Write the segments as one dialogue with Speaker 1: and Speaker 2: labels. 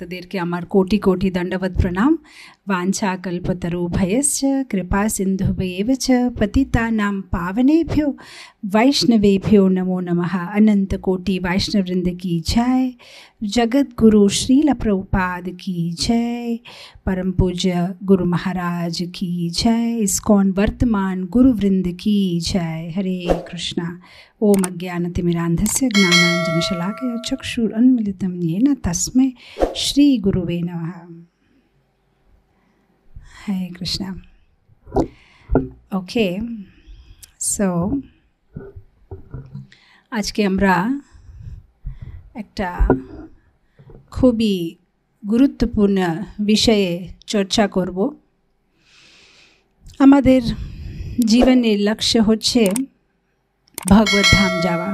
Speaker 1: भक्तदेर के अमर कोटि कोटि दंडवत प्रणाम वांछा कल्पतरु भयश्च कृपा सिंधुभेव च पतितानां पावनेभ्यो वैष्णवेभ्यो नमो नमः अनंत कोटि वैष्णववृंद की जय जगत गुरु श्रील प्रभुपाद की जय परम पूज्य गुरु महाराज की जय इसकोन वर्तमान गुरुवृंद की जय हरे कृष्णा ओम अज्ञानतिमिरांधस्य ज्ञानांजनशलाकय चक्षुरन्मिलितं येन तस्मै श्री गुरुवे नमः Hare Krishna. Okay, so আজকে আমরা একটা খুবই গুরুত্বপূর্ণ বিষয়ে চর্চা করব আমাদের জীবনের লক্ষ্য হচ্ছে ভগবত ধাম যাওয়া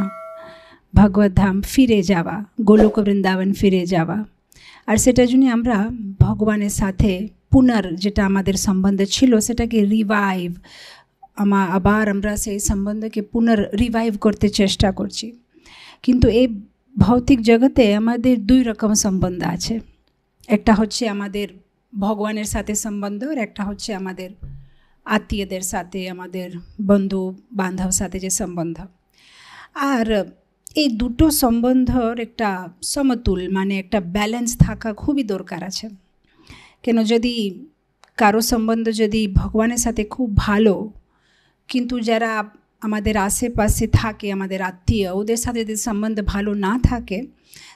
Speaker 1: ভগবত ধাম ফিরে যাওয়া গোলক বৃন্দাবন ফিরে যাওয়া আর সেটা জন্য আমরা ভগবানের সাথে পুনর যেটা আমাদের সম্বন্ধ ছিল সেটাকে রিভাইভ আমা আবার আমরা সেই সম্বন্ধকে পুনর রিভাইভ করতে চেষ্টা করছি কিন্তু এই ভৌতিক জগতে আমাদের দুই রকম সম্বন্ধ আছে একটা হচ্ছে আমাদের ভগবানের সাথে সম্বন্ধ আর একটা হচ্ছে আমাদের আত্মীয়দের সাথে আমাদের বন্ধু বান্ধব সাথে যে সম্বন্ধ আর এই দুটো সম্বন্ধর একটা সমতুল মানে একটা ব্যালেন্স থাকা খুবই দরকার আছে কেন যদি কারো সম্বন্ধ যদি ভগবানের সাথে খুব ভালো কিন্তু যারা আমাদের আশেপাশে থাকে আমাদের আত্মীয় ওদের সাথে যদি সম্বন্ধ ভালো না থাকে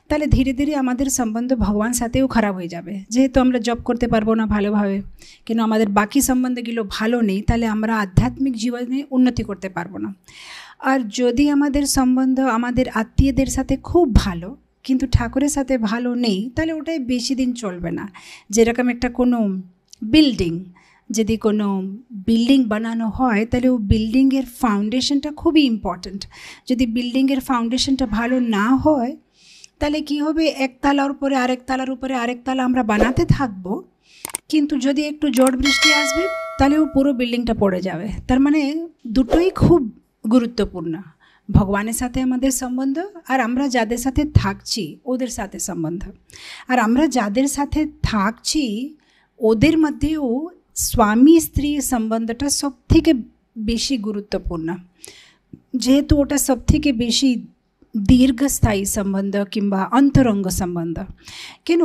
Speaker 1: তাহলে ধীরে ধীরে আমাদের সম্বন্ধ ভগবান সাথেও খারাপ হয়ে যাবে যেহেতু আমরা জব করতে পারবো না ভালোভাবে কেন আমাদের বাকি সম্বন্ধগুলো ভালো নেই তাহলে আমরা আধ্যাত্মিক জীবনে উন্নতি করতে পারবো না আর যদি আমাদের সম্বন্ধ আমাদের আত্মীয়দের সাথে খুব ভালো কিন্তু ঠাকুরের সাথে ভালো নেই তাহলে ওটাই বেশি দিন চলবে না যেরকম একটা কোনো বিল্ডিং যদি কোনো বিল্ডিং বানানো হয় তাহলে ও বিল্ডিংয়ের ফাউন্ডেশনটা খুবই ইম্পর্ট্যান্ট যদি বিল্ডিংয়ের ফাউন্ডেশনটা ভালো না হয় তাহলে কি হবে একতালার উপরে আরেক তালার উপরে আরেক তালা আমরা বানাতে থাকব কিন্তু যদি একটু জড় বৃষ্টি আসবে তাহলে ও পুরো বিল্ডিংটা পড়ে যাবে তার মানে দুটোই খুব গুরুত্বপূর্ণ ভগবানের সাথে আমাদের সম্বন্ধ আর আমরা যাদের সাথে থাকছি ওদের সাথে সম্বন্ধ আর আমরা যাদের সাথে থাকছি ওদের মধ্যে ও স্বামী স্ত্রী সম্বন্ধটা সবথেকে বেশি গুরুত্বপূর্ণ যেহেতু ওটা সবথেকে বেশি দীর্ঘস্থায়ী সম্পর্ক কিংবা অন্তরঙ্গ সম্পর্ক কেন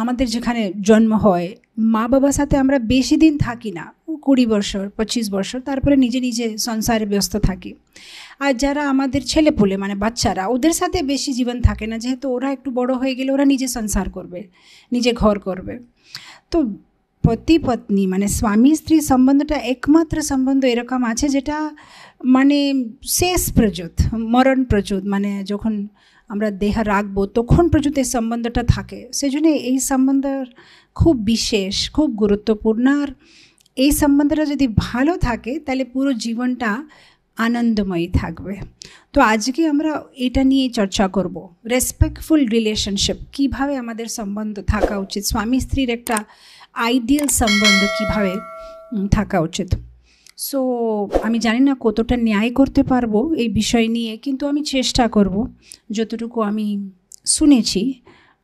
Speaker 1: আমাদের যেখানে জন্ম হয় মা বাবার সাথে আমরা বেশি দিন থাকি না কুড়ি বছর পঁচিশ বছর তারপরে নিজে নিজে সংসারে ব্যস্ত থাকি আর যারা আমাদের ছেলে পুলে মানে বাচ্চারা ওদের সাথে বেশি জীবন থাকে না যেহেতু ওরা একটু বড় হয়ে গেলে ওরা নিজে সংসার করবে নিজে ঘর করবে তো পতি পত্নী মানে স্বামী স্ত্রী সম্বন্ধটা একমাত্র সম্বন্ধ এরকম আছে যেটা মানে শেষ প্রচুত মরণ প্রচুত মানে যখন আমরা দেহ রাখবো তখন পর্যন্ত এই সম্বন্ধটা থাকে সেই জন্য এই সম্বন্ধ খুব বিশেষ খুব গুরুত্বপূর্ণ আর এই সম্বন্ধটা যদি ভালো থাকে তাহলে পুরো জীবনটা আনন্দময়ী থাকবে তো আজকে আমরা এটা নিয়ে চর্চা করব রেসপেক্টফুল রিলেশনশিপ কিভাবে আমাদের সম্বন্ধ থাকা উচিত স্বামী স্ত্রীর একটা আইডিয়াল সম্বন্ধ কিভাবে থাকা উচিত সো আমি জানি না কতটা ন্যায় করতে পারবো এই বিষয় নিয়ে কিন্তু আমি চেষ্টা করব যতটুকু আমি শুনেছি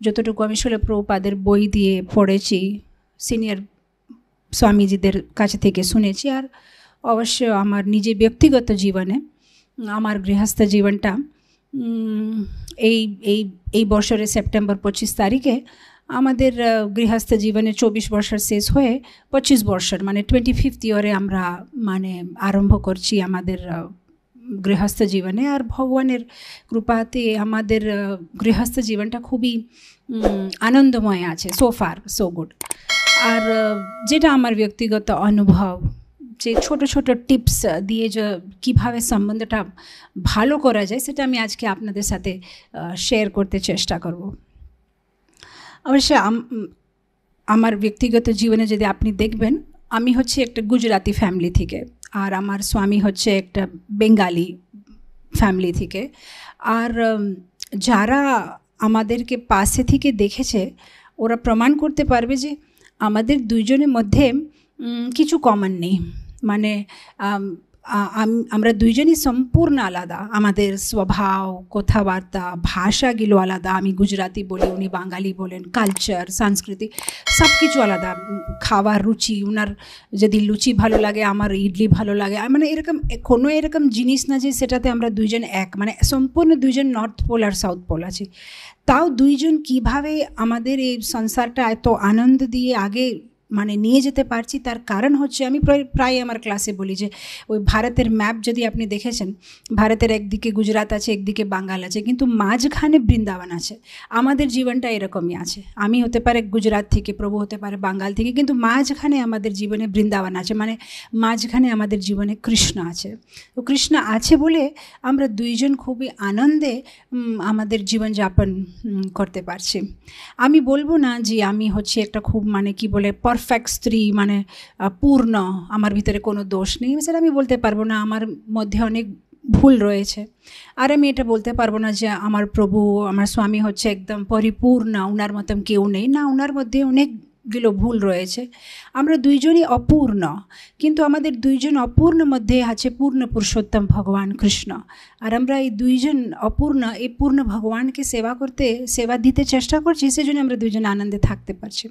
Speaker 1: যতটুকু আমি শুনে প্রপাদের বই দিয়ে পড়েছি সিনিয়র স্বামীজিদের কাছ থেকে শুনেছি আর অবশ্য আমার নিজে ব্যক্তিগত জীবনে আমার গৃহস্থ জীবনটা এই এই এই বছরের সেপ্টেম্বর পঁচিশ তারিখে আমাদের গৃহস্থ জীবনে চব্বিশ বর্ষার শেষ হয়ে পঁচিশ বর্ষের মানে টোয়েন্টি ফিফথ ইয়ারে আমরা মানে আরম্ভ করছি আমাদের গৃহস্থ জীবনে আর ভগবানের কৃপাতে আমাদের গৃহস্থ জীবনটা খুবই আনন্দময় আছে সো ফার সো গুড আর যেটা আমার ব্যক্তিগত অনুভব যে ছোট ছোট টিপস দিয়ে যে কীভাবে সম্বন্ধটা ভালো করা যায় সেটা আমি আজকে আপনাদের সাথে শেয়ার করতে চেষ্টা করব অবশ্য আমার ব্যক্তিগত জীবনে যদি আপনি দেখবেন আমি হচ্ছে একটা গুজরাতি ফ্যামিলি থেকে আর আমার স্বামী হচ্ছে একটা বেঙ্গালি ফ্যামিলি থেকে আর যারা আমাদেরকে পাশে থেকে দেখেছে ওরা প্রমাণ করতে পারবে যে আমাদের দুইজনের মধ্যে কিছু কমন নেই মানে আমরা দুইজনই সম্পূর্ণ আলাদা আমাদের স্বভাব কথাবার্তা ভাষাগুলো আলাদা আমি গুজরাতি বলি উনি বাঙালি বলেন কালচার সংস্কৃতি সব কিছু আলাদা খাওয়ার রুচি ওনার যদি লুচি ভালো লাগে আমার ইডলি ভালো লাগে মানে এরকম কোনো এরকম জিনিস না যে সেটাতে আমরা দুইজন এক মানে সম্পূর্ণ দুইজন নর্থ পোল আর সাউথ পোল আছে তাও দুইজন কিভাবে আমাদের এই সংসারটা এত আনন্দ দিয়ে আগে মানে নিয়ে যেতে পারছি তার কারণ হচ্ছে আমি প্রায় আমার ক্লাসে বলি যে ওই ভারতের ম্যাপ যদি আপনি দেখেছেন ভারতের একদিকে গুজরাট আছে একদিকে বাঙ্গাল আছে কিন্তু মাঝখানে বৃন্দাবন আছে আমাদের জীবনটা এরকমই আছে আমি হতে পারে গুজরাট থেকে প্রভু হতে পারে বাঙ্গাল থেকে কিন্তু মাঝখানে আমাদের জীবনে বৃন্দাবন আছে মানে মাঝখানে আমাদের জীবনে কৃষ্ণ আছে তো কৃষ্ণ আছে বলে আমরা দুইজন খুবই আনন্দে আমাদের জীবনযাপন করতে পারছি আমি বলবো না যে আমি হচ্ছে একটা খুব মানে কি বলে পারফেক্ট স্ত্রী মানে পূর্ণ আমার ভিতরে কোনো দোষ নেই সেটা আমি বলতে পারবো না আমার মধ্যে অনেক ভুল রয়েছে আর আমি এটা বলতে পারবো না যে আমার প্রভু আমার স্বামী হচ্ছে একদম পরিপূর্ণ ওনার মতন কেউ নেই না ওনার মধ্যে অনেক গুলো ভুল রয়েছে আমরা দুইজনই অপূর্ণ কিন্তু আমাদের দুইজন অপূর্ণ মধ্যে আছে পূর্ণ পুরুষোত্তম ভগবান কৃষ্ণ আর আমরা এই দুইজন অপূর্ণ এই পূর্ণ ভগবানকে সেবা করতে সেবা দিতে চেষ্টা করছি সেজন্য আমরা দুইজন আনন্দে থাকতে পারছি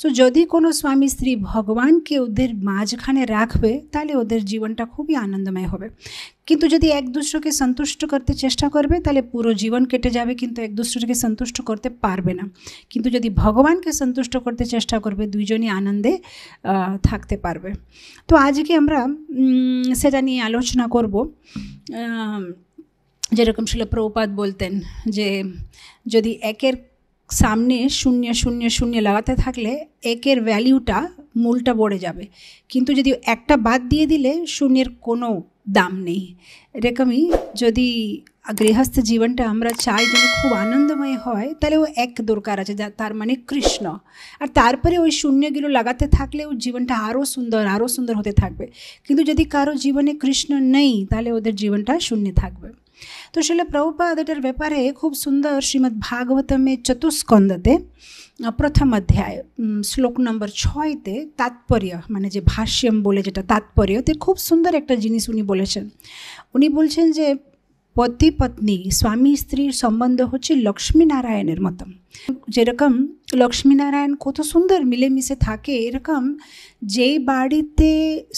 Speaker 1: সো যদি কোনো স্বামী স্ত্রী ভগবানকে ওদের মাঝখানে রাখবে তাহলে ওদের জীবনটা খুবই আনন্দময় হবে কিন্তু যদি এক দুষ্টকে সন্তুষ্ট করতে চেষ্টা করবে তাহলে পুরো জীবন কেটে যাবে কিন্তু এক দুষ্টকে সন্তুষ্ট করতে পারবে না কিন্তু যদি ভগবানকে সন্তুষ্ট করতে চেষ্টা করবে দুইজনই আনন্দে থাকতে পারবে তো আজকে আমরা সেটা নিয়ে আলোচনা করব যেরকম শিল প্রপাত বলতেন যে যদি একের সামনে শূন্য শূন্য শূন্য লাগাতে থাকলে একের ভ্যালিউটা মূলটা বড়ে যাবে কিন্তু যদি একটা বাদ দিয়ে দিলে শূন্যের কোনো দাম নেই এরকমই যদি গৃহস্থ জীবনটা আমরা চাই যেন খুব আনন্দময় হয় তাহলে ও এক দরকার আছে যা তার মানে কৃষ্ণ আর তারপরে ওই শূন্যগুলো লাগাতে থাকলে ওর জীবনটা আরও সুন্দর আরও সুন্দর হতে থাকবে কিন্তু যদি কারো জীবনে কৃষ্ণ নেই তাহলে ওদের জীবনটা শূন্য থাকবে তো শিল প্রভুপাদ এটার ব্যাপারে খুব সুন্দর শ্রীমদ্ ভাগবতমে চতুস্কন্দতে প্রথম অধ্যায় শ্লোক নম্বর ছয়তে তাৎপর্য মানে যে ভাষ্যম বলে যেটা তাৎপর্য তে খুব সুন্দর একটা জিনিস উনি বলেছেন উনি বলছেন যে পতি পত্নী স্বামী স্ত্রীর সম্বন্ধ হচ্ছে লক্ষ্মী নারায়ণের মতন যে রকম লক্ষ্মীনারায়ণ কোতো সুন্দর মিলেমিশে থাকে এরকম যেই বাড়িতে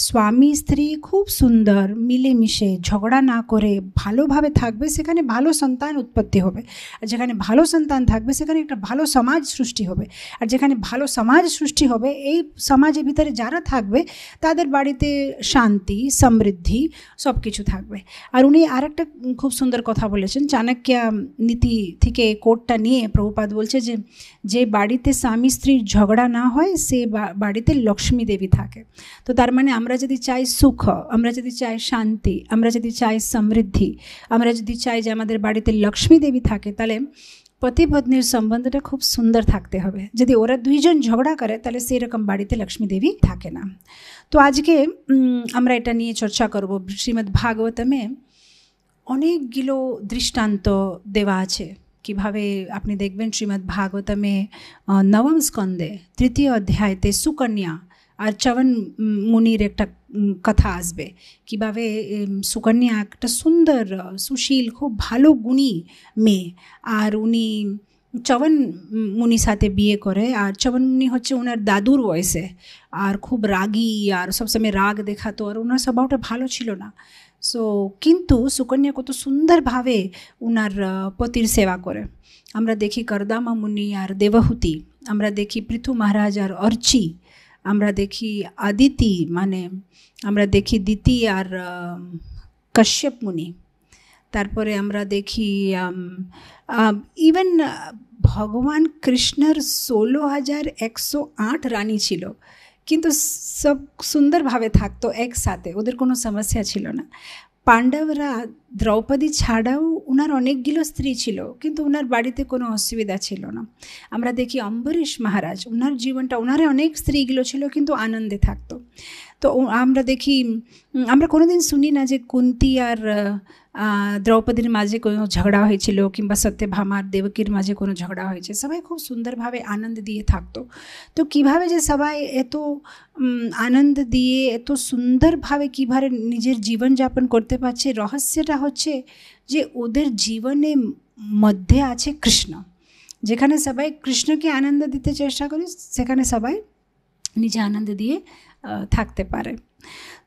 Speaker 1: স্বামী-স্ত্রী খুব সুন্দর মিলেমিশে ঝগড়া না করে ভালোভাবে থাকবে সেখানে ভালো সন্তান উৎপত্তি হবে আর যেখানে ভালো সন্তান থাকবে সেখানে একটা ভালো সমাজ সৃষ্টি হবে আর যেখানে ভালো সমাজ সৃষ্টি হবে এই সমাজের ভিতরে যারা থাকবে তাদের বাড়িতে শান্তি সমৃদ্ধি সবকিছু থাকবে আর উনি আরেকটা খুব সুন্দর কথা বলেছেন চাণক্য নীতি ঠিকই কোটটা নিয়ে প্রভু পাদ বলছে যে যে বাড়িতে স্বামী স্ত্রীর ঝগড়া না হয় সে বাড়িতে লক্ষ্মী দেবী থাকে তো তার মানে আমরা যদি চাই সুখ আমরা যদি চাই শান্তি আমরা যদি চাই সমৃদ্ধি আমরা যদি চাই যে আমাদের বাড়িতে লক্ষ্মী দেবী থাকে তাহলে পতি পত্নীর সম্বন্ধটা খুব সুন্দর থাকতে হবে যদি ওরা দুইজন ঝগড়া করে তাহলে সেই রকম বাড়িতে লক্ষ্মী দেবী থাকে না তো আজকে আমরা এটা নিয়ে চর্চা করব শ্রীমদ্ ভাগবতমে অনেকগুলো দৃষ্টান্ত দেওয়া আছে কিভাবে আপনি দেখবেন শ্রীমদ ভাগবতমে নবম স্কন্দে তৃতীয় অধ্যায়েতে সুকন্যা আর চবন মুনি রে কথা আসবে কিভাবে সুকন্যা একটা সুন্দর सुशील খুব ভালো গুণী মেয়ে আর উনি চবন মুনি সাথে বিয়ে করে আর চবন মুনি হচ্ছে উনার দাদুর হইছে আর খুব রাগী আর সব সময় রাগ দেখাতো আর উনারসব আউট ভালো ছিল না সো কিন্তু সুকন্যা কো তো সুন্দর ভাবে উনার পতির সেবা করে আমরা দেখি করদাম মুনি আর দেবহুতি আমরা দেখি পৃথু মহারাজ আর আরচি আমরা দেখি আদিতি মানে আমরা দেখি দিতি আর কশ্যপ মুনি তারপরে আমরা দেখি ইভেন ভগবান কৃষ্ণর 10108 রানী ছিল কিন্তু সব সুন্দরভাবে থাকতো একসাথে ওদের কোনো সমস্যা ছিল না পাণ্ডবরা দ্রৌপদী ছাড়াও ওনার অনেকগুলো স্ত্রী ছিল কিন্তু ওনার বাড়িতে কোনো অসুবিধা ছিল না আমরা দেখি অম্বরীশ মহারাজ ওনার জীবনটা ওনারে অনেক স্ত্রীগুলো ছিল কিন্তু আনন্দে থাকতো তো আমরা দেখি আমরা কোনোদিন শুনি না যে কুন্তি আর দ্রৌপদীর মাঝে কোনো ঝগড়া হয়েছিল কিংবা সত্যভামা দেবকীর মাঝে কোনো ঝগড়া হয়েছে সবাই খুব সুন্দরভাবে আনন্দ দিয়ে থাকতো তো কিভাবে যে সবাই এত আনন্দ দিয়ে এত সুন্দরভাবে কীভাবে নিজের জীবনযাপন করতে পারছে রহস্যটা হচ্ছে যে ওদের জীবনে মধ্যে আছে কৃষ্ণ যেখানে সবাই কৃষ্ণকে আনন্দ দিতে চেষ্টা করি সেখানে সবাই নিজে আনন্দ দিয়ে থাকতে পারে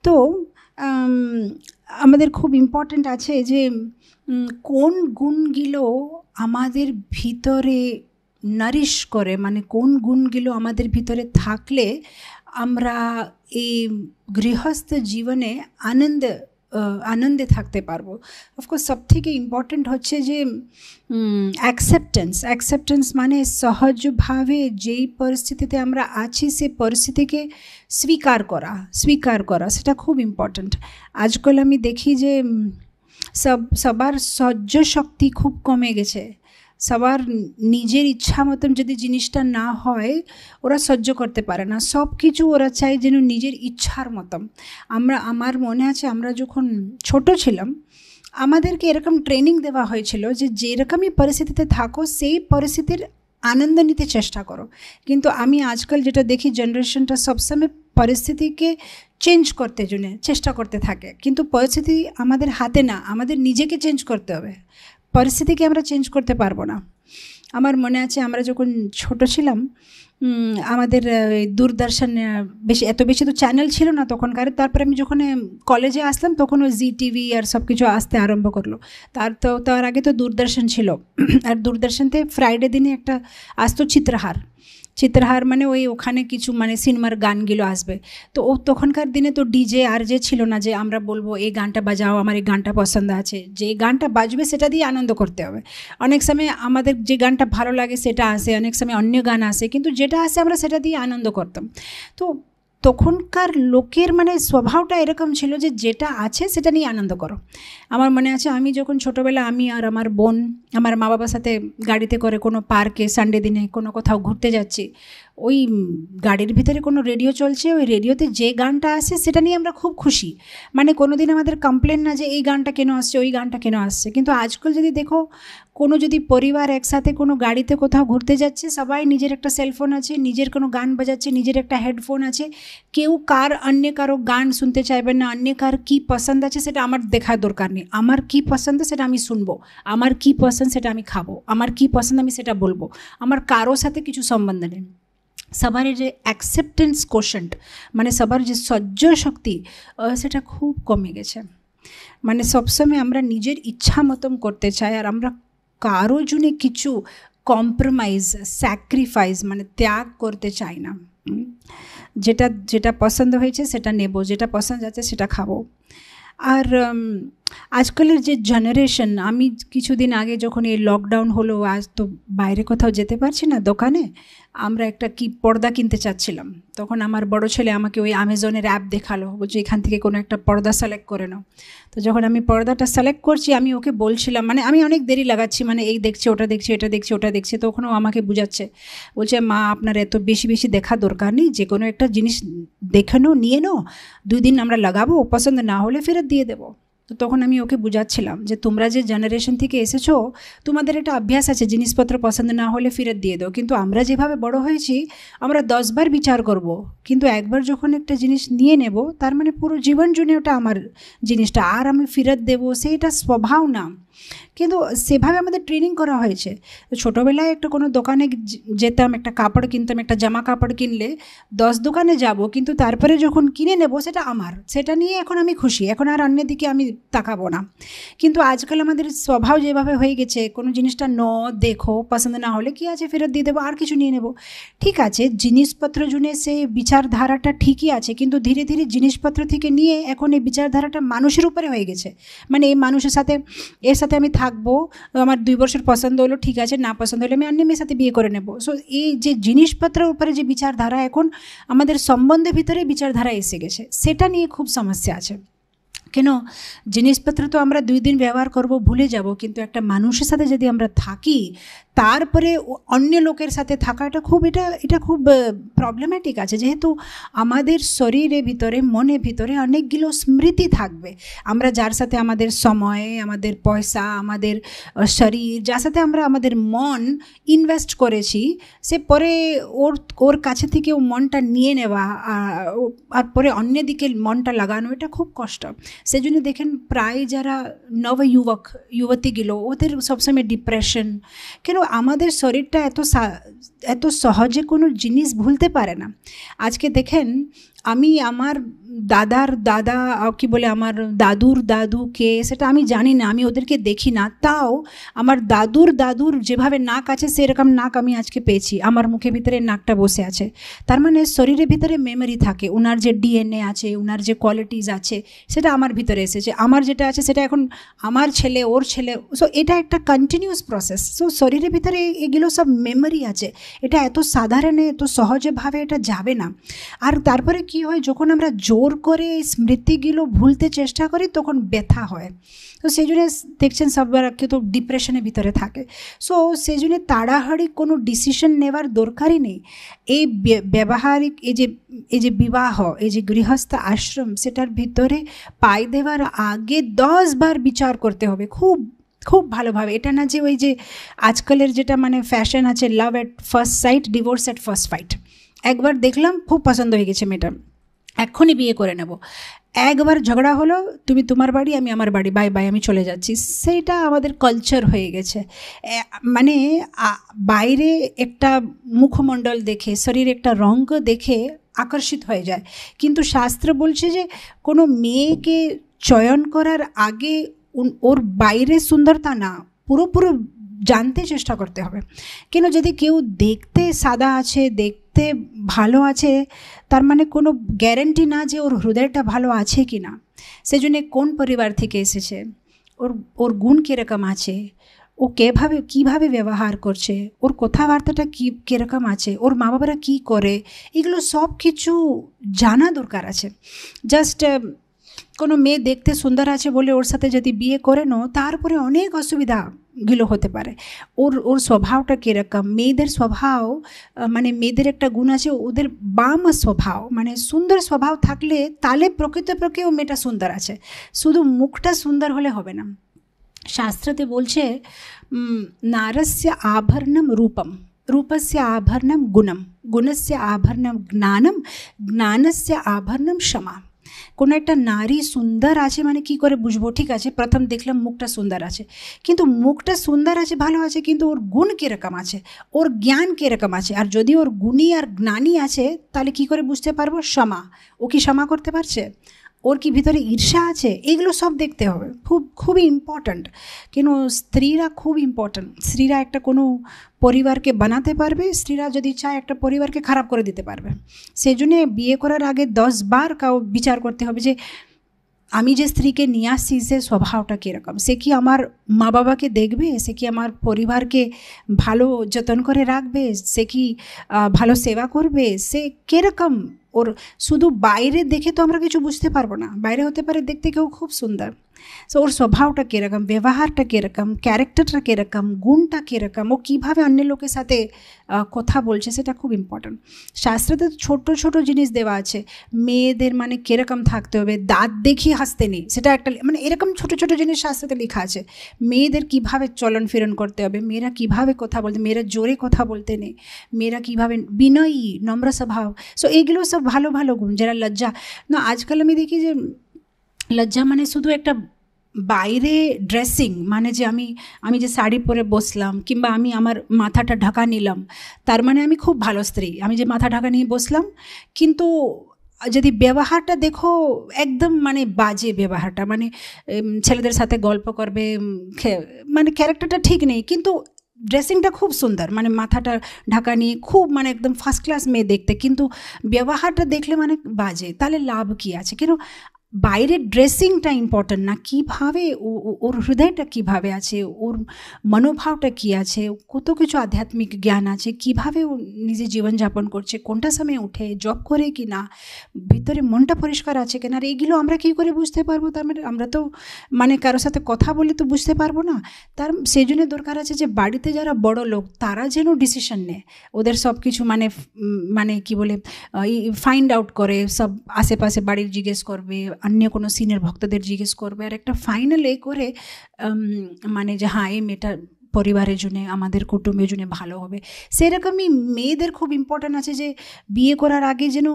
Speaker 1: তো আমাদের খুব ইম্পর্ট্যান্ট আছে যে কোন গুণগুলো আমাদের ভিতরে নারিশ করে মানে কোন গুণগুলো আমাদের ভিতরে থাকলে আমরা এই গৃহস্থ জীবনে আনন্দ আনন্দে থাকতে পারবো অফকোর্স থেকে ইম্পর্টেন্ট হচ্ছে যে অ্যাকসেপ্টেন্স অ্যাকসেপ্টেন্স মানে সহজভাবে যেই পরিস্থিতিতে আমরা আছি সে পরিস্থিতিকে স্বীকার করা স্বীকার করা সেটা খুব ইম্পর্ট্যান্ট আজকাল আমি দেখি যে সব সবার সহ্য শক্তি খুব কমে গেছে সবার নিজের ইচ্ছা মতন যদি জিনিসটা না হয় ওরা সহ্য করতে পারে না সব কিছু ওরা চায় যেন নিজের ইচ্ছার মতন আমরা আমার মনে আছে আমরা যখন ছোট ছিলাম আমাদেরকে এরকম ট্রেনিং দেওয়া হয়েছিল যে যেরকমই পরিস্থিতিতে থাকো সেই পরিস্থিতির আনন্দ নিতে চেষ্টা করো কিন্তু আমি আজকাল যেটা দেখি জেনারেশনটা সবসময় পরিস্থিতিকে চেঞ্জ করতে জন্য চেষ্টা করতে থাকে কিন্তু পরিস্থিতি আমাদের হাতে না আমাদের নিজেকে চেঞ্জ করতে হবে পরিস্থিতিকে আমরা চেঞ্জ করতে পারবো না আমার মনে আছে আমরা যখন ছোট ছিলাম আমাদের দূরদর্শন বেশি এত বেশি তো চ্যানেল ছিল না তখনকার তারপরে আমি যখন কলেজে আসলাম তখন ওই জি টিভি আর সব কিছু আসতে আরম্ভ করলো তার তো তার আগে তো দূরদর্শন ছিল আর দূরদর্শনতে ফ্রাইডে দিনে একটা আসতো চিত্রহার চিত্রহার মানে ওই ওখানে কিছু মানে সিনেমার গানগুলো আসবে তো ও তখনকার দিনে তো ডিজে আর যে ছিল না যে আমরা বলবো এই গানটা বাজাও আমার এই গানটা পছন্দ আছে যে গানটা বাজবে সেটা দিয়ে আনন্দ করতে হবে অনেক সময় আমাদের যে গানটা ভালো লাগে সেটা আসে অনেক সময় অন্য গান আসে কিন্তু যেটা আসে আমরা সেটা দিয়ে আনন্দ করতাম তো তখনকার লোকের মানে স্বভাবটা এরকম ছিল যে যেটা আছে সেটা নিয়ে আনন্দ করো আমার মনে আছে আমি যখন ছোটোবেলা আমি আর আমার বোন আমার মা বাবার সাথে গাড়িতে করে কোনো পার্কে সানডে দিনে কোনো কোথাও ঘুরতে যাচ্ছি ওই গাড়ির ভিতরে কোনো রেডিও চলছে ওই রেডিওতে যে গানটা আসে সেটা নিয়ে আমরা খুব খুশি মানে কোনো দিন আমাদের কমপ্লেন না যে এই গানটা কেন আসছে ওই গানটা কেন আসছে কিন্তু আজকাল যদি দেখো কোনো যদি পরিবার একসাথে কোনো গাড়িতে কোথাও ঘুরতে যাচ্ছে সবাই নিজের একটা সেলফোন আছে নিজের কোনো গান বাজাচ্ছে নিজের একটা হেডফোন আছে কেউ কার অন্য কারো গান শুনতে চাইবে না অন্য কার কী পছন্দ আছে সেটা আমার দেখার দরকার নেই আমার কী পছন্দ সেটা আমি শুনবো আমার কী পছন্দ সেটা আমি খাবো আমার কী পছন্দ আমি সেটা বলবো আমার কারো সাথে কিছু সম্বন্ধ নেই সবার যে অ্যাকসেপ্টেন্স কোশেন্ট মানে সবার যে সহ্য শক্তি সেটা খুব কমে গেছে মানে সবসময় আমরা নিজের ইচ্ছা মতন করতে চাই আর আমরা কারো জন্যে কিছু কম্প্রোমাইজ স্যাক্রিফাইস মানে ত্যাগ করতে চাই না যেটা যেটা পছন্দ হয়েছে সেটা নেব যেটা পছন্দ আছে সেটা খাবো আর আজকালের যে জেনারেশন আমি কিছুদিন আগে যখন এই লকডাউন হলো আজ তো বাইরে কোথাও যেতে পারছি না দোকানে আমরা একটা কি পর্দা কিনতে চাচ্ছিলাম তখন আমার বড় ছেলে আমাকে ওই অ্যামাজনের অ্যাপ দেখালো বলছে এখান থেকে কোনো একটা পর্দা সিলেক্ট করে নাও তো যখন আমি পর্দাটা সিলেক্ট করছি আমি ওকে বলছিলাম মানে আমি অনেক দেরি লাগাচ্ছি মানে এই দেখছি ওটা দেখছি এটা দেখছি ওটা দেখছে তখন ও আমাকে বুঝাচ্ছে বলছে মা আপনার এত বেশি বেশি দেখা দরকার নেই যে কোনো একটা জিনিস দেখে নিয়ে নাও দুই দিন আমরা লাগাবো পছন্দ না হলে ফেরত দিয়ে দেবো তো তখন আমি ওকে বুঝাচ্ছিলাম যে তোমরা যে জেনারেশন থেকে এসেছো তোমাদের একটা অভ্যাস আছে জিনিসপত্র পছন্দ না হলে ফেরত দিয়ে দাও কিন্তু আমরা যেভাবে বড় হয়েছি আমরা দশবার বিচার করব। কিন্তু একবার যখন একটা জিনিস নিয়ে নেব তার মানে পুরো জীবন জুড়ে ওটা আমার জিনিসটা আর আমি ফেরত দেবো সেইটা স্বভাব না কিন্তু সেভাবে আমাদের ট্রেনিং করা হয়েছে ছোটোবেলায় একটা কোনো দোকানে যেতাম একটা কাপড় কিনতাম একটা জামা কাপড় কিনলে দশ দোকানে যাব কিন্তু তারপরে যখন কিনে নেব সেটা আমার সেটা নিয়ে এখন আমি খুশি এখন আর অন্যের দিকে আমি তাকাবো না কিন্তু আজকাল আমাদের স্বভাব যেভাবে হয়ে গেছে কোনো জিনিসটা ন দেখো পছন্দ না হলে কি আছে ফেরত দিয়ে দেবো আর কিছু নিয়ে নেব ঠিক আছে জিনিসপত্র জুনে সে বিচারধারাটা ঠিকই আছে কিন্তু ধীরে ধীরে জিনিসপত্র থেকে নিয়ে এখন এই বিচারধারাটা মানুষের উপরে হয়ে গেছে মানে এই মানুষের সাথে এর সাথে আমি থাকবো আমার দুই বছর পছন্দ হলো ঠিক আছে না পছন্দ হলে আমি অন্য মেয়ের সাথে বিয়ে করে নেবো সো এই যে জিনিসপত্রের উপরে যে বিচারধারা এখন আমাদের সম্বন্ধের ভিতরে বিচারধারা এসে গেছে সেটা নিয়ে খুব সমস্যা আছে কেন জিনিসপত্র তো আমরা দুই দিন ব্যবহার করব ভুলে যাব কিন্তু একটা মানুষের সাথে যদি আমরা থাকি তারপরে অন্য লোকের সাথে থাকাটা খুব এটা এটা খুব প্রবলেম্যাটিক আছে যেহেতু আমাদের শরীরে ভিতরে মনে ভিতরে অনেকগুলো স্মৃতি থাকবে আমরা যার সাথে আমাদের সময় আমাদের পয়সা আমাদের শরীর যার সাথে আমরা আমাদের মন ইনভেস্ট করেছি সে পরে ওর ওর কাছে থেকে ও মনটা নিয়ে নেওয়া আর পরে অন্য দিকে মনটা লাগানো এটা খুব কষ্ট সেই জন্য দেখেন প্রায় যারা নবযুবক যুবতীগুলো ওদের সবসময় ডিপ্রেশন কেন আমাদের শরীরটা এত এত সহজে কোনো জিনিস ভুলতে পারে না আজকে দেখেন আমি আমার দাদার দাদা আক কি বলে আমার দাদুর দাদু কে সেটা আমি জানি না আমি ওদেরকে দেখি না তাও আমার দাদুর দদুর যেভাবে নাক আছে সেইরকম নাক আমি আজকে পেয়েছি আমার মুখে ভিতরে নাকটা বসে আছে তার মানে শরীরে ভিতরে মেমরি থাকে উনার যে ডিএনএ আছে উনার যে কোয়ালিটিজ আছে সেটা আমার ভিতরে এসেছে আমার যেটা আছে সেটা এখন আমার ছেলে ওর ছেলে সো এটা একটা কন্টিনিউয়াস প্রসেস সো শরীরে ভিতরে এই গিলো সব মেমরি আছে এটা এত সাধারণে এত সহজ ভাবে এটা যাবে না আর তারপরে কি হয় যখন আমরা কর করি স্মৃতি গিলো ভুলতে চেষ্টা করি তখন ব্যথা হয় তো সেইজন্যে দেখছেন সব রাখকে তো ডিপ্রেশন এ ভিতরে থাকে সো সেইজন্যে তাড়াহড়ি কোনো ডিসিশন নেওয়ার দরকারই নেই এই ব্যবহারিক এই যে এই যে বিবাহ এই যে গৃহস্থ আশ্রম সেটার ভিতরে পাই দেবার আগে 10 বার বিচার করতে হবে খুব খুব ভালো ভাবে এটা না যে ওই যে আজকালের যেটা মানে ফ্যাশন আছে love at first sight divorce at first fight একবার দেখলাম খুব পছন্দ হই গেছে মেடம் এক্ষুনি বিয়ে করে নেব একবার ঝগড়া হলো তুমি তোমার বাড়ি আমি আমার বাড়ি বাই বাই আমি চলে যাচ্ছি সেইটা আমাদের কালচার হয়ে গেছে মানে বাইরে একটা মুখমণ্ডল দেখে শরীর একটা রঙ দেখে আকর্ষিত হয়ে যায় কিন্তু শাস্ত্র বলছে যে কোনো মেয়েকে চয়ন করার আগে ওর বাইরে সুন্দরতা না পুরোপুরো জানতে চেষ্টা করতে হবে কেন যদি কেউ দেখতে সাদা আছে দেখতে ভালো আছে তার মানে কোনো গ্যারেন্টি না যে ওর হৃদয়টা ভালো আছে কি না সেজন্যে কোন পরিবার থেকে এসেছে ওর ওর গুণ কীরকম আছে ও কেভাবে কীভাবে ব্যবহার করছে ওর কথাবার্তাটা কী কীরকম আছে ওর মা বাবারা কী করে এগুলো সব কিছু জানা দরকার আছে জাস্ট কোনো মেয়ে দেখতে সুন্দর আছে বলে ওর সাথে যদি বিয়ে করে নো তারপরে অনেক অসুবিধা গুলো হতে পারে ওর ওর স্বভাবটা কীরকম মেয়েদের স্বভাব মানে মেয়েদের একটা গুণ আছে ওদের বাম স্বভাব মানে সুন্দর স্বভাব থাকলে তালে প্রকৃতপক্ষে ও মেয়েটা সুন্দর আছে শুধু মুখটা সুন্দর হলে হবে না শাস্ত্রতে বলছে নারস্য আভরণম রূপম রূপস্য আভরণম গুণম গুণস্য আভরণম জ্ঞানম জ্ঞানস্য আভরণম ক্ষমা কোনো একটা নারী সুন্দর আছে মানে কি করে বুঝবো ঠিক আছে প্রথম দেখলাম মুখটা সুন্দর আছে কিন্তু মুখটা সুন্দর আছে ভালো আছে কিন্তু ওর গুণ কীরকম আছে ওর জ্ঞান কীরকম আছে আর যদি ওর গুণী আর জ্ঞানী আছে তাহলে কি করে বুঝতে পারবো সমা ও কি সমা করতে পারছে ওর কি ভিতরে ঈর্ষা আছে এগুলো সব দেখতে হবে খুব খুবই ইম্পর্ট্যান্ট কেন স্ত্রীরা খুব ইম্পর্ট্যান্ট স্ত্রীরা একটা কোনো পরিবারকে বানাতে পারবে স্ত্রীরা যদি চায় একটা পরিবারকে খারাপ করে দিতে পারবে সেই জন্যে বিয়ে করার আগে দশ বার কাউ বিচার করতে হবে যে আমি যে স্ত্রীকে নিয়ে আসছি সে স্বভাবটা কীরকম সে কি আমার মা বাবাকে দেখবে সে কি আমার পরিবারকে ভালো যতন করে রাখবে সে কি ভালো সেবা করবে সে কীরকম ওর শুধু বাইরে দেখে তো আমরা কিছু বুঝতে পারবো না বাইরে হতে পারে দেখতে কেউ খুব সুন্দর সো ওর স্বভাবটা কীরকম ব্যবহারটা কীরকম ক্যারেক্টারটা কীরকম গুণটা কীরকম ও কীভাবে অন্য লোকের সাথে কথা বলছে সেটা খুব ইম্পর্ট্যান্ট শাস্ত্রতে ছোট ছোট জিনিস দেওয়া আছে মেয়েদের মানে কীরকম থাকতে হবে দাঁত দেখি হাসতে নেই সেটা একটা মানে এরকম ছোট ছোট জিনিস শাস্ত্রতে লেখা আছে মেয়েদের কীভাবে চলন ফেরন করতে হবে মেয়েরা কীভাবে কথা বলতে মেয়েরা জোরে কথা বলতে নেই মেয়েরা কীভাবে বিনয়ী নম্র স্বভাব সো এইগুলো সব ভালো ভালো গুণ যারা লজ্জা না আজকাল আমি দেখি যে লজ্জা মানে শুধু একটা বাইরে ড্রেসিং মানে যে আমি আমি যে শাড়ি পরে বসলাম কিংবা আমি আমার মাথাটা ঢাকা নিলাম তার মানে আমি খুব ভালো স্ত্রী আমি যে মাথা ঢাকা নিয়ে বসলাম কিন্তু যদি ব্যবহারটা দেখো একদম মানে বাজে ব্যবহারটা মানে ছেলেদের সাথে গল্প করবে মানে ক্যারেক্টারটা ঠিক নেই কিন্তু ড্রেসিংটা খুব সুন্দর মানে মাথাটা ঢাকা নিয়ে খুব মানে একদম ফার্স্ট ক্লাস মেয়ে দেখতে কিন্তু ব্যবহারটা দেখলে মানে বাজে তাহলে লাভ কী আছে কেন বাইরের ড্রেসিংটা ইম্পর্ট্যান্ট না কীভাবে ওর হৃদয়টা কীভাবে আছে ওর মনোভাবটা কী আছে কত কিছু আধ্যাত্মিক জ্ঞান আছে কীভাবে ও নিজে জীবনযাপন করছে কোনটা সময় উঠে জব করে কি না ভিতরে মনটা পরিষ্কার আছে কিনা আর এইগুলো আমরা কী করে বুঝতে পারবো তার মানে আমরা তো মানে কারোর সাথে কথা বলে তো বুঝতে পারবো না তার সেই জন্য দরকার আছে যে বাড়িতে যারা বড় লোক তারা যেন ডিসিশন নেয় ওদের সব কিছু মানে মানে কি বলে ফাইন্ড আউট করে সব আশেপাশে বাড়ির জিজ্ঞেস করবে অন্য কোনো সিনিয়র ভক্তদের জিজ্ঞেস করবে আর একটা ফাইনালে করে মানে যে হ্যাঁ এই মেয়েটা পরিবারের জন্যে আমাদের কুটুম্বের জন্যে ভালো হবে সেরকমই মেয়েদের খুব ইম্পর্ট্যান্ট আছে যে বিয়ে করার আগে যেন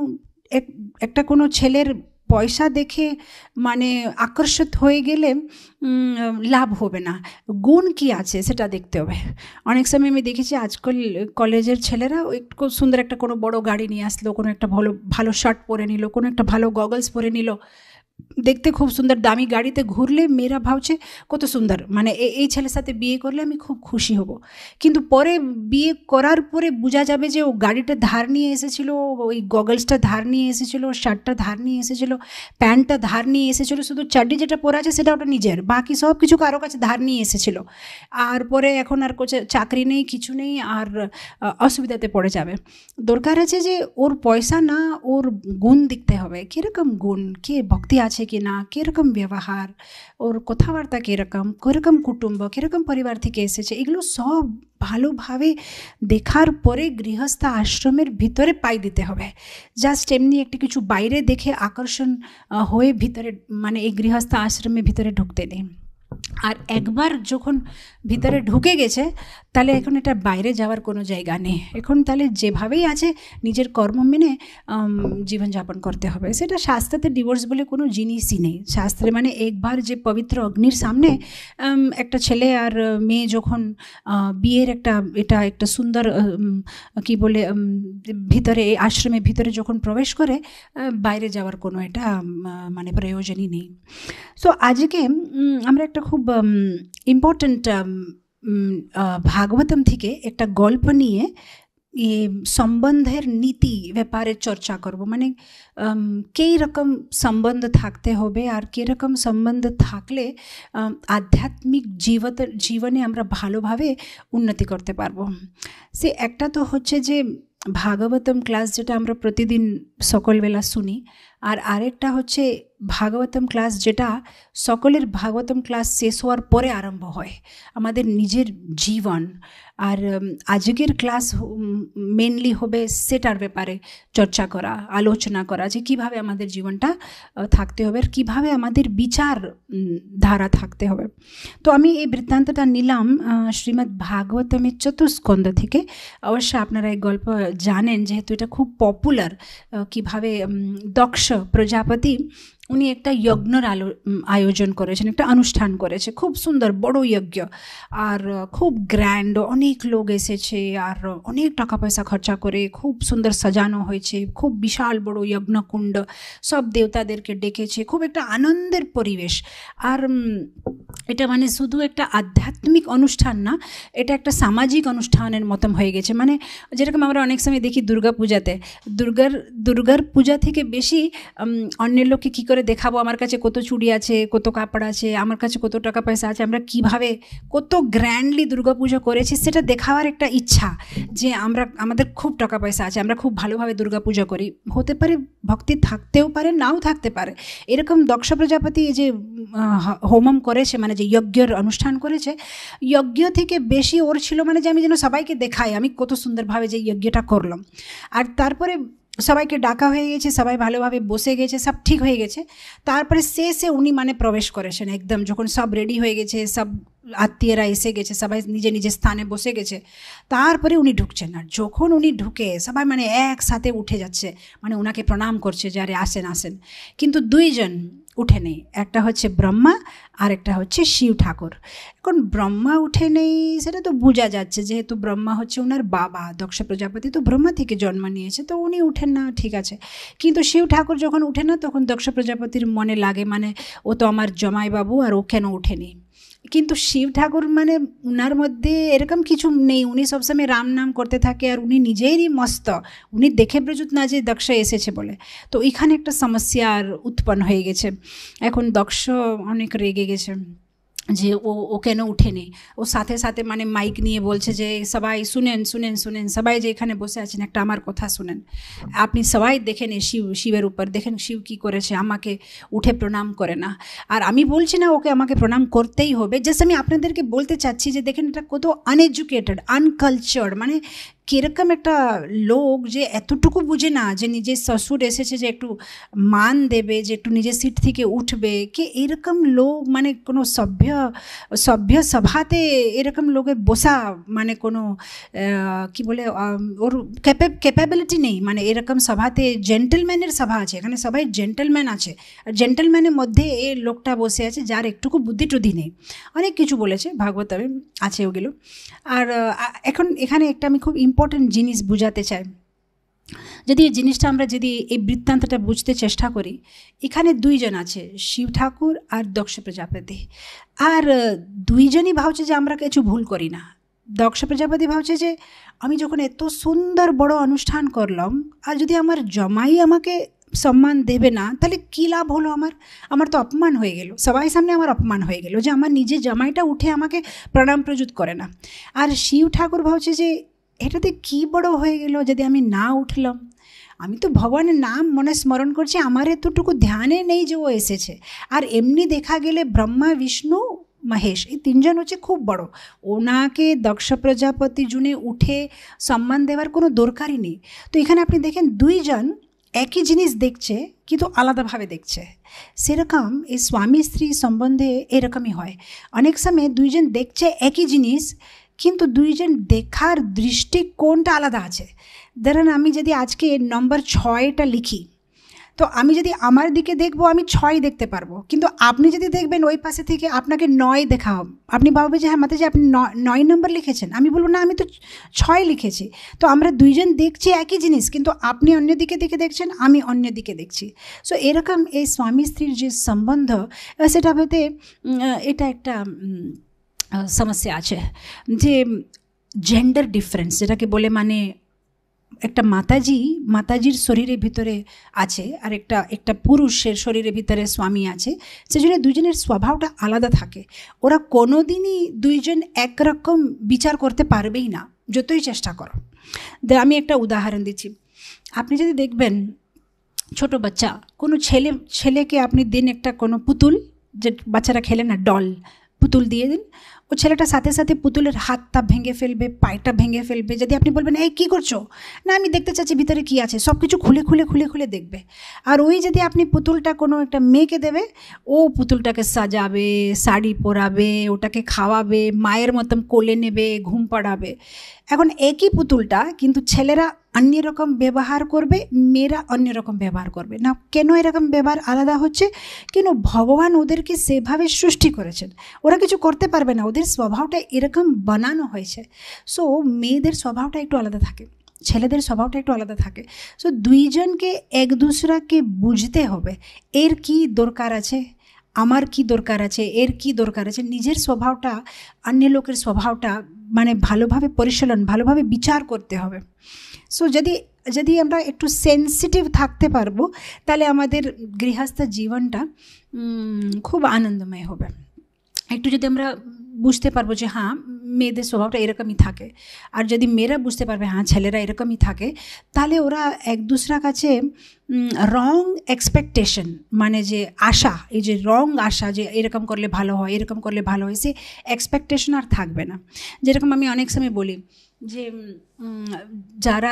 Speaker 1: এক একটা কোনো ছেলের পয়সা দেখে মানে আকর্ষিত হয়ে গেলে লাভ হবে না গুণ কি আছে সেটা দেখতে হবে অনেক সময় আমি দেখেছি আজকাল কলেজের ছেলেরা একটু সুন্দর একটা কোনো বড় গাড়ি নিয়ে আসলো কোনো একটা ভালো ভালো শার্ট পরে নিল কোনো একটা ভালো গগলস পরে নিল দেখতে খুব সুন্দর দামি গাড়িতে ঘুরলে মেয়েরা ভাবছে কত সুন্দর মানে এই ছেলের সাথে বিয়ে করলে আমি খুব খুশি হব কিন্তু পরে বিয়ে করার পরে বোঝা যাবে যে ও গাড়িটা ধার নিয়ে এসেছিল ওই গগলসটা ধার নিয়ে এসেছিল শার্টটা ধার নিয়ে এসেছিল প্যান্টটা ধার নিয়ে এসেছিল শুধু চাড্ডি যেটা পরে আছে সেটা ওটা নিজের বাকি সব কিছু কারো কাছে ধার নিয়ে এসেছিল আর পরে এখন আর কোচে চাকরি নেই কিছু নেই আর অসুবিধাতে পড়ে যাবে দরকার আছে যে ওর পয়সা না ওর গুণ দেখতে হবে কীরকম গুণ কে ভক্তি আছে আছে কি না কীরকম ব্যবহার ওর কথাবার্তা কীরকম কীরকম কুটুম্ব কীরকম পরিবার থেকে এসেছে এগুলো সব ভালোভাবে দেখার পরে গৃহস্থ আশ্রমের ভিতরে পাই দিতে হবে জাস্ট এমনি একটি কিছু বাইরে দেখে আকর্ষণ হয়ে ভিতরে মানে এই গৃহস্থ আশ্রমের ভিতরে ঢুকতে নেই আর একবার যখন ভিতরে ঢুকে গেছে তাহলে এখন এটা বাইরে যাওয়ার কোনো জায়গা নেই এখন তাহলে যেভাবেই আছে নিজের কর্ম মেনে জীবনযাপন করতে হবে সেটা শাস্ত্রতে ডিভোর্স বলে কোনো জিনিসই নেই শাস্ত্রে মানে একবার যে পবিত্র অগ্নির সামনে একটা ছেলে আর মেয়ে যখন বিয়ের একটা এটা একটা সুন্দর কি বলে ভিতরে এই আশ্রমের ভিতরে যখন প্রবেশ করে বাইরে যাওয়ার কোনো এটা মানে প্রয়োজনই নেই সো আজকে আমরা একটা খুব ইম্পর্ট্যান্ট ভাগবতম থেকে একটা গল্প নিয়ে এ সম্বন্ধের নীতি ব্যাপারে চর্চা করব মানে কেই রকম সম্বন্ধ থাকতে হবে আর রকম সম্বন্ধ থাকলে আধ্যাত্মিক জীবত জীবনে আমরা ভালোভাবে উন্নতি করতে পারবো সে একটা তো হচ্ছে যে ভাগবতম ক্লাস যেটা আমরা প্রতিদিন সকালবেলা শুনি আর আরেকটা হচ্ছে ভাগবতম ক্লাস যেটা সকলের ভাগবতম ক্লাস শেষ হওয়ার পরে আরম্ভ হয় আমাদের নিজের জীবন আর আজকের ক্লাস মেনলি হবে সেটার ব্যাপারে চর্চা করা আলোচনা করা যে কিভাবে আমাদের জীবনটা থাকতে হবে আর কীভাবে আমাদের বিচার ধারা থাকতে হবে তো আমি এই বৃত্তান্তটা নিলাম শ্রীমদ্ ভাগবতমের চতুষ্কন্ধ থেকে অবশ্য আপনারা এই গল্প জানেন যেহেতু এটা খুব পপুলার কিভাবে দক্ষ প্রজাপতি উনি একটা যজ্ঞর আলো আয়োজন করেছেন একটা অনুষ্ঠান করেছে খুব সুন্দর বড় যজ্ঞ আর খুব গ্র্যান্ড অনেক লোক এসেছে আর অনেক টাকা পয়সা খরচা করে খুব সুন্দর সাজানো হয়েছে খুব বিশাল বড় যজ্ঞকুণ্ড সব দেবতাদেরকে ডেকেছে খুব একটা আনন্দের পরিবেশ আর এটা মানে শুধু একটা আধ্যাত্মিক অনুষ্ঠান না এটা একটা সামাজিক অনুষ্ঠানের মতন হয়ে গেছে মানে যেরকম আমরা অনেক সময় দেখি দুর্গা পূজাতে দুর্গার দুর্গার পূজা থেকে বেশি অন্য লোককে কী করে করে দেখাবো আমার কাছে কত চুড়ি আছে কত কাপড় আছে আমার কাছে কত টাকা পয়সা আছে আমরা কিভাবে কত গ্র্যান্ডলি দুর্গাপুজো করেছি সেটা দেখাবার একটা ইচ্ছা যে আমরা আমাদের খুব টাকা পয়সা আছে আমরা খুব ভালোভাবে দুর্গাপুজো করি হতে পারে ভক্তি থাকতেও পারে নাও থাকতে পারে এরকম দক্ষ প্রজাপতি যে হোমম করেছে মানে যে যজ্ঞর অনুষ্ঠান করেছে যজ্ঞ থেকে বেশি ওর ছিল মানে যে আমি যেন সবাইকে দেখাই আমি কত সুন্দরভাবে যে যজ্ঞটা করলাম আর তারপরে সবাইকে ডাকা হয়ে গেছে সবাই ভালোভাবে বসে গেছে সব ঠিক হয়ে গেছে তারপরে শেষে উনি মানে প্রবেশ করেছেন একদম যখন সব রেডি হয়ে গেছে সব আত্মীয়রা এসে গেছে সবাই নিজে নিজের স্থানে বসে গেছে তারপরে উনি ঢুকছেন আর যখন উনি ঢুকে সবাই মানে একসাথে উঠে যাচ্ছে মানে ওনাকে প্রণাম করছে যে আরে আসেন আসেন কিন্তু দুইজন উঠে নেই একটা হচ্ছে ব্রহ্মা আর একটা হচ্ছে শিব ঠাকুর এখন ব্রহ্মা উঠে নেই সেটা তো বোঝা যাচ্ছে যেহেতু ব্রহ্মা হচ্ছে ওনার বাবা দক্ষ প্রজাপতি তো ব্রহ্মা থেকে জন্ম নিয়েছে তো উনি উঠেন না ঠিক আছে কিন্তু শিব ঠাকুর যখন উঠে না তখন দক্ষ প্রজাপতির মনে লাগে মানে ও তো আমার জমাইবাবু আর ও কেন উঠেনি কিন্তু শিব ঠাকুর মানে উনার মধ্যে এরকম কিছু নেই উনি সবসময় রাম নাম করতে থাকে আর উনি নিজেরই মস্ত উনি দেখে প্রযুত না যে দক্ষ এসেছে বলে তো এখানে একটা সমস্যা আর উৎপন্ন হয়ে গেছে এখন দক্ষ অনেক রেগে গেছে যে ও ও কেন উঠেনি ও সাথে সাথে মানে মাইক নিয়ে বলছে যে সবাই শুনেন শুনেন শুনেন সবাই যে এখানে বসে আছেন একটা আমার কথা শুনেন আপনি সবাই দেখেন শিব শিবের উপর দেখেন শিব কি করেছে আমাকে উঠে প্রণাম করে না আর আমি বলছি না ওকে আমাকে প্রণাম করতেই হবে জাস্ট আমি আপনাদেরকে বলতে চাচ্ছি যে দেখেন এটা কত আনএজুকেটেড আনকালচার্ড মানে কীরকম একটা লোক যে এতটুকু বুঝে না যে নিজের শ্বশুর এসেছে যে একটু মান দেবে যে একটু নিজের সিট থেকে উঠবে কে এরকম লোক মানে কোনো সভ্য সভ্য সভাতে এরকম লোকের বসা মানে কোনো কি বলে ওর ক্যাপাবিলিটি নেই মানে এরকম সভাতে জেন্টেলম্যানের সভা আছে এখানে সবাই জেন্টেলম্যান আছে আর জেন্টেলম্যানের মধ্যে এ লোকটা বসে আছে যার একটুকু বুদ্ধি টুদ্ধি নেই অনেক কিছু বলেছে ভাগবতাবে আছে ওগুলো আর এখন এখানে একটা আমি খুব ইম্পর্ট্যান্ট জিনিস বুঝাতে চায় যদি এই জিনিসটা আমরা যদি এই বৃত্তান্তটা বুঝতে চেষ্টা করি এখানে দুইজন আছে শিব ঠাকুর আর দক্ষ প্রজাপতি আর দুইজনই ভাবছে যে আমরা কিছু ভুল করি না দক্ষ প্রজাপতি ভাবছে যে আমি যখন এত সুন্দর বড় অনুষ্ঠান করলাম আর যদি আমার জমাই আমাকে সম্মান দেবে না তাহলে কী লাভ হলো আমার আমার তো অপমান হয়ে গেল সবাই সামনে আমার অপমান হয়ে গেল যে আমার নিজের জামাইটা উঠে আমাকে প্রণাম প্রযুত করে না আর শিব ঠাকুর ভাবছে যে এটাতে কী বড় হয়ে গেল যদি আমি না উঠলাম আমি তো ভগবানের নাম মনে স্মরণ করছি আমার এতটুকু ধ্যানে নেই যে ও এসেছে আর এমনি দেখা গেলে ব্রহ্মা বিষ্ণু মহেশ এই তিনজন হচ্ছে খুব বড় ওনাকে দক্ষ প্রজাপতি জুনে উঠে সম্মান দেওয়ার কোনো দরকারই নেই তো এখানে আপনি দেখেন দুইজন একই জিনিস দেখছে কিন্তু আলাদাভাবে দেখছে সেরকম এই স্বামী স্ত্রী সম্বন্ধে এরকমই হয় অনেক সময় দুইজন দেখছে একই জিনিস কিন্তু দুইজন দেখার দৃষ্টিকোণটা আলাদা আছে ধরেন আমি যদি আজকে নম্বর ছয়টা লিখি তো আমি যদি আমার দিকে দেখবো আমি ছয় দেখতে পারবো কিন্তু আপনি যদি দেখবেন ওই পাশে থেকে আপনাকে নয় দেখা আপনি ভাববে যে হ্যাঁ মাতে যে আপনি নয় নম্বর লিখেছেন আমি বলবো না আমি তো ছয় লিখেছি তো আমরা দুইজন দেখছি একই জিনিস কিন্তু আপনি অন্য দিকে দিকে দেখছেন আমি অন্য দিকে দেখছি সো এরকম এই স্বামী স্ত্রীর যে সম্বন্ধ সেটা হতে এটা একটা সমস্যা আছে যে জেন্ডার ডিফারেন্স যেটাকে বলে মানে একটা মাতাজি মাতাজির শরীরের ভিতরে আছে আর একটা একটা পুরুষের শরীরের ভিতরে স্বামী আছে সেজন্য দুজনের স্বভাবটা আলাদা থাকে ওরা কোনো দিনই দুইজন একরকম বিচার করতে পারবেই না যতই চেষ্টা করো আমি একটা উদাহরণ দিচ্ছি আপনি যদি দেখবেন ছোট বাচ্চা কোনো ছেলে ছেলেকে আপনি দিন একটা কোনো পুতুল যে বাচ্চারা খেলে না ডল পুতুল দিয়ে দিন ও ছেলেটা সাথে সাথে পুতুলের হাতটা ভেঙে ফেলবে পায়টা ভেঙে ফেলবে যদি আপনি বলবেন এই কী করছো না আমি দেখতে চাচ্ছি ভিতরে কী আছে সব কিছু খুলে খুলে খুলে খুলে দেখবে আর ওই যদি আপনি পুতুলটা কোনো একটা মেয়েকে দেবে ও পুতুলটাকে সাজাবে শাড়ি পরাবে ওটাকে খাওয়াবে মায়ের মতন কোলে নেবে ঘুম পাড়াবে এখন একই পুতুলটা কিন্তু ছেলেরা অন্য রকম ব্যবহার করবে মেয়েরা অন্য রকম ব্যবহার করবে না কেন এরকম ব্যবহার আলাদা হচ্ছে কেন ভগবান ওদেরকে সেভাবে সৃষ্টি করেছেন ওরা কিছু করতে পারবে না ওদের স্বভাবটা এরকম বানানো হয়েছে সো মেয়েদের স্বভাবটা একটু আলাদা থাকে ছেলেদের স্বভাবটা একটু আলাদা থাকে সো দুইজনকে এক দুসরাকে বুঝতে হবে এর কি দরকার আছে আমার কি দরকার আছে এর কি দরকার আছে নিজের স্বভাবটা অন্য লোকের স্বভাবটা মানে ভালোভাবে পরিচালন ভালোভাবে বিচার করতে হবে সো যদি যদি আমরা একটু সেন্সিটিভ থাকতে পারবো তাহলে আমাদের গৃহস্থ জীবনটা খুব আনন্দময় হবে একটু যদি আমরা বুঝতে পারবো যে হ্যাঁ মেয়েদের স্বভাবটা এরকমই থাকে আর যদি মেয়েরা বুঝতে পারবে হ্যাঁ ছেলেরা এরকমই থাকে তাহলে ওরা এক দুসরা কাছে রং এক্সপেকটেশন মানে যে আশা এই যে রং আশা যে এরকম করলে ভালো হয় এরকম করলে ভালো হয় সে এক্সপেকটেশন আর থাকবে না যেরকম আমি অনেক সময় বলি যে যারা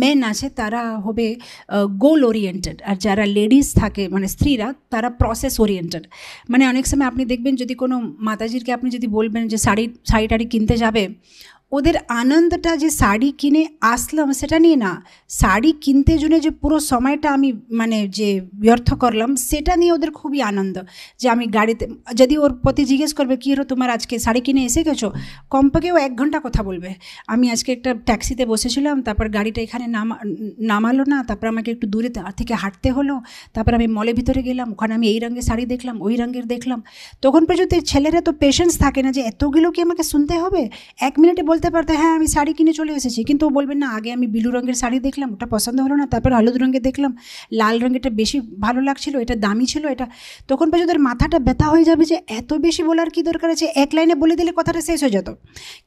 Speaker 1: মেন আছে তারা হবে গোল ওরিয়েন্টেড আর যারা লেডিস থাকে মানে স্ত্রীরা তারা প্রসেস ওরিয়েন্টেড মানে অনেক সময় আপনি দেখবেন যদি কোনো মাতাজিরকে আপনি যদি বলবেন যে শাড়ি শাড়ি টাড়ি কিনতে যাবে ওদের আনন্দটা যে শাড়ি কিনে আসলাম সেটা নিয়ে না শাড়ি কিনতে জন্যে যে পুরো সময়টা আমি মানে যে ব্যর্থ করলাম সেটা নিয়ে ওদের খুবই আনন্দ যে আমি গাড়িতে যদি ওর প্রতি জিজ্ঞেস করবে কী হলো তোমার আজকে শাড়ি কিনে এসে গেছো কমপক্ষে ও এক ঘন্টা কথা বলবে আমি আজকে একটা ট্যাক্সিতে বসেছিলাম তারপর গাড়িটা এখানে নামা নামালো না তারপর আমাকে একটু দূরে থেকে হাঁটতে হলো তারপর আমি মলের ভিতরে গেলাম ওখানে আমি এই রঙের শাড়ি দেখলাম ওই রঙের দেখলাম তখন পর্যন্ত ছেলেরা তো পেশেন্স থাকে না যে এতগুলো কি আমাকে শুনতে হবে এক মিনিটে বল বলতে পারতে হ্যাঁ আমি শাড়ি কিনে চলে এসেছি কিন্তু ও বলবেন না আগে আমি বিলু রঙের শাড়ি দেখলাম ওটা পছন্দ হলো না তারপর হলুদ রঙের দেখলাম লাল রঙেরটা বেশি ভালো লাগছিল এটা দামি ছিল এটা তখন পাশে ওদের মাথাটা ব্যথা হয়ে যাবে যে এত বেশি বলার কী দরকার আছে এক লাইনে বলে দিলে কথাটা শেষ হয়ে যেত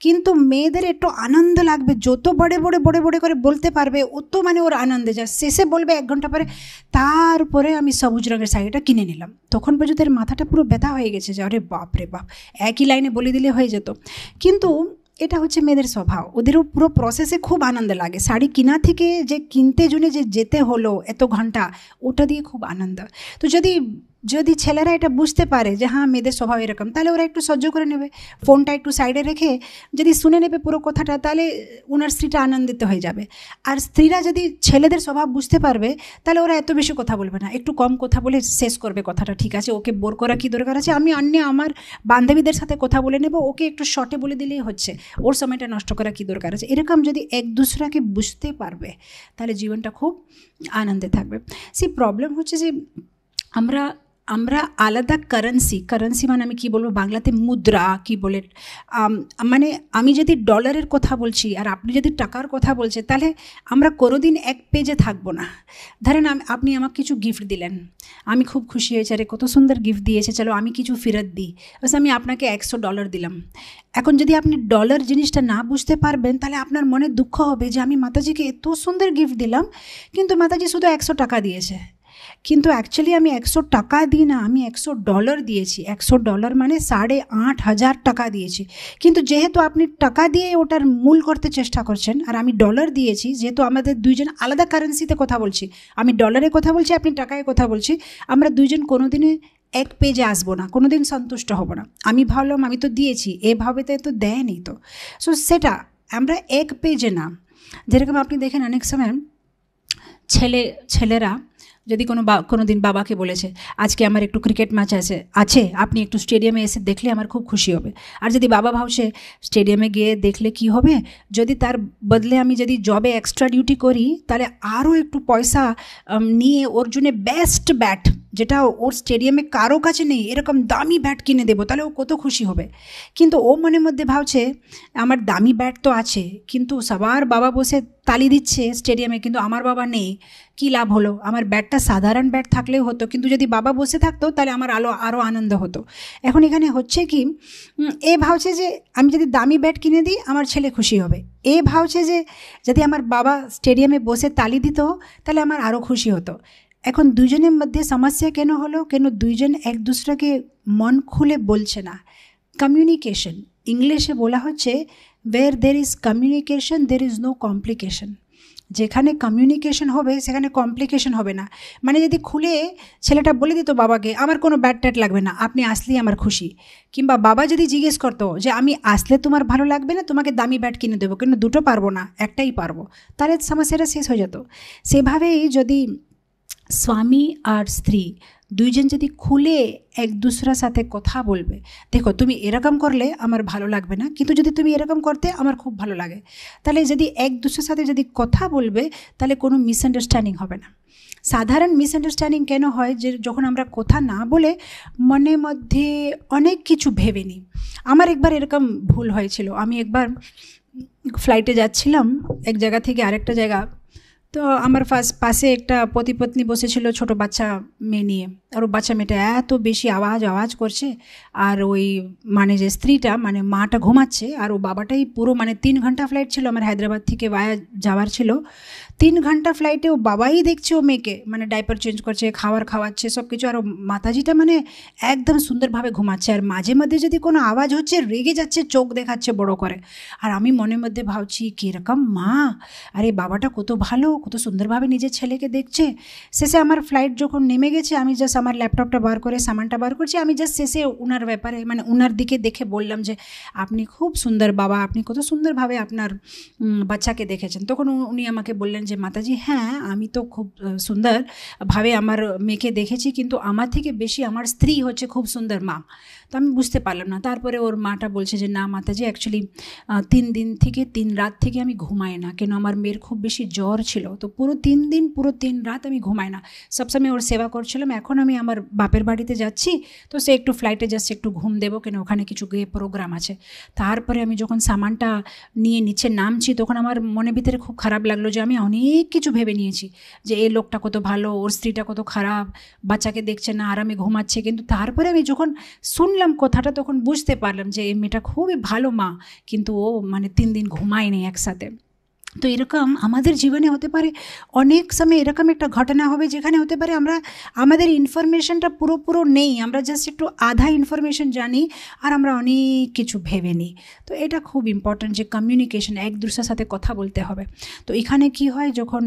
Speaker 1: কিন্তু মেয়েদের একটু আনন্দ লাগবে যত বড়ে বড়ে বড়ে বড়ে করে বলতে পারবে অত মানে ওর আনন্দে যা শেষে বলবে এক ঘন্টা পরে তারপরে আমি সবুজ রঙের শাড়িটা কিনে নিলাম তখন পর্যন্ত মাথাটা পুরো ব্যথা হয়ে গেছে যে আরে বাপ রে বাপ একই লাইনে বলে দিলে হয়ে যেত কিন্তু এটা হচ্ছে মেদের স্বভাব ওদের পুরো প্রসেসে খুব আনন্দ লাগে সাড়ি কিনা থেকে যে কিনতে জুনে যে জেতে হলো এত ঘন্টা ওটা দিয়ে খুব আনন্দ তো যদি যদি ছেলেরা এটা বুঝতে পারে যে হ্যাঁ মেয়েদের স্বভাব এরকম তাহলে ওরা একটু সহ্য করে নেবে ফোনটা একটু সাইডে রেখে যদি শুনে নেবে পুরো কথাটা তাহলে ওনার স্ত্রীটা আনন্দিত হয়ে যাবে আর স্ত্রীরা যদি ছেলেদের স্বভাব বুঝতে পারবে তাহলে ওরা এত বেশি কথা বলবে না একটু কম কথা বলে শেষ করবে কথাটা ঠিক আছে ওকে বোর করা কী দরকার আছে আমি অন্য আমার বান্ধবীদের সাথে কথা বলে নেব ওকে একটু শর্টে বলে দিলেই হচ্ছে ওর সময়টা নষ্ট করা কী দরকার আছে এরকম যদি এক দুসরাকে বুঝতে পারবে তাহলে জীবনটা খুব আনন্দে থাকবে সেই প্রবলেম হচ্ছে যে আমরা আমরা আলাদা কারেন্সি কারেন্সি মানে আমি কি বলবো বাংলাতে মুদ্রা কি বলে মানে আমি যদি ডলারের কথা বলছি আর আপনি যদি টাকার কথা বলছেন তাহলে আমরা কোনো দিন এক পেজে থাকবো না ধরেন আপনি আমাকে কিছু গিফট দিলেন আমি খুব খুশি হয়েছি আরে কত সুন্দর গিফট দিয়েছে চলো আমি কিছু ফেরত দিই বাস আমি আপনাকে একশো ডলার দিলাম এখন যদি আপনি ডলার জিনিসটা না বুঝতে পারবেন তাহলে আপনার মনে দুঃখ হবে যে আমি মাতাজিকে এত সুন্দর গিফট দিলাম কিন্তু মাতাজি শুধু একশো টাকা দিয়েছে কিন্তু অ্যাকচুয়ালি আমি একশো টাকা দিই না আমি একশো ডলার দিয়েছি একশো ডলার মানে সাড়ে আট হাজার টাকা দিয়েছি কিন্তু যেহেতু আপনি টাকা দিয়ে ওটার মূল করতে চেষ্টা করছেন আর আমি ডলার দিয়েছি যেহেতু আমাদের দুইজন আলাদা কারেন্সিতে কথা বলছি আমি ডলারে কথা বলছি আপনি টাকায় কথা বলছি আমরা দুইজন দিনে এক পেজে আসবো না কোনো দিন সন্তুষ্ট হব না আমি ভাবলাম আমি তো দিয়েছি এভাবে তো দেয়নি তো সো সেটা আমরা এক পেজে না যেরকম আপনি দেখেন অনেক সময় ছেলে ছেলেরা যদি কোনো বা কোনো দিন বাবাকে বলেছে আজকে আমার একটু ক্রিকেট ম্যাচ আছে আছে আপনি একটু স্টেডিয়ামে এসে দেখলে আমার খুব খুশি হবে আর যদি বাবা ভাবছে স্টেডিয়ামে গিয়ে দেখলে কি হবে যদি তার বদলে আমি যদি জবে এক্সট্রা ডিউটি করি তাহলে আরও একটু পয়সা নিয়ে ওর জন্যে বেস্ট ব্যাট যেটা ওর স্টেডিয়ামে কারো কাছে নেই এরকম দামি ব্যাট কিনে দেবো তাহলে ও কত খুশি হবে কিন্তু ও মনের মধ্যে ভাবছে আমার দামি ব্যাট তো আছে কিন্তু সবার বাবা বসে তালি দিচ্ছে স্টেডিয়ামে কিন্তু আমার বাবা নেই কি লাভ হলো আমার ব্যাটটা সাধারণ ব্যাট থাকলেও হতো কিন্তু যদি বাবা বসে থাকতো তাহলে আমার আলো আরও আনন্দ হতো এখন এখানে হচ্ছে কি এ ভাবছে যে আমি যদি দামি ব্যাট কিনে দিই আমার ছেলে খুশি হবে এ ভাবছে যে যদি আমার বাবা স্টেডিয়ামে বসে তালি দিত তাহলে আমার আরও খুশি হতো এখন দুজনের মধ্যে সমস্যা কেন হলো কেন দুইজন এক দুসরাকে মন খুলে বলছে না কমিউনিকেশন ইংলিশে বলা হচ্ছে where there is communication there is no complication যেখানে কমিউনিকেশন হবে সেখানে কমপ্লিকেশন হবে না মানে যদি খুলে ছেলেটা বলে দিত বাবাকে আমার কোনো ব্যাড ট্যাট লাগবে না আপনি আসলেই আমার খুশি কিংবা বাবা যদি জিজ্ঞেস করতো যে আমি আসলে তোমার ভালো লাগবে না তোমাকে দামি ব্যাট কিনে দেবো কিন্তু দুটো পারবো না একটাই পারবো তাহলে সমস্যাটা শেষ হয়ে যেত সেভাবেই যদি স্বামী আর স্ত্রী দুইজন যদি খুলে এক দুসরার সাথে কথা বলবে দেখো তুমি এরকম করলে আমার ভালো লাগবে না কিন্তু যদি তুমি এরকম করতে আমার খুব ভালো লাগে তাহলে যদি এক দুসরার সাথে যদি কথা বলবে তাহলে কোনো মিসআন্ডারস্ট্যান্ডিং হবে না সাধারণ মিসআন্ডারস্ট্যান্ডিং কেন হয় যে যখন আমরা কথা না বলে মনে মধ্যে অনেক কিছু ভেবে নিই আমার একবার এরকম ভুল হয়েছিল আমি একবার ফ্লাইটে যাচ্ছিলাম এক জায়গা থেকে আরেকটা জায়গা তো আমার পাশে একটা পতি পত্নী বসেছিল ছোট বাচ্চা মেয়ে নিয়ে আর বাচ্চা মেয়েটা এত বেশি আওয়াজ আওয়াজ করছে আর ওই মানে যে স্ত্রীটা মানে মাটা ঘুমাচ্ছে আর ও বাবাটাই পুরো মানে তিন ঘন্টা ফ্লাইট ছিল আমার হায়দ্রাবাদ থেকে বায়া যাওয়ার ছিল তিন ঘন্টা ফ্লাইটে ও বাবাই দেখছে ও মেয়েকে মানে ডাইপার চেঞ্জ করছে খাওয়ার খাওয়াচ্ছে সব কিছু আর মাতাজিটা মানে একদম সুন্দরভাবে ঘুমাচ্ছে আর মাঝে মাঝে যদি কোনো আওয়াজ হচ্ছে রেগে যাচ্ছে চোখ দেখাচ্ছে বড় করে আর আমি মনের মধ্যে ভাবছি কীরকম মা আরে বাবাটা কত ভালো কত সুন্দরভাবে নিজের ছেলেকে দেখছে শেষে আমার ফ্লাইট যখন নেমে গেছে আমি জাস্ট আমার ল্যাপটপটা বার করে সামানটা বার করছি আমি জাস্ট শেষে ওনার ব্যাপারে মানে ওনার দিকে দেখে বললাম যে আপনি খুব সুন্দর বাবা আপনি কত সুন্দরভাবে আপনার বাচ্চাকে দেখেছেন তখন উনি আমাকে বললেন যে মাতাজি হ্যাঁ আমি তো খুব সুন্দরভাবে আমার মেয়েকে দেখেছি কিন্তু আমার থেকে বেশি আমার স্ত্রী হচ্ছে খুব সুন্দর মা তো আমি বুঝতে পারলাম না তারপরে ওর মাটা বলছে যে না মাতাজি অ্যাকচুয়ালি তিন দিন থেকে তিন রাত থেকে আমি ঘুমাই না কেন আমার মেয়ের খুব বেশি জ্বর ছিল তো পুরো তিন দিন পুরো তিন রাত আমি ঘুমাই না সবসময় ওর সেবা করছিলাম এখন আমি আমি আমার বাপের বাড়িতে যাচ্ছি তো সে একটু ফ্লাইটে জাস্ট একটু ঘুম দেবো কেন ওখানে কিছু গিয়ে প্রোগ্রাম আছে তারপরে আমি যখন সামানটা নিয়ে নিচে নামছি তখন আমার মনে ভিতরে খুব খারাপ লাগলো যে আমি অনেক কিছু ভেবে নিয়েছি যে এই লোকটা কত ভালো ওর স্ত্রীটা কত খারাপ বাচ্চাকে দেখছে না আর আমি ঘুমাচ্ছে কিন্তু তারপরে আমি যখন শুনলাম কথাটা তখন বুঝতে পারলাম যে এই মেয়েটা খুবই ভালো মা কিন্তু ও মানে তিন দিন ঘুমায়নি একসাথে তো এরকম আমাদের জীবনে হতে পারে অনেক সময় এরকম একটা ঘটনা হবে যেখানে হতে পারে আমরা আমাদের ইনফরমেশনটা পুরোপুরো নেই আমরা জাস্ট একটু আধা ইনফরমেশন জানি আর আমরা অনেক কিছু ভেবে নিই তো এটা খুব ইম্পর্ট্যান্ট যে কমিউনিকেশন এক দুসার সাথে কথা বলতে হবে তো এখানে কি হয় যখন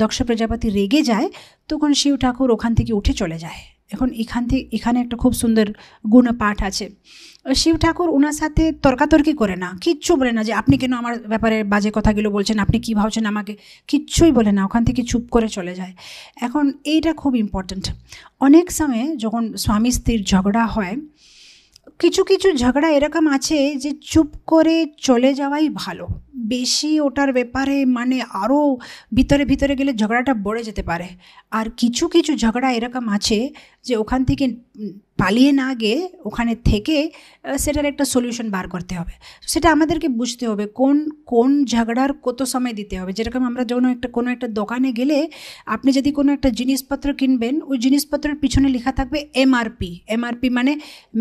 Speaker 1: দক্ষ প্রজাপতি রেগে যায় তখন শিব ঠাকুর ওখান থেকে উঠে চলে যায় এখন এখান থেকে এখানে একটা খুব সুন্দর গুণপাঠ আছে শিব ঠাকুর ওনার সাথে তর্কাতর্কি করে না কিচ্ছু বলে না যে আপনি কেন আমার ব্যাপারে বাজে কথাগুলো বলছেন আপনি কি ভাবছেন আমাকে কিচ্ছুই বলে না ওখান থেকে চুপ করে চলে যায় এখন এইটা খুব ইম্পর্ট্যান্ট অনেক সময় যখন স্বামী স্ত্রীর ঝগড়া হয় কিছু কিছু ঝগড়া এরকম আছে যে চুপ করে চলে যাওয়াই ভালো বেশি ওটার ব্যাপারে মানে আরও ভিতরে ভিতরে গেলে ঝগড়াটা বড়ে যেতে পারে আর কিছু কিছু ঝগড়া এরকম আছে যে ওখান থেকে পালিয়ে না গিয়ে ওখানে থেকে সেটার একটা সলিউশন বার করতে হবে সেটা আমাদেরকে বুঝতে হবে কোন কোন ঝগড়ার কত সময় দিতে হবে যেরকম আমরা যখন একটা কোনো একটা দোকানে গেলে আপনি যদি কোনো একটা জিনিসপত্র কিনবেন ওই জিনিসপত্রের পিছনে লেখা থাকবে এমআরপি এমআরপি মানে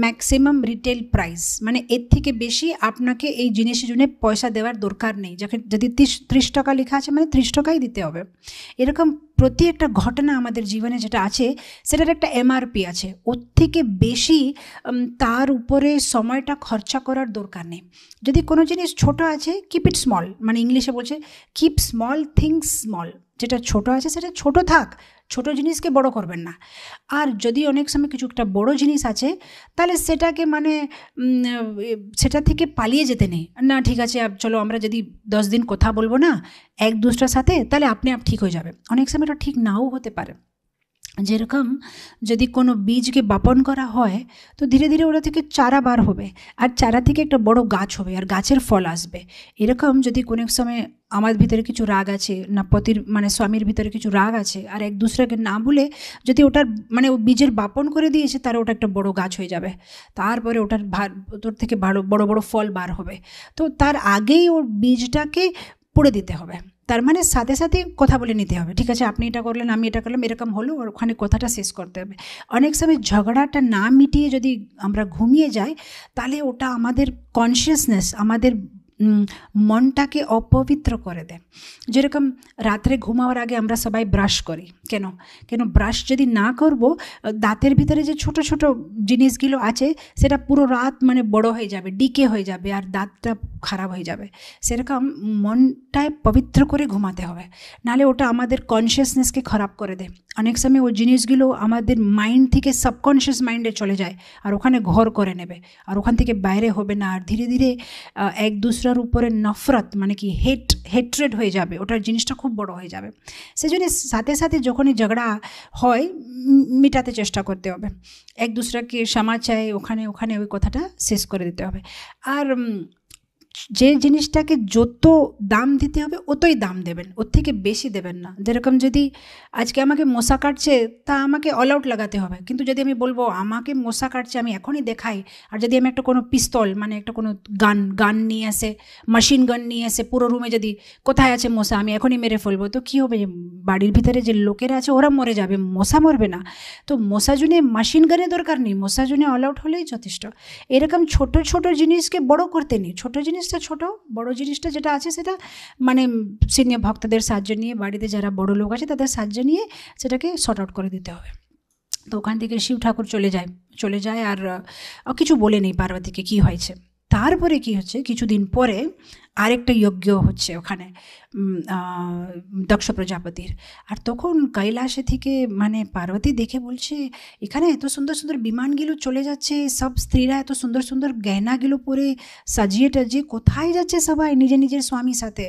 Speaker 1: ম্যাক্সিমাম রিটেল প্রাইস মানে এর থেকে বেশি আপনাকে এই জিনিসের জন্য পয়সা দেওয়ার দরকার নেই যখন যদি ত্রিশ ত্রিশ টাকা লেখা আছে মানে ত্রিশ টাকাই দিতে হবে এরকম প্রতি একটা ঘটনা আমাদের জীবনে যেটা আছে সেটার একটা এমআরপি আছে ওর থেকে বেশি তার উপরে সময়টা খরচা করার দরকার নেই যদি কোনো জিনিস ছোট আছে কিপ ইট স্মল মানে ইংলিশে বলছে কিপ স্মল থিংস স্মল যেটা ছোট আছে সেটা ছোট থাক ছোট জিনিসকে বড় করবেন না আর যদি অনেক সময় কিছু একটা বড় জিনিস আছে তাহলে সেটাকে মানে সেটা থেকে পালিয়ে যেতে নেই না ঠিক আছে চলো আমরা যদি দশ দিন কথা বলবো না এক দুষ্টার সাথে তাহলে আপনি আপ ঠিক হয়ে যাবে অনেক সময় এটা ঠিক নাও হতে পারে যেরকম যদি কোনো বীজকে বাপন করা হয় তো ধীরে ধীরে ওটা থেকে চারা বার হবে আর চারা থেকে একটা বড় গাছ হবে আর গাছের ফল আসবে এরকম যদি কোনো এক সময় আমার ভিতরে কিছু রাগ আছে না পতির মানে স্বামীর ভিতরে কিছু রাগ আছে আর এক দুসরাকে না বলে যদি ওটার মানে ও বীজের বাপন করে দিয়েছে তার ওটা একটা বড় গাছ হয়ে যাবে তারপরে ওটার তোর থেকে ভালো বড় বড় ফল বার হবে তো তার আগেই ওর বীজটাকে পুড়ে দিতে হবে তার মানে সাথে সাথে কথা বলে নিতে হবে ঠিক আছে আপনি এটা করলেন আমি এটা করলাম এরকম হলো আর ওখানে কথাটা শেষ করতে হবে অনেক সময় ঝগড়াটা না মিটিয়ে যদি আমরা ঘুমিয়ে যাই তাহলে ওটা আমাদের কনসিয়াসনেস আমাদের মনটাকে অপবিত্র করে দেয় যেরকম রাত্রে ঘুমাওয়ার আগে আমরা সবাই ব্রাশ করি কেন কেন ব্রাশ যদি না করব দাঁতের ভিতরে যে ছোট ছোট জিনিসগুলো আছে সেটা পুরো রাত মানে বড় হয়ে যাবে ডিকে হয়ে যাবে আর দাঁতটা খারাপ হয়ে যাবে সেরকম মনটায় পবিত্র করে ঘুমাতে হবে নাহলে ওটা আমাদের কনসিয়াসনেসকে খারাপ করে দেয় অনেক সময় ওই জিনিসগুলো আমাদের মাইন্ড থেকে সাবকনশিয়াস মাইন্ডে চলে যায় আর ওখানে ঘর করে নেবে আর ওখান থেকে বাইরে হবে না আর ধীরে ধীরে এক দুসর দুসরার উপরে নফরত মানে কি হেট হেট্রেড হয়ে যাবে ওটার জিনিসটা খুব বড় হয়ে যাবে সেজন্য সাথে সাথে যখনই ঝগড়া হয় মেটাতে চেষ্টা করতে হবে এক দুসরাকে ক্ষমা চাই ওখানে ওখানে ওই কথাটা শেষ করে দিতে হবে আর যে জিনিসটাকে যত দাম দিতে হবে অতই দাম দেবেন ওর থেকে বেশি দেবেন না যেরকম যদি আজকে আমাকে মশা কাটছে তা আমাকে অল আউট লাগাতে হবে কিন্তু যদি আমি বলবো আমাকে মশা কাটছে আমি এখনই দেখাই আর যদি আমি একটা কোনো পিস্তল মানে একটা কোনো গান গান নিয়ে আসে মেশিন গান নিয়ে আসে পুরো রুমে যদি কোথায় আছে মশা আমি এখনই মেরে ফেলবো তো কী হবে বাড়ির ভিতরে যে লোকেরা আছে ওরা মরে যাবে মশা মরবে না তো মশা জুনে মেশিন গানের দরকার নেই মশা জুনে অল আউট হলেই যথেষ্ট এরকম ছোট ছোট জিনিসকে বড় করতে নেই ছোট জিনিস জিনিসটা ছোট বড় জিনিসটা যেটা আছে সেটা মানে সিনিয়র ভক্তদের সাহায্য নিয়ে বাড়িতে যারা বড় লোক আছে তাদের সাহায্য নিয়ে সেটাকে শর্ট আউট করে দিতে হবে তো ওখান থেকে শিব ঠাকুর চলে যায় চলে যায় আর কিছু বলে নেই পার্বতীকে কি হয়েছে তারপরে কি হচ্ছে কিছুদিন পরে আরেকটা যজ্ঞ হচ্ছে ওখানে দক্ষ প্রজাপতির আর তখন কৈলাসে থেকে মানে পার্বতী দেখে বলছে এখানে এত সুন্দর সুন্দর বিমানগুলো চলে যাচ্ছে সব স্ত্রীরা এত সুন্দর সুন্দর গহনাগুলো পরে সাজিয়ে টাজিয়ে কোথায় যাচ্ছে সবাই নিজের নিজের স্বামীর সাথে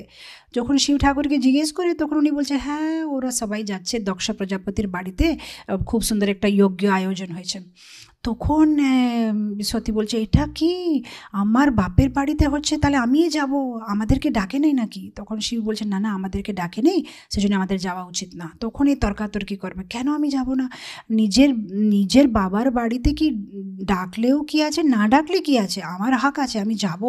Speaker 1: যখন শিব ঠাকুরকে জিজ্ঞেস করে তখন উনি বলছে হ্যাঁ ওরা সবাই যাচ্ছে দক্ষ প্রজাপতির বাড়িতে খুব সুন্দর একটা যজ্ঞ আয়োজন হয়েছে তখন সতী বলছে এটা কি আমার বাপের বাড়িতে হচ্ছে তাহলে আমিই যাব আমাদেরকে ডাকে নেই নাকি তখন শিব বলছে না না আমাদেরকে ডাকে নেই সেজন্য আমাদের যাওয়া উচিত না তখন এই তর্কাতর্কি করবে কেন আমি যাব না নিজের নিজের বাবার বাড়িতে কি ডাকলেও কি আছে না ডাকলে কি আছে আমার হাক আছে আমি যাব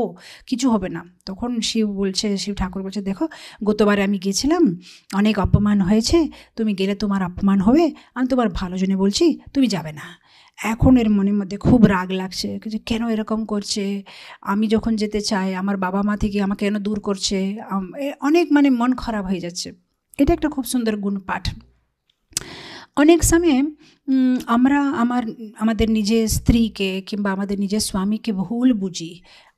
Speaker 1: কিছু হবে না তখন শিব বলছে শিব ঠাকুর বলছে দেখো গতবারে আমি গেছিলাম অনেক অপমান হয়েছে তুমি গেলে তোমার অপমান হবে আমি তোমার ভালো জনে বলছি তুমি যাবে না এখন এর মনের মধ্যে খুব রাগ লাগছে যে কেন এরকম করছে আমি যখন যেতে চাই আমার বাবা মা থেকে আমাকে কেন দূর করছে অনেক মানে মন খারাপ হয়ে যাচ্ছে এটা একটা খুব সুন্দর গুণ পাঠ অনেক সময় আমরা আমার আমাদের নিজের স্ত্রীকে কিংবা আমাদের নিজের স্বামীকে ভুল বুঝি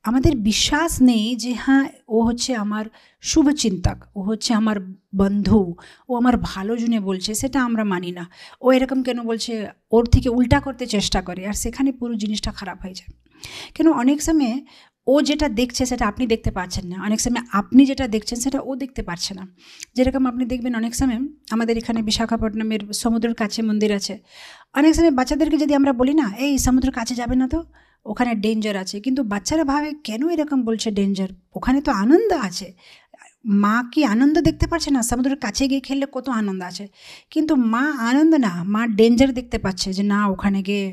Speaker 1: আমাদের বিশ্বাস নেই যে হ্যাঁ ও হচ্ছে আমার শুভচিন্তক ও হচ্ছে আমার বন্ধু ও আমার ভালো জুনে বলছে সেটা আমরা মানি না ও এরকম কেন বলছে ওর থেকে উল্টা করতে চেষ্টা করে আর সেখানে পুরো জিনিসটা খারাপ হয়ে যায় কেন অনেক সময় ও যেটা দেখছে সেটা আপনি দেখতে পাচ্ছেন না অনেক সময় আপনি যেটা দেখছেন সেটা ও দেখতে পারছে না যেরকম আপনি দেখবেন অনেক সময় আমাদের এখানে বিশাখাপট্টনমের সমুদ্রের কাছে মন্দির আছে অনেক সময় বাচ্চাদেরকে যদি আমরা বলি না এই সমুদ্রের কাছে যাবে না তো ওখানে ডেঞ্জার আছে কিন্তু বাচ্চারা ভাবে কেন এরকম বলছে ডেঞ্জার ওখানে তো আনন্দ আছে মা কি আনন্দ দেখতে পাচ্ছে না সমুদ্রের কাছে গিয়ে খেললে কত আনন্দ আছে কিন্তু মা আনন্দ না মা ডেঞ্জার দেখতে পাচ্ছে যে না ওখানে গিয়ে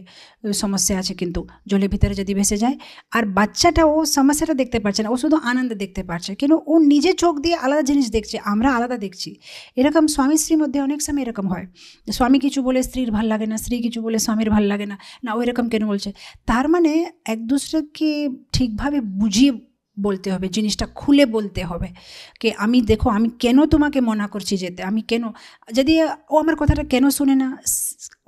Speaker 1: সমস্যা আছে কিন্তু জলের ভিতরে যদি ভেসে যায় আর বাচ্চাটা ও সমস্যাটা দেখতে পাচ্ছে না ও শুধু আনন্দ দেখতে পাচ্ছে কেন ও নিজে চোখ দিয়ে আলাদা জিনিস দেখছে আমরা আলাদা দেখছি এরকম স্বামী স্ত্রীর মধ্যে অনেক সময় এরকম হয় স্বামী কিছু বলে স্ত্রীর ভাল লাগে না স্ত্রী কিছু বলে স্বামীর ভাল লাগে না না ওই রকম কেন বলছে তার মানে এক দুসরাকে ঠিকভাবে বুঝিয়ে বলতে হবে জিনিসটা খুলে বলতে হবে কে আমি দেখো আমি কেন তোমাকে মনা করছি যেতে আমি কেন যদি ও আমার কথাটা কেন শুনে না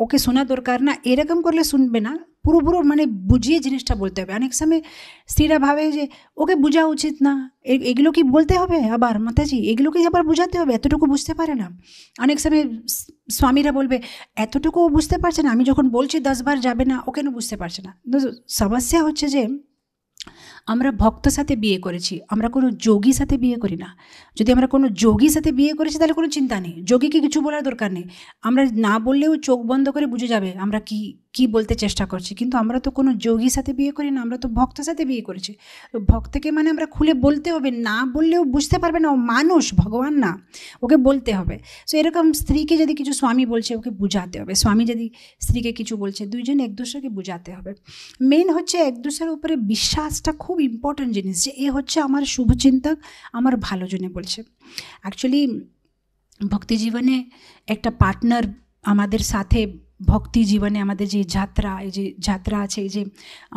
Speaker 1: ওকে শোনা দরকার না এরকম করলে শুনবে না পুরো পুরো মানে বুঝিয়ে জিনিসটা বলতে হবে অনেক সময় স্ত্রীরা ভাবে যে ওকে বোঝা উচিত না এগুলো কি বলতে হবে আবার মাতাজি এগুলো কি আবার বোঝাতে হবে এতটুকু বুঝতে পারে না অনেক সময় স্বামীরা বলবে এতটুকু বুঝতে পারছে না আমি যখন বলছি দশবার যাবে না ও কেন বুঝতে পারছে না সমস্যা হচ্ছে যে আমরা ভক্ত সাথে বিয়ে করেছি আমরা কোনো যোগী সাথে বিয়ে করি না যদি আমরা কোনো যোগীর সাথে বিয়ে করেছি তাহলে কোনো চিন্তা নেই যোগীকে কিছু বলার দরকার নেই আমরা না বললেও চোখ বন্ধ করে বুঝে যাবে আমরা কি কি বলতে চেষ্টা করছি কিন্তু আমরা তো কোনো যোগীর সাথে বিয়ে করি না আমরা তো ভক্তের সাথে বিয়ে করেছি ভক্তকে মানে আমরা খুলে বলতে হবে না বললেও বুঝতে পারবে না ও মানুষ ভগবান না ওকে বলতে হবে সো এরকম স্ত্রীকে যদি কিছু স্বামী বলছে ওকে বুঝাতে হবে স্বামী যদি স্ত্রীকে কিছু বলছে দুইজন এক দুসরাকে বুঝাতে হবে মেন হচ্ছে এক দুসরের উপরে বিশ্বাসটা খুব ইম্পর্ট্যান্ট জিনিস যে এ হচ্ছে আমার শুভচিন্তক আমার ভালো জনে বলছে অ্যাকচুয়ালি ভক্তি জীবনে একটা পার্টনার আমাদের সাথে ভক্তি জীবনে আমাদের যে যাত্রা এই যে যাত্রা আছে এই যে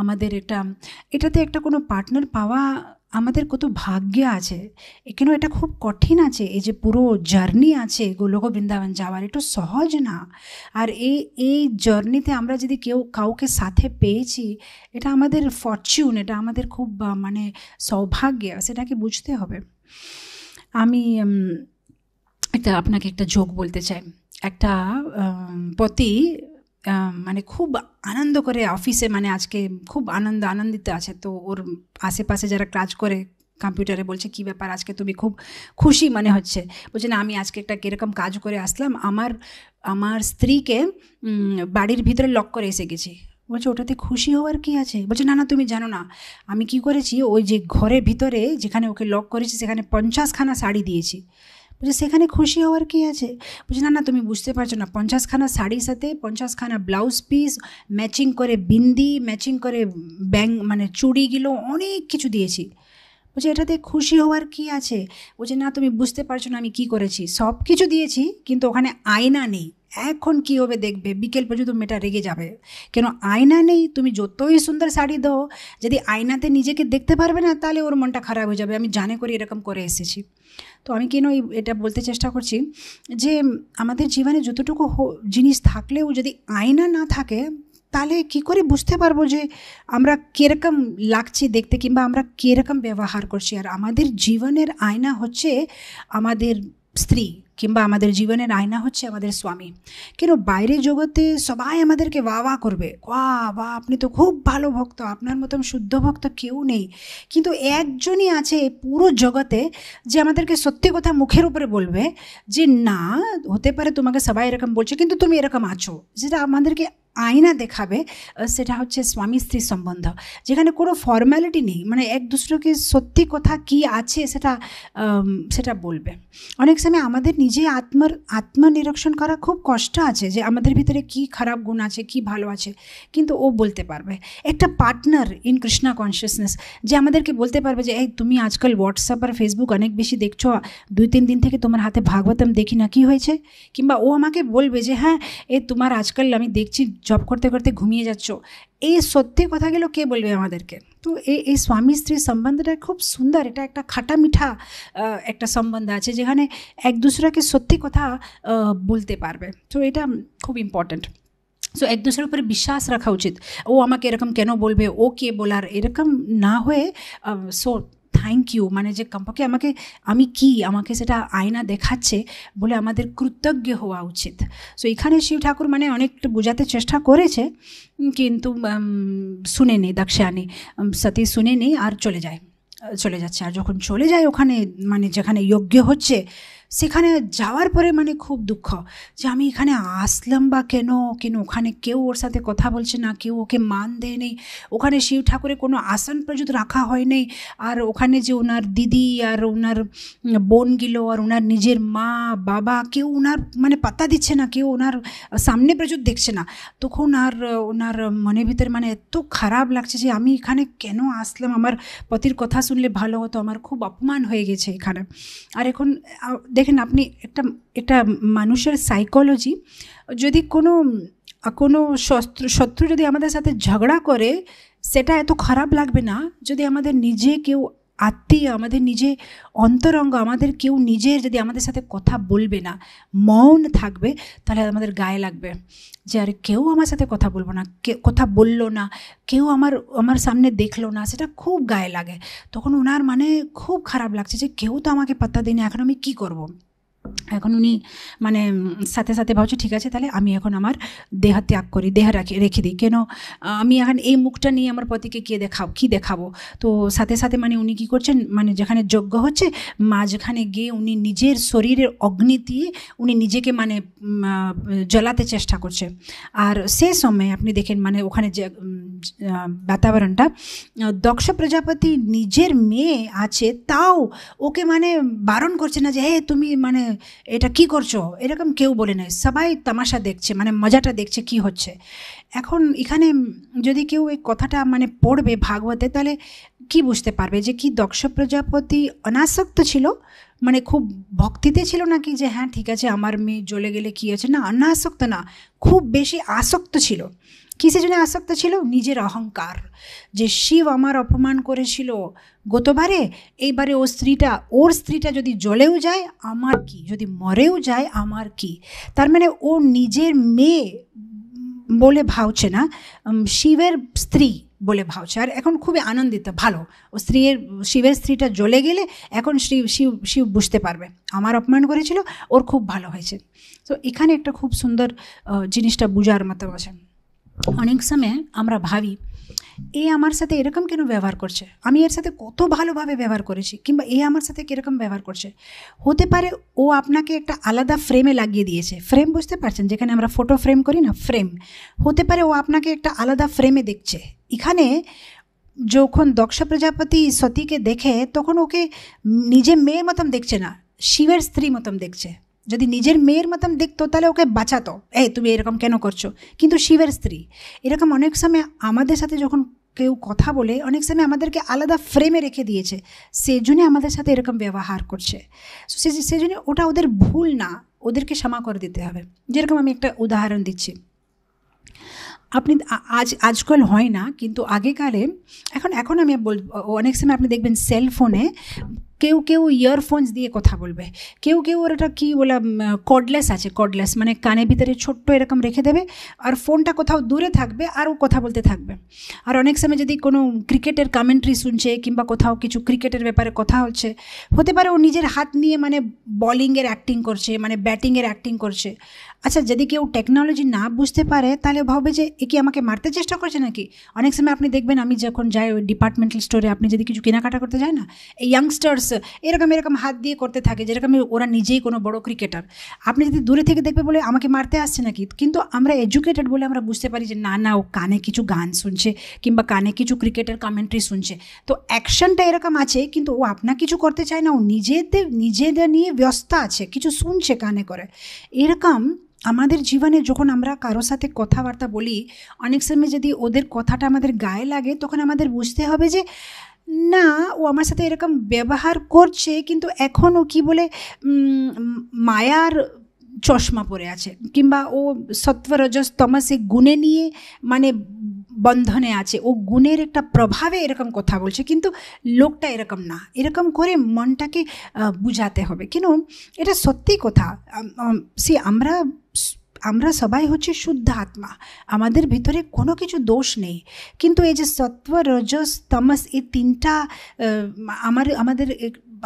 Speaker 1: আমাদের এটা এটাতে একটা কোনো পার্টনার পাওয়া আমাদের কত ভাগ্যে আছে কেন এটা খুব কঠিন আছে এই যে পুরো জার্নি আছে গোলক বৃন্দাবন যাওয়ার একটু সহজ না আর এই এই জার্নিতে আমরা যদি কেউ কাউকে সাথে পেয়েছি এটা আমাদের ফরচুন এটা আমাদের খুব মানে সৌভাগ্য সেটাকে বুঝতে হবে আমি একটা আপনাকে একটা যোগ বলতে চাই একটা পতি মানে খুব আনন্দ করে অফিসে মানে আজকে খুব আনন্দ আনন্দিত আছে তো ওর আশেপাশে যারা কাজ করে কম্পিউটারে বলছে কি ব্যাপার আজকে তুমি খুব খুশি মনে হচ্ছে বলছে না আমি আজকে একটা কীরকম কাজ করে আসলাম আমার আমার স্ত্রীকে বাড়ির ভিতরে লক করে এসে গেছি বলছে ওটাতে খুশি হওয়ার কি আছে বলছে না না তুমি জানো না আমি কি করেছি ওই যে ঘরের ভিতরে যেখানে ওকে লক করেছি সেখানে পঞ্চাশখানা শাড়ি দিয়েছি বলছে সেখানে খুশি হওয়ার কী আছে বলছে না না তুমি বুঝতে পারছো না পঞ্চাশখানা শাড়ির সাথে পঞ্চাশখানা ব্লাউজ পিস ম্যাচিং করে বিন্দি ম্যাচিং করে ব্যাং মানে চুড়িগুলো অনেক কিছু দিয়েছি বলছে এটাতে খুশি হওয়ার কি আছে বলছে না তুমি বুঝতে পারছো না আমি কি করেছি সব কিছু দিয়েছি কিন্তু ওখানে আয়না নেই এখন কি হবে দেখবে বিকেল পর্যন্ত মেয়েটা রেগে যাবে কেন আয়না নেই তুমি যতই সুন্দর শাড়ি দাও যদি আয়নাতে নিজেকে দেখতে পারবে না তাহলে ওর মনটা খারাপ হয়ে যাবে আমি জানে করে এরকম করে এসেছি তো আমি কেন এটা বলতে চেষ্টা করছি যে আমাদের জীবনে যতটুকু জিনিস থাকলেও যদি আয়না না থাকে তাহলে কি করে বুঝতে পারবো যে আমরা কীরকম লাগছে দেখতে কিংবা আমরা কীরকম ব্যবহার করছি আর আমাদের জীবনের আয়না হচ্ছে আমাদের স্ত্রী কিংবা আমাদের জীবনের আয়না হচ্ছে আমাদের স্বামী কেন বাইরের জগতে সবাই আমাদেরকে বা বা করবে বা বা আপনি তো খুব ভালো ভক্ত আপনার মতন শুদ্ধ ভক্ত কেউ নেই কিন্তু একজনই আছে পুরো জগতে যে আমাদেরকে সত্যি কথা মুখের উপরে বলবে যে না হতে পারে তোমাকে সবাই এরকম বলছে কিন্তু তুমি এরকম আছো যেটা আমাদেরকে আয়না দেখাবে সেটা হচ্ছে স্বামী-স্ত্রী সম্পর্ক যেখানে কোনো ফর্মালিটি নেই মানে এক দুstro কি সত্যি কথা কি আছে সেটা সেটা বলবে অনেক সময় আমাদের নিজে আত্ম আত্মনিরীক্ষণ করা খুব কষ্ট আছে যে আমাদের ভিতরে কি খারাপ গুণ আছে কি ভালো আছে কিন্তু ও বলতে পারবে একটা পার্টনার ইন কৃষ্ণ কনসাসনেস যে আমাদেরকে বলতে পারবে যে তুমি আজকাল WhatsApp আর Facebook অনেক বেশি দেখছো দুই তিন দিন থেকে তোমার হাতে ভাগবতম দেখি না কি হয়েছে কিংবা ও আমাকে বলবে যে হ্যাঁ এই তোমার আজকাল আমি দেখছি জব করতে করতে ঘুমিয়ে যাচ্ছ এই সত্যি কথাগুলো কে বলবে আমাদেরকে তো এই এই স্বামী স্ত্রী সম্বন্ধটা খুব সুন্দর এটা একটা খাটা মিঠা একটা সম্বন্ধ আছে যেখানে এক দুসরাকে সত্যি কথা বলতে পারবে তো এটা খুব ইম্পর্ট্যান্ট সো এক দুসরের উপরে বিশ্বাস রাখা উচিত ও আমাকে এরকম কেন বলবে ও কে বলার এরকম না হয়ে সো থ্যাংক ইউ মানে যে কমপক্ষে আমাকে আমি কি আমাকে সেটা আয়না দেখাচ্ছে বলে আমাদের কৃতজ্ঞ হওয়া উচিত সো এখানে শিব ঠাকুর মানে অনেকটা বোঝাতে চেষ্টা করেছে কিন্তু শুনে নেই দাক্ষায়ণী সতী শুনে নেই আর চলে যায় চলে যাচ্ছে আর যখন চলে যায় ওখানে মানে যেখানে যোগ্য হচ্ছে সেখানে যাওয়ার পরে মানে খুব দুঃখ যে আমি এখানে আসলাম বা কেন কেন ওখানে কেউ ওর সাথে কথা বলছে না কেউ ওকে মান দেয় নেই ওখানে শিব ঠাকুরের কোনো আসন পর্যন্ত রাখা হয় নেই আর ওখানে যে ওনার দিদি আর ওনার বোনগুলো আর ওনার নিজের মা বাবা কেউ ওনার মানে পাত্তা দিচ্ছে না কেউ ওনার সামনে পর্যন্ত দেখছে না তখন আর ওনার মনের ভিতরে মানে এত খারাপ লাগছে যে আমি এখানে কেন আসলাম আমার পতির কথা শুনলে ভালো হতো আমার খুব অপমান হয়ে গেছে এখানে আর এখন দেখেন আপনি একটা এটা মানুষের সাইকোলজি যদি কোনো কোনো শত্রু শত্রু যদি আমাদের সাথে ঝগড়া করে সেটা এত খারাপ লাগবে না যদি আমাদের নিজে কেউ আত্মীয় আমাদের নিজে অন্তরঙ্গ আমাদের কেউ নিজের যদি আমাদের সাথে কথা বলবে না মৌন থাকবে তাহলে আমাদের গায়ে লাগবে যে আর কেউ আমার সাথে কথা বলবো না কে কথা বললো না কেউ আমার আমার সামনে দেখলো না সেটা খুব গায়ে লাগে তখন ওনার মানে খুব খারাপ লাগছে যে কেউ তো আমাকে পাত্তা দেয়নি এখন আমি কী করবো এখন উনি মানে সাথে সাথে ভাবছে ঠিক আছে তাহলে আমি এখন আমার দেহা ত্যাগ করি দেহ রাখি রেখে দিই কেন আমি এখন এই মুখটা নিয়ে আমার পতিকে কে দেখাও কী দেখাবো তো সাথে সাথে মানে উনি কী করছেন মানে যেখানে যজ্ঞ হচ্ছে মাঝখানে গিয়ে উনি নিজের শরীরের অগ্নি দিয়ে উনি নিজেকে মানে জ্বলাতে চেষ্টা করছে আর সে সময় আপনি দেখেন মানে ওখানে যে বাতাবরণটা দক্ষ প্রজাপতি নিজের মেয়ে আছে তাও ওকে মানে বারণ করছে না যে হে হ্যাঁ, তুমি মানে এটা কি করছো এরকম কেউ বলে নেয় সবাই তামাশা দেখছে মানে মজাটা দেখছে কি হচ্ছে এখন এখানে যদি কেউ এই কথাটা মানে পড়বে ভাগবতে তাহলে কি বুঝতে পারবে যে কি দক্ষ প্রজাপতি অনাসক্ত ছিল মানে খুব ভক্তিতে ছিল নাকি যে হ্যাঁ ঠিক আছে আমার মেয়ে জ্বলে গেলে কী আছে না অনাসক্ত না খুব বেশি আসক্ত ছিল কিসে জন্য আসক্ত ছিল নিজের অহংকার যে শিব আমার অপমান করেছিল গতবারে এইবারে ও স্ত্রীটা ওর স্ত্রীটা যদি জ্বলেও যায় আমার কি যদি মরেও যায় আমার কি তার মানে ও নিজের মেয়ে বলে ভাবছে না শিবের স্ত্রী বলে ভাবছে আর এখন খুবই আনন্দিত ভালো ও স্ত্রীর শিবের স্ত্রীটা জ্বলে গেলে এখন শ্রী শিব শিব বুঝতে পারবে আমার অপমান করেছিল ওর খুব ভালো হয়েছে তো এখানে একটা খুব সুন্দর জিনিসটা বুঝার মতো আছে অনেক সময় আমরা ভাবি এ আমার সাথে এরকম কেন ব্যবহার করছে আমি এর সাথে কত ভালোভাবে ব্যবহার করেছি কিংবা এ আমার সাথে কীরকম ব্যবহার করছে হতে পারে ও আপনাকে একটা আলাদা ফ্রেমে লাগিয়ে দিয়েছে ফ্রেম বুঝতে পারছেন যেখানে আমরা ফটো ফ্রেম করি না ফ্রেম হতে পারে ও আপনাকে একটা আলাদা ফ্রেমে দেখছে এখানে যখন দক্ষ প্রজাপতি সতীকে দেখে তখন ওকে নিজে মেয়ে মতন দেখছে না শিবের স্ত্রী মতন দেখছে যদি নিজের মেয়ের মতন দেখতো তাহলে ওকে বাঁচাতো এই তুমি এরকম কেন করছো কিন্তু শিবের স্ত্রী এরকম অনেক সময় আমাদের সাথে যখন কেউ কথা বলে অনেক সময় আমাদেরকে আলাদা ফ্রেমে রেখে দিয়েছে সেজন্যে আমাদের সাথে এরকম ব্যবহার করছে সেজন্য ওটা ওদের ভুল না ওদেরকে ক্ষমা করে দিতে হবে যেরকম আমি একটা উদাহরণ দিচ্ছি আপনি আজ আজকাল হয় না কিন্তু আগেকালে এখন এখন আমি বল অনেক সময় আপনি দেখবেন সেল ফোনে কেউ কেউ ইয়ারফোনস দিয়ে কথা বলবে কেউ কেউ ওর এটা কী বলা কডলেস আছে কডলেস মানে কানে ভিতরে ছোট্ট এরকম রেখে দেবে আর ফোনটা কোথাও দূরে থাকবে আর ও কথা বলতে থাকবে আর অনেক সময় যদি কোনো ক্রিকেটের কমেন্ট্রি শুনছে কিংবা কোথাও কিছু ক্রিকেটের ব্যাপারে কথা হচ্ছে হতে পারে ও নিজের হাত নিয়ে মানে বলিংয়ের অ্যাক্টিং করছে মানে ব্যাটিংয়ের অ্যাক্টিং করছে আচ্ছা যদি কেউ টেকনোলজি না বুঝতে পারে তাহলে ভাবে যে এ কি আমাকে মারতে চেষ্টা করছে নাকি অনেক সময় আপনি দেখবেন আমি যখন যাই ওই ডিপার্টমেন্টাল স্টোরে আপনি যদি কিছু কেনাকাটা করতে যায় না এই ইয়াংস্টার্স এরকম এরকম হাত দিয়ে করতে থাকে যেরকম ওরা নিজেই কোনো বড় ক্রিকেটার আপনি যদি দূরে থেকে দেখবে বলে আমাকে মারতে আসছে নাকি কিন্তু আমরা এডুকেটেড বলে আমরা বুঝতে পারি যে না না ও কানে কিছু গান শুনছে কিংবা কানে কিছু ক্রিকেটের কমেন্ট্রি শুনছে তো অ্যাকশনটা এরকম আছে কিন্তু ও আপনা কিছু করতে চায় না ও নিজেদের নিজেদের নিয়ে ব্যস্ত আছে কিছু শুনছে কানে করে এরকম আমাদের জীবনে যখন আমরা কারোর সাথে কথাবার্তা বলি অনেক সময় যদি ওদের কথাটা আমাদের গায়ে লাগে তখন আমাদের বুঝতে হবে যে না ও আমার সাথে এরকম ব্যবহার করছে কিন্তু এখন ও কী বলে মায়ার চশমা পরে আছে কিংবা ও সত্ত্বরজস তমাসে গুণে নিয়ে মানে বন্ধনে আছে ও গুণের একটা প্রভাবে এরকম কথা বলছে কিন্তু লোকটা এরকম না এরকম করে মনটাকে বুঝাতে হবে কেন এটা সত্যি কথা সে আমরা আমরা সবাই হচ্ছে শুদ্ধ আত্মা আমাদের ভিতরে কোনো কিছু দোষ নেই কিন্তু এই যে সত্ত্ব রজস তমস এই তিনটা আমার আমাদের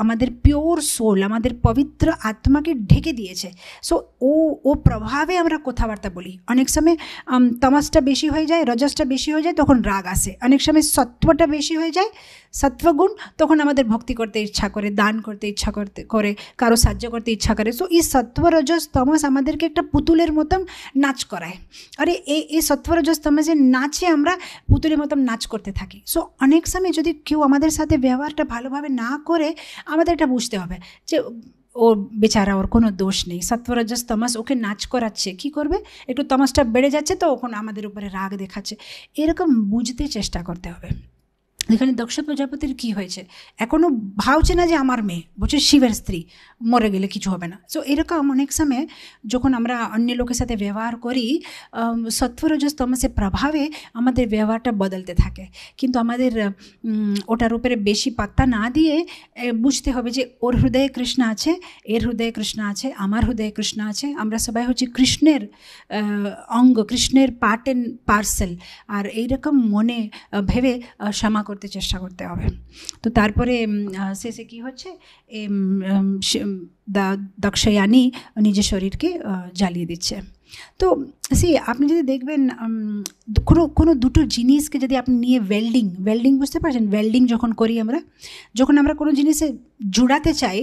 Speaker 1: আমাদের পিওর সোল আমাদের পবিত্র আত্মাকে ঢেকে দিয়েছে সো ও ও প্রভাবে আমরা কথাবার্তা বলি অনেক সময় তমাসটা বেশি হয়ে যায় রজসটা বেশি হয়ে যায় তখন রাগ আসে অনেক সময় সত্ত্বটা বেশি হয়ে যায় সত্ত্বগুণ তখন আমাদের ভক্তি করতে ইচ্ছা করে দান করতে ইচ্ছা করতে করে কারো সাহায্য করতে ইচ্ছা করে সো এই সত্ত্বরজস তমস আমাদেরকে একটা পুতুলের মতন নাচ করায় আরে এই এই সত্ত্বরজস তমাসে নাচে আমরা পুতুলের মতন নাচ করতে থাকি সো অনেক সময় যদি কেউ আমাদের সাথে ব্যবহারটা ভালোভাবে না করে আমাদের এটা বুঝতে হবে যে ও বেচারা ওর কোনো দোষ নেই সত্ত্বরজস তমাস ওকে নাচ করাচ্ছে কি করবে একটু তমাসটা বেড়ে যাচ্ছে তো ওখানে আমাদের উপরে রাগ দেখাচ্ছে এরকম বুঝতে চেষ্টা করতে হবে এখানে দক্ষ প্রজাপতির কি হয়েছে এখনও ভাবছে না যে আমার মেয়ে বলছে শিবের স্ত্রী মরে গেলে কিছু হবে না সো এরকম অনেক সময় যখন আমরা অন্য লোকের সাথে ব্যবহার করি সত্ত্বরজস প্রভাবে আমাদের ব্যবহারটা বদলতে থাকে কিন্তু আমাদের ওটার উপরে বেশি পাত্তা না দিয়ে বুঝতে হবে যে ওর হৃদয়ে কৃষ্ণ আছে এর হৃদয়ে কৃষ্ণ আছে আমার হৃদয়ে কৃষ্ণ আছে আমরা সবাই হচ্ছে কৃষ্ণের অঙ্গ কৃষ্ণের পার্ট অ্যান্ড পার্সেল আর এইরকম মনে ভেবে ক্ষমা করতে চেষ্টা করতে হবে তো তারপরে শেষে কি হচ্ছে দাক্ষায়ানি নিজের শরীরকে জ্বালিয়ে দিচ্ছে তো সি আপনি যদি দেখবেন কোনো কোনো দুটো জিনিসকে যদি আপনি নিয়ে ওয়েল্ডিং ওয়েল্ডিং বুঝতে পারছেন ওয়েল্ডিং যখন করি আমরা যখন আমরা কোনো জিনিসে জুড়াতে চাই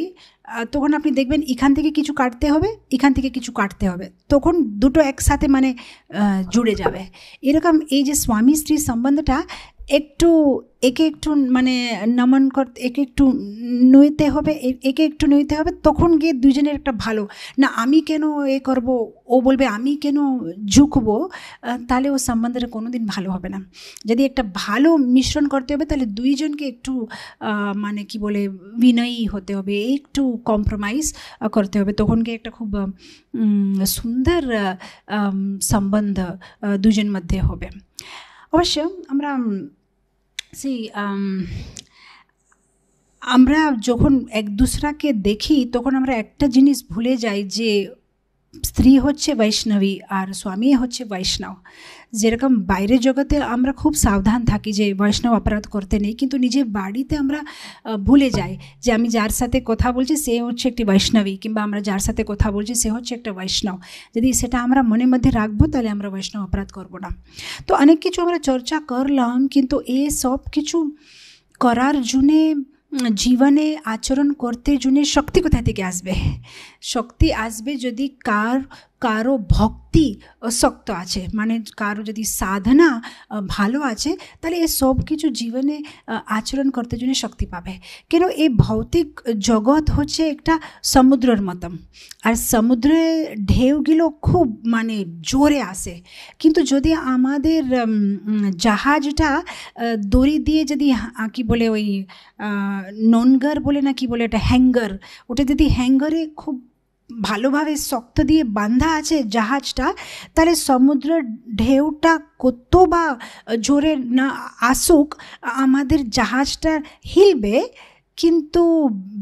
Speaker 1: তখন আপনি দেখবেন এখান থেকে কিছু কাটতে হবে এখান থেকে কিছু কাটতে হবে তখন দুটো একসাথে মানে জুড়ে যাবে এরকম এই যে স্বামী স্ত্রীর সম্বন্ধটা একটু একে একটু মানে নমন করতে একে একটু নইতে হবে একে একটু নইতে হবে তখন গিয়ে দুজনের একটা ভালো না আমি কেন এ করব ও বলবে আমি কেন ঝুঁকব তাহলে ও সম্বন্ধটা কোনো দিন ভালো হবে না যদি একটা ভালো মিশ্রণ করতে হবে তাহলে দুইজনকে একটু মানে কি বলে বিনয়ী হতে হবে একটু কম্প্রোমাইজ করতে হবে তখন গিয়ে একটা খুব সুন্দর সম্বন্ধ দুজন মধ্যে হবে অবশ্য আমরা সেই আমরা যখন এক দুসরাকে দেখি তখন আমরা একটা জিনিস ভুলে যাই যে স্ত্রী হচ্চ বৈষ্ণবী আর স্বামী হচ্চ বৈষ্ণব যেরকম বাইরে জগতে আমরা খুব সাবধান থাকি যে বৈষ্ণব অপরাধ করতে নেই কিন্তু নিজে বাড়িতে আমরা ভুলে যাই যে আমি যার সাথে কথা বলছি সে হচ্ছে একটা বৈষ্ণবী কিংবা আমরা যার সাথে কথা বলছি সে হচ্ছে একটা বৈষ্ণব যদি সেটা আমরা মনে মনে রাখবো তাহলে আমরা বৈষ্ণব অপরাধ করব না তো অনেক কিছু আমরা চর্চা करলাম কিন্তু এই সব কিছু করার জুনে জীবনে আচরণ করতে জন্য শক্তি কোথা থেকে আসবে শক্তি আসবে যদি কার কারো ভক্তি শক্ত আছে মানে কারো যদি সাধনা ভালো আছে তাহলে এ সব কিছু জীবনে আচরণ করতে জন্য শক্তি পাবে কেন এই ভৌতিক জগৎ হচ্ছে একটা সমুদ্রের মতন আর সমুদ্রে ঢেউগুলো খুব মানে জোরে আসে কিন্তু যদি আমাদের জাহাজটা দড়ি দিয়ে যদি কি বলে ওই ননগার বলে না কি বলে এটা হ্যাঙ্গার ওটা যদি হ্যাঙ্গারে খুব ভালোভাবে শক্ত দিয়ে বাঁধা আছে জাহাজটা তাহলে সমুদ্রের ঢেউটা কত বা জোরে না আসুক আমাদের জাহাজটা হিলবে কিন্তু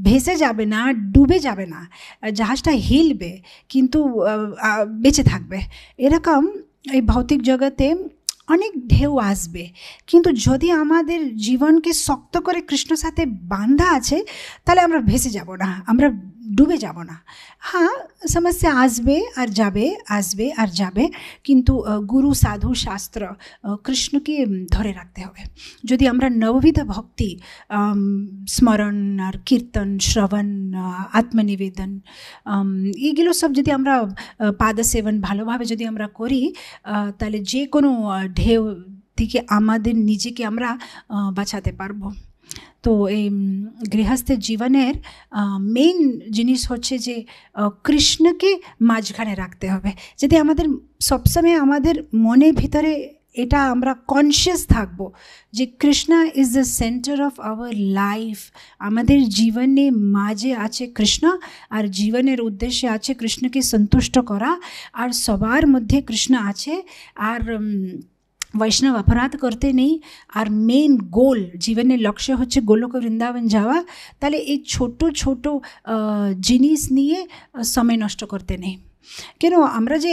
Speaker 1: ভেসে যাবে না ডুবে যাবে না জাহাজটা হিলবে কিন্তু বেঁচে থাকবে এরকম এই ভৌতিক জগতে অনেক ঢেউ আসবে কিন্তু যদি আমাদের জীবনকে শক্ত করে কৃষ্ণ সাথে বাঁধা আছে তাহলে আমরা ভেসে যাব না আমরা ডুবে যাব না हां সমস্যা আসবে আর যাবে আসবে আর যাবে কিন্তু গুরু সাধু শাস্ত্র কৃষ্ণকে ধরে রাখতে হবে যদি আমরা নববিধা ভক্তি স্মরণ আর কীর্তন শ্রবণ আত্মনিবেদন এইগুলো সব যদি আমরা পাদ সেবন ভালোভাবে যদি আমরা করি তাহলে যে কোনো দেব টিকে আমাদের নিজে কি আমরা বাঁচাতে পারব তো এ গৃহস্থ জীবনের মেইন জিনিস হচ্ছে যে কৃষ্ণকে মাঝেখানে রাখতে হবে যদি আমাদের সবসময়ে আমাদের মনে ভিতরে এটা আমরা কনসাস থাকব যে Krishna is the centre of our life আমাদের জীবনে মাঝে আছে কৃষ্ণ আর জীবনের উদ্দেশ্য আছে কৃষ্ণকে সন্তুষ্ট করা আর সবার মধ্যে কৃষ্ণ আছে আর વૈષ્ણવ અપરાધ করতে নেই আর মেন গোল জীবনের লক্ষ্য হচ্ছে গোলক বৃন্দাবন যাওয়া তাহলে এই ছোট ছোট জিনিস নিয়ে সময় নষ্ট করতে নেই কেন আমরা যে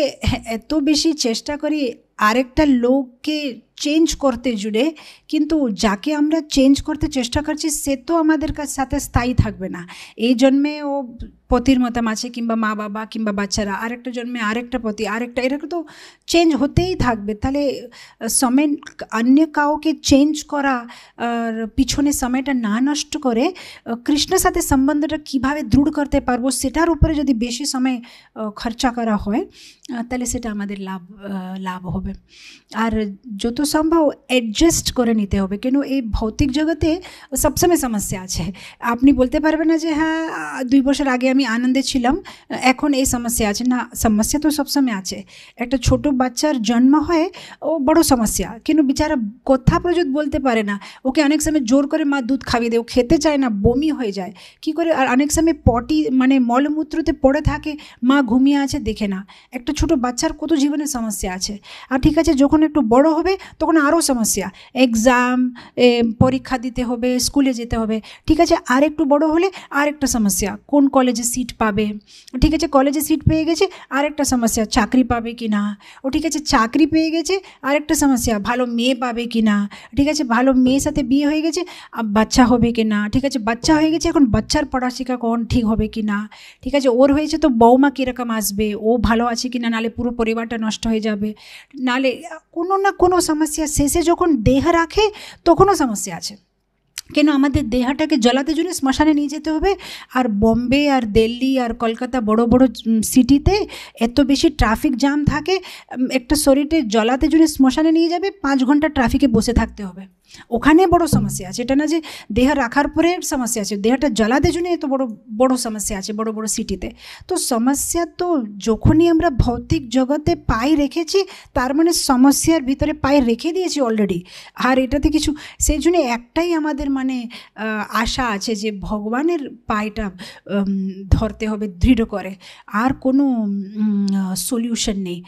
Speaker 1: এত বেশি চেষ্টা করি আরেকটা লোককে চেঞ্জ করতে জুড়ে কিন্তু যাকে আমরা চেঞ্জ করতে চেষ্টা করছি সে তো আমাদের সাথে স্থায়ী থাকবে না এই জন্মে ও পতির মতাম আছে কিংবা মা বাবা কিংবা বাচ্চারা আরেকটা জন্মে আরেকটা পতি আরেকটা এরকম তো চেঞ্জ হতেই থাকবে তাহলে সময় অন্য কাউকে চেঞ্জ করা পিছনে সময়টা না নষ্ট করে কৃষ্ণের সাথে সম্বন্ধটা কীভাবে দৃঢ় করতে পারবো সেটার উপরে যদি বেশি সময় খরচা করা হয় তাহলে সেটা আমাদের লাভ লাভ হবে আর যত সম্ভব অ্যাডজাস্ট করে নিতে হবে কেন এই ভৌতিক জগতে সবসময় সমস্যা আছে আপনি বলতে পারবেন না যে হ্যাঁ দুই বছর আগে আমি আনন্দে ছিলাম এখন এই সমস্যা আছে না সমস্যা তো সবসময় আছে একটা ছোট বাচ্চার জন্ম হয় ও বড় সমস্যা কিন্তু বিচারা কথা পর্যন্ত বলতে পারে না ওকে অনেক সময় জোর করে মা দুধ খাবি দেয় ও খেতে চায় না বমি হয়ে যায় কি করে আর অনেক সময় পটি মানে মলমূত্রতে পড়ে থাকে মা ঘুমিয়ে আছে দেখে না একটা ছোট বাচ্চার কত জীবনে সমস্যা আছে আর ঠিক আছে যখন একটু বড় হবে তখন আরও সমস্যা এক্সাম পরীক্ষা দিতে হবে স্কুলে যেতে হবে ঠিক আছে আর একটু বড় হলে আর একটা সমস্যা কোন কলেজে সিট পাবে ঠিক আছে কলেজে সিট পেয়ে গেছে আর একটা সমস্যা চাকরি পাবে কি না ও ঠিক আছে চাকরি পেয়ে গেছে আর একটা সমস্যা ভালো মেয়ে পাবে কি না ঠিক আছে ভালো মেয়ের সাথে বিয়ে হয়ে গেছে আর বাচ্চা হবে কি না ঠিক আছে বাচ্চা হয়ে গেছে এখন বাচ্চার পড়াশিকা কোন ঠিক হবে কি না ঠিক আছে ওর হয়েছে তো বৌমা কীরকম আসবে ও ভালো আছে কি না নালে পুরো পরিবারটা নষ্ট হয়ে যাবে নালে কোনো না কোনো সমস্যা শেষে যখন দেহ রাখে তখনও সমস্যা আছে কেন আমাদের দেহাটাকে জ্বলাতে জন্য শ্মশানে নিয়ে যেতে হবে আর বম্বে আর দিল্লি আর কলকাতা বড় বড় সিটিতে এত বেশি ট্রাফিক জ্যাম থাকে একটা শরীরে জ্বলাতে জন্য শ্মশানে নিয়ে যাবে পাঁচ ঘন্টা ট্রাফিকে বসে থাকতে হবে ওখানে বড় সমস্যা আছে এটা না যে দেহ রাখার পরে সমস্যা আছে দেহটা জ্বালাতে জন্য এত বড় বড় সমস্যা আছে বড় বড় সিটিতে তো সমস্যা তো যখনই আমরা ভৌতিক জগতে পায়ে রেখেছি তার মানে সমস্যার ভিতরে পায়ে রেখে দিয়েছি অলরেডি আর এটাতে কিছু সেই জন্য একটাই আমাদের মানে আশা আছে যে ভগবানের পায়টা ধরতে হবে দৃঢ় করে আর কোনো সলিউশন নেই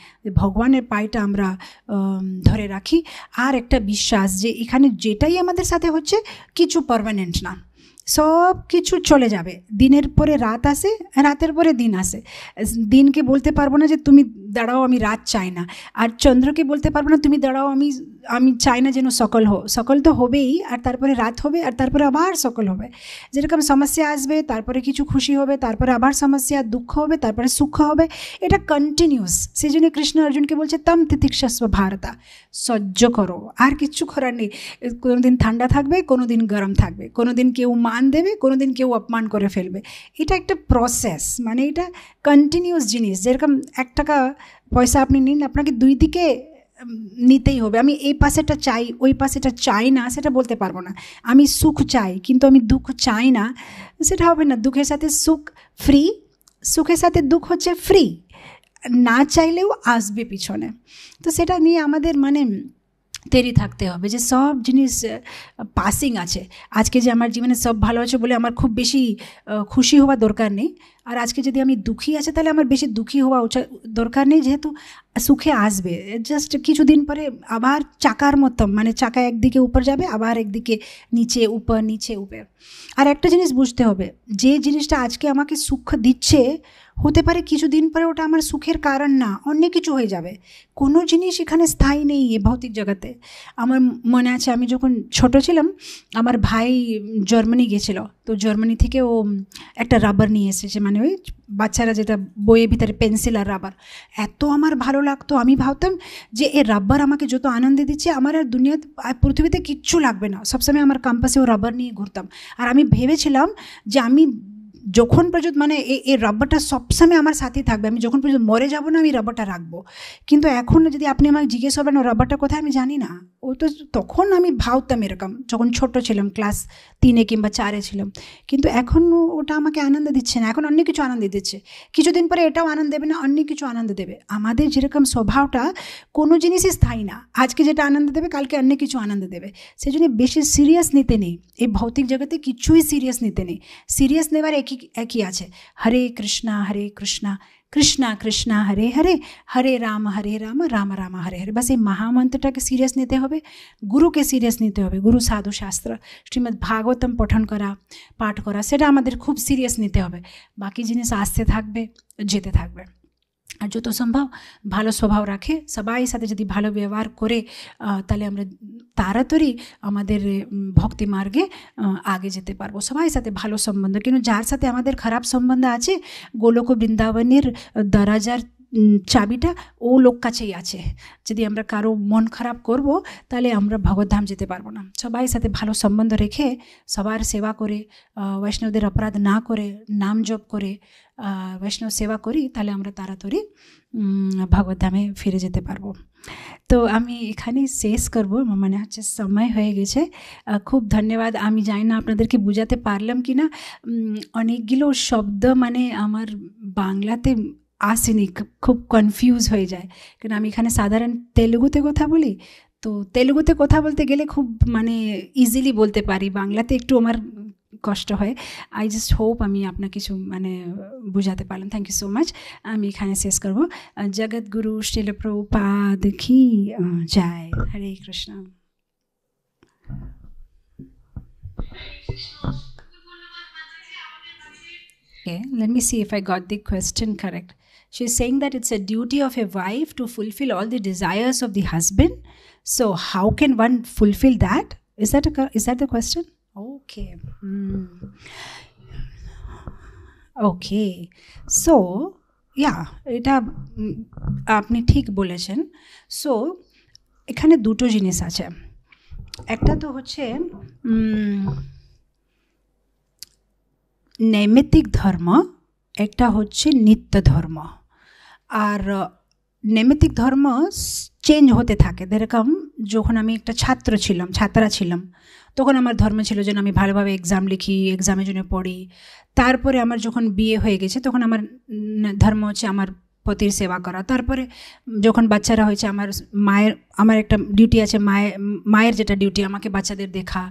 Speaker 1: ভগবানের পায়টা আমরা ধরে রাখি আর একটা বিশ্বাস যে এখানে যেটাই আমাদের সাথে হচ্ছে কিছু পারমানেন্ট না সব কিছু চলে যাবে দিনের পরে রাত আসে রাতের পরে দিন আসে দিনকে বলতে পারবো না যে তুমি দাঁড়াও আমি রাত চাই না আর চন্দ্রকে বলতে পারবো না তুমি দাঁড়াও আমি আমি চাই না যেন সকল হো সকল তো হবেই আর তারপরে রাত হবে আর তারপরে আবার সকল হবে যেরকম সমস্যা আসবে তারপরে কিছু খুশি হবে তারপরে আবার সমস্যা দুঃখ হবে তারপরে সুখ হবে এটা কন্টিনিউস সেই জন্য কৃষ্ণ অর্জুনকে বলছে তম তিতিক্ষস্ব ভারতা সহ্য করো আর কিচ্ছু করার নেই কোনোদিন ঠান্ডা থাকবে কোনো দিন গরম থাকবে কোনো দিন কেউ মা মান দেবে কোনো দিন কেউ অপমান করে ফেলবে এটা একটা প্রসেস মানে এটা কন্টিনিউস জিনিস যেরকম এক টাকা পয়সা আপনি নিন আপনাকে দুই দিকে নিতেই হবে আমি এই পাশেটা চাই ওই পাশেটা চাই না সেটা বলতে পারবো না আমি সুখ চাই কিন্তু আমি দুঃখ চাই না সেটা হবে না দুঃখের সাথে সুখ ফ্রি সুখের সাথে দুঃখ হচ্ছে ফ্রি না চাইলেও আসবে পিছনে তো সেটা নিয়ে আমাদের মানে তৈরি থাকতে হবে যে সব জিনিস পাসিং আছে আজকে যে আমার জীবনে সব ভালো আছে বলে আমার খুব বেশি খুশি হওয়া দরকার নেই আর আজকে যদি আমি দুঃখী আছে তাহলে আমার বেশি দুঃখী হওয়া দরকার নেই যেহেতু সুখে আসবে জাস্ট কিছুদিন পরে আবার চাকার মতো মানে চাকা একদিকে উপর যাবে আবার একদিকে নিচে উপর নিচে উপর আর একটা জিনিস বুঝতে হবে যে জিনিসটা আজকে আমাকে সুখ দিচ্ছে হতে পারে কিছুদিন পরে ওটা আমার সুখের কারণ না অন্য কিছু হয়ে যাবে কোনো জিনিস এখানে স্থায়ী নেই এ ভৌতিক জগতে আমার মনে আছে আমি যখন ছোট ছিলাম আমার ভাই জার্মানি গেছিলো তো জার্মানি থেকে ও একটা রাবার নিয়ে এসেছে মানে ওই বাচ্চারা যেটা বইয়ের ভিতরে পেন্সিল আর রাবার এত আমার ভালো লাগতো আমি ভাবতাম যে এ রাবার আমাকে যত আনন্দে দিচ্ছে আমার আর দুনিয়াতে পৃথিবীতে কিচ্ছু লাগবে না সবসময় আমার ক্যাম্পাসে ও রাবার নিয়ে ঘুরতাম আর আমি ভেবেছিলাম যে আমি যখন পর্যন্ত মানে এই রাব্বারটা সবসময় আমার সাথে থাকবে আমি যখন পর্যন্ত মরে যাব না আমি রাব্বারটা রাখবো কিন্তু এখন যদি আপনি আমাকে জিজ্ঞেস করবেন ও রাব্বারটা কোথায় আমি জানি না ও তো তখন আমি ভাবতাম এরকম যখন ছোট ছিলাম ক্লাস তিনে কিংবা চারে ছিলাম কিন্তু এখন ওটা আমাকে আনন্দ দিচ্ছে না এখন অন্য কিছু আনন্দ দিচ্ছে কিছুদিন পরে এটাও আনন্দ দেবে না অন্য কিছু আনন্দ দেবে আমাদের যেরকম স্বভাবটা কোনো জিনিসই স্থায়ী না আজকে যেটা আনন্দ দেবে কালকে অন্য কিছু আনন্দ দেবে সেই জন্য বেশি সিরিয়াস নিতে নেই এই ভৌতিক জগতে কিছুই সিরিয়াস নিতে নেই সিরিয়াস নেবার একই এ কি আছে হরে কৃষ্ণ হরে কৃষ্ণ কৃষ্ণ কৃষ্ণ হরে হরে হরে রাম হরে রাম রাম রাম হরে হরে মানে মহামন্ত্রটাকে সিরিয়াস নিতে হবে গুরুকে সিরিয়াস নিতে হবে গুরু সাধু শাস্ত্র শ্রীমদ ভাগবতম পঠন করা পাঠ করা সেটা আমাদের খুব সিরিয়াস নিতে হবে বাকি জিনিস আস্তে থাকবে যেতে থাকবে আর যত সম্ভব ভালো স্বভাব রাখে সবাই সাথে যদি ভালো ব্যবহার করে তাহলে আমরা তাড়াতাড়ি আমাদের ভক্তি মার্গে আগে যেতে পারবো সবাই সাথে ভালো সম্বন্ধ কিন্তু যার সাথে আমাদের খারাপ সম্বন্ধ আছে গোলক বৃন্দাবনের দরাজার চাবিটা ও লোক কাছেই আছে যদি আমরা কারো মন খারাপ করব তাহলে আমরা ভগবদ্ধাম যেতে পারবো না সবাই সাথে ভালো সম্বন্ধ রেখে সবার সেবা করে বৈষ্ণবদের অপরাধ না করে নাম জপ করে বৈষ্ণব সেবা করি তাহলে আমরা তাড়াতাড়ি ভগবদ্ধামে ফিরে যেতে পারবো তো আমি এখানেই শেষ করব আমার মনে হচ্ছে সময় হয়ে গেছে খুব ধন্যবাদ আমি জানি না আপনাদেরকে বোঝাতে পারলাম কি না অনেকগুলো শব্দ মানে আমার বাংলাতে আসেনি খুব কনফিউজ হয়ে যায় কারণ আমি এখানে সাধারণ তেলুগুতে কথা বলি তো তেলুগুতে কথা বলতে গেলে খুব মানে ইজিলি বলতে পারি বাংলাতে একটু আমার কষ্ট হয় আই জাস্ট হোপ আমি আপনার কিছু মানে বুঝাতে পারলাম থ্যাংক ইউ সো মাচ আমি এখানে শেষ করবো জগৎগুরু শিলপ্রপাদ কি যায় হরে Krishna Okay, let me see if I got the question correct. She's saying that it's a duty of a wife to fulfill all the desires of the husband. So, how can one fulfill that? Is that a, is that the question? Okay. Mm. Okay. So, ইয়া এটা আপনি ঠিক বলেছেন so এখানে দুটো জিনিস আছে একটা তো হচ্ছে নৈমিত্তিক ধর্ম একটা হচ্ছে নিত্য ধর্ম আর নেমেতিক ধর্ম চেঞ্জ হতে থাকে যেরকম যখন আমি একটা ছাত্র ছিলাম ছাত্রা ছিলাম তখন আমার ধর্ম ছিল যেন আমি ভালোভাবে এক্সাম লিখি এক্সামের জন্য পড়ি তারপরে আমার যখন বিয়ে হয়ে গেছে তখন আমার ধর্ম হচ্ছে আমার পতির সেবা করা তারপরে যখন বাচ্চারা হয়েছে আমার মায়ের আমার একটা ডিউটি আছে মায়ের মায়ের যেটা ডিউটি আমাকে বাচ্চাদের দেখা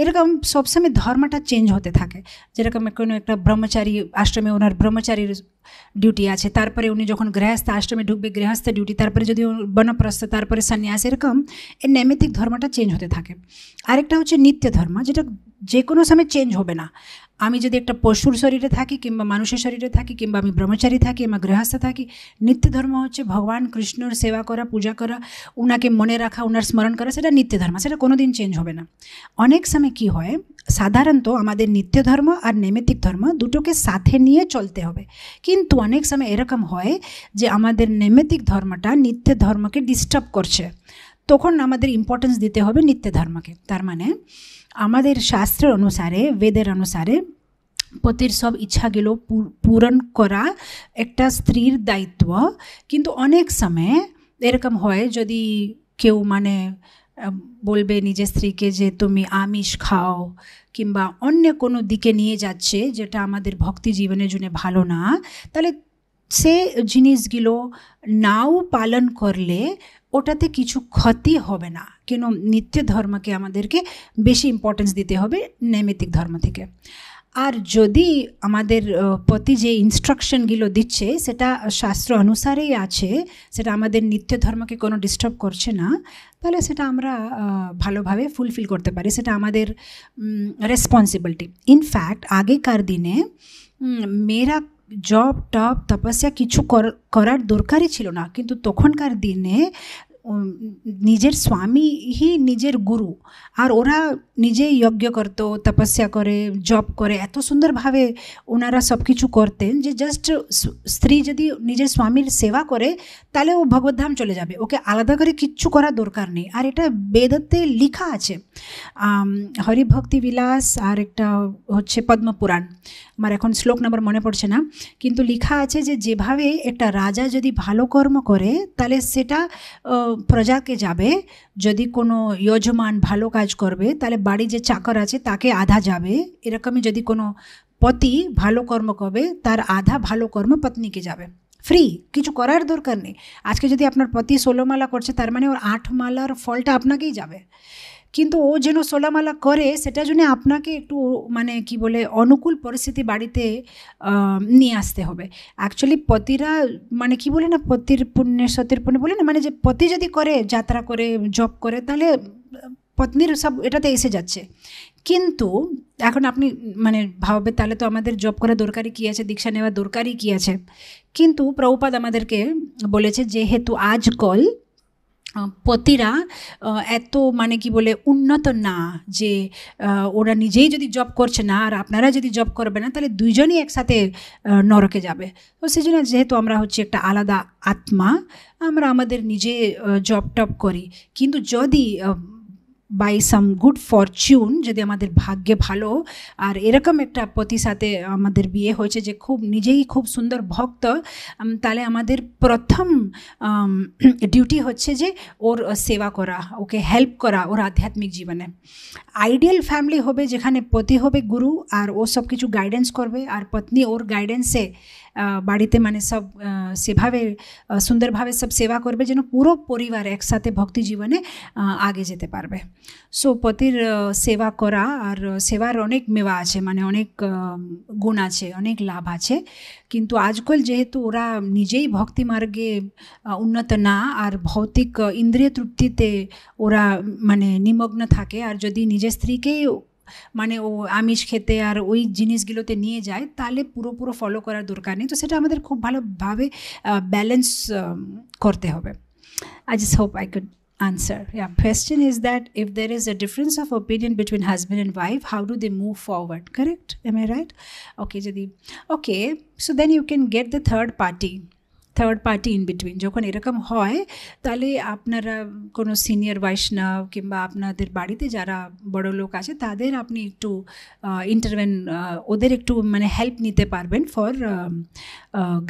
Speaker 1: এরকম সবসময় ধর্মটা চেঞ্জ হতে থাকে যেরকম কোনো একটা ব্রহ্মচারী আশ্রমে ওনার ব্রহ্মচারীর ডুটির আছে তারপরে উনি যখন গৃহস্থাশ্রমে ডুববে গৃহস্থ ডিউটি তারপরে যদি বনপ্রস্থ তারপরে সন্ন্যাস এরকম এই নেমিতিক ধর্মটা চেঞ্জ হতে থাকে আরেকটা হচ্ছে নিত্য ধর্ম যেটা যে কোন সময় চেঞ্জ হবে না আমি যদি একটা পশু শরীরে থাকি কিংবা মানুষের শরীরে থাকি কিংবা আমি ব্রহ্মচারী থাকি কিংবা গৃহস্থ থাকি নিত্য ধর্ম হচ্ছে ভগবান কৃষ্ণর সেবা করা পূজা করা উনাকে মনে রাখা ওনার স্মরণ করা সেটা নিত্য ধর্ম সেটা কোনোদিন চেঞ্জ হবে না অনেক সময় কি হয় সাধারণত তো আমাদের নিত্য ধর্ম আর নেমিতিক ধর্ম দুটোককে সাথে নিয়ে চলতে হবে কিন্তু অনেক সময় এরকম হয় যে আমাদের নেমেতিক ধর্মটা নিত্য ধর্মকে ডিস্টার্ব করছে তখন আমাদের ইম্পর্টেন্স দিতে হবে নিত্য ধর্মকে তার মানে আমাদের শাস্ত্রের অনুসারে বেদের অনুসারে পতির সব ইচ্ছাগুলো পূরণ করা একটা স্ত্রীর দায়িত্ব কিন্তু অনেক সময় এরকম হয় যদি কেউ মানে বলবে নিজের স্ত্রীকে যে তুমি আমিষ খাও কিংবা অন্য কোনো দিকে নিয়ে যাচ্ছে যেটা আমাদের ভক্তি জীবনের জন্য ভালো না তাহলে সে জিনিসগুলো নাও পালন করলে ওটাতে কিছু ক্ষতি হবে না কেন নিত্য ধর্মকে আমাদেরকে বেশি ইম্পর্টেন্স দিতে হবে নৈমিত্তিক ধর্ম থেকে আর যদি আমাদের পতি যে ইনস্ট্রাকশনগুলো দিচ্ছে সেটা শাস্ত্র অনুসারেই আছে সেটা আমাদের নিত্য ধর্মকে কোনো ডিস্টার্ব করছে না তাহলে সেটা আমরা ভালোভাবে ফুলফিল করতে পারি সেটা আমাদের রেসপন্সিবিলিটি ইনফ্যাক্ট আগেকার দিনে মেয়েরা জব টপ তপস্যা কিছু করার দরকারই ছিল না কিন্তু তখনকার দিনে নিজের স্বামী হি নিজের গুরু আর ওরা নিজেই যজ্ঞ করতো তপস্যা করে জব করে এত সুন্দরভাবে ওনারা সব কিছু করতেন যে জাস্ট স্ত্রী যদি নিজের স্বামীর সেবা করে তাহলে ও ভগবদ্ধাম চলে যাবে ওকে আলাদা করে কিচ্ছু করা দরকার নেই আর এটা বেদতে লিখা আছে হরিভক্তি বিলাস আর একটা হচ্ছে পদ্মপুরাণ আমার এখন শ্লোক নাম্বার মনে পড়ছে না কিন্তু লিখা আছে যে যেভাবে একটা রাজা যদি ভালো কর্ম করে তাহলে সেটা प्रजा के जाबे यदि कोनो यजमान ভালো কাজ করবে তাহলে বাড়ি যে চক্র আছে তাকে आधा যাবে এরকম যদি কোনো पति ভালো কর্ম করবে তার आधा ভালো কর্ম पत्नी के जाबे फ्री কি কিছু করার দরকার নেই আজকে যদি আপনার पति सोलो माला করছে তার মানে ওর আট মালা আর ফলটা আপনাকেই যাবে কিন্তু ও যেন সোলামালা করে সেটার জন্য আপনাকে একটু মানে কি বলে অনুকূল পরিস্থিতি বাড়িতে নিয়ে আসতে হবে অ্যাকচুয়ালি পতিরা মানে কি বলে না পতির পুণ্যে সতীর পুণ্যে বলে না মানে যে পতি যদি করে যাত্রা করে জব করে তাহলে পত্নীর সব এটাতে এসে যাচ্ছে কিন্তু এখন আপনি মানে ভাববে তাহলে তো আমাদের জব করা দরকারই কী আছে দীক্ষা নেওয়া দরকারই কী আছে কিন্তু প্রভুপাদ আমাদেরকে বলেছে যেহেতু আজকাল পতিরা এত মানে কি বলে উন্নত না যে ওরা নিজেই যদি জব করছে না আর আপনারা যদি জব করবে না তাহলে দুইজনই একসাথে নরকে যাবে তো সেই জন্য যেহেতু আমরা হচ্ছে একটা আলাদা আত্মা আমরা আমাদের নিজে জব টপ করি কিন্তু যদি বাই সাম গুড ফরচুন যদি আমাদের ভাগ্যে ভালো আর এরকম একটা পতির সাথে আমাদের বিয়ে হয়েছে যে খুব নিজেই খুব সুন্দর ভক্ত তাহলে আমাদের প্রথম ডিউটি হচ্ছে যে ওর সেবা করা ওকে হেল্প করা ওর আধ্যাত্মিক জীবনে আইডিয়াল ফ্যামিলি হবে যেখানে পতি হবে গুরু আর ও সব কিছু গাইডেন্স করবে আর পত্নী ওর গাইডেন্সে বাড়িতে মানে সব সেভাবে সুন্দরভাবে সব সেবা করবে যেন পুরো পরিবার একসাথে ভক্তি জীবনে আগে যেতে পারবে সো পতির সেবা করা আর সেবার অনেক মেওয়া আছে মানে অনেক গুণ আছে অনেক লাভ আছে কিন্তু আজকাল যেহেতু ওরা নিজেই ভক্তি মার্গে উন্নত না আর ভৌতিক ইন্দ্রিয় তৃপ্তিতে ওরা মানে নিমগ্ন থাকে আর যদি নিজের স্ত্রীকেই মানে ও আমিষ খেতে আর ওই জিনিস গিলতে নিয়ে যায় তাহলে পুরো পুরো ফলো করার দরকার নেই তো সেটা আমাদের খুব ভালোভাবে ব্যালেন্স করতে হবে I this hope I can answer your question is that if there is a difference of opinion between husband and wife how do they move forward correct am I right okay যদি okay so then you can get the third party third party in between যখন এরকম হয় তাহলে আপনারা কোনো senior বৈষ্ণব কিংবা আপনাদের বাড়িতে যারা বড় লোক আছে তাদের আপনি একটু ইন্টারভেন ওদের একটু মানে হেল্প নিতে পারবেন ফর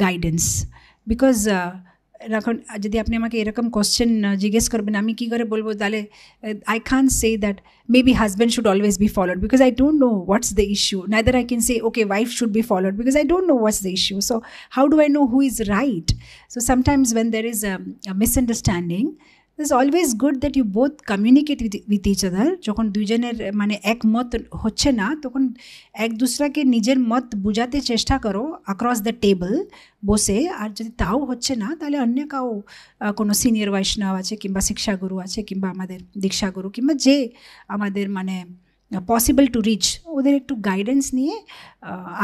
Speaker 1: গাইডেন্স বিকজ এখন যদি আপনি আমাকে এরকম কোশ্চেন জিজ্ঞেস করবেন আমি কী করে বলবো তাহলে I can say that maybe husband should always be followed because I don't know what's the issue neither I can say okay wife should be followed because I don't know what's the issue so how do I know who is right so sometimes when there is misunderstanding is always good that you both communicate with each other যখন দুইজনের মানে একমত হচ্ছে না তখন এক দুসরাকে নিজের মত বোঝাতে চেষ্টা করো অ্যাক্রস দ্য টেবল বসে আর যদি তাও হচ্ছে না তাহলে অন্য কাউ কোনো সিনিয়র বৈষ্ণব আছে কিংবা শিক্ষাগুরু আছে কিংবা আমাদের দীক্ষাগুরু কিংবা যে আমাদের মানে পসিবল টু রিচ ওদের একটু গাইডেন্স নিয়ে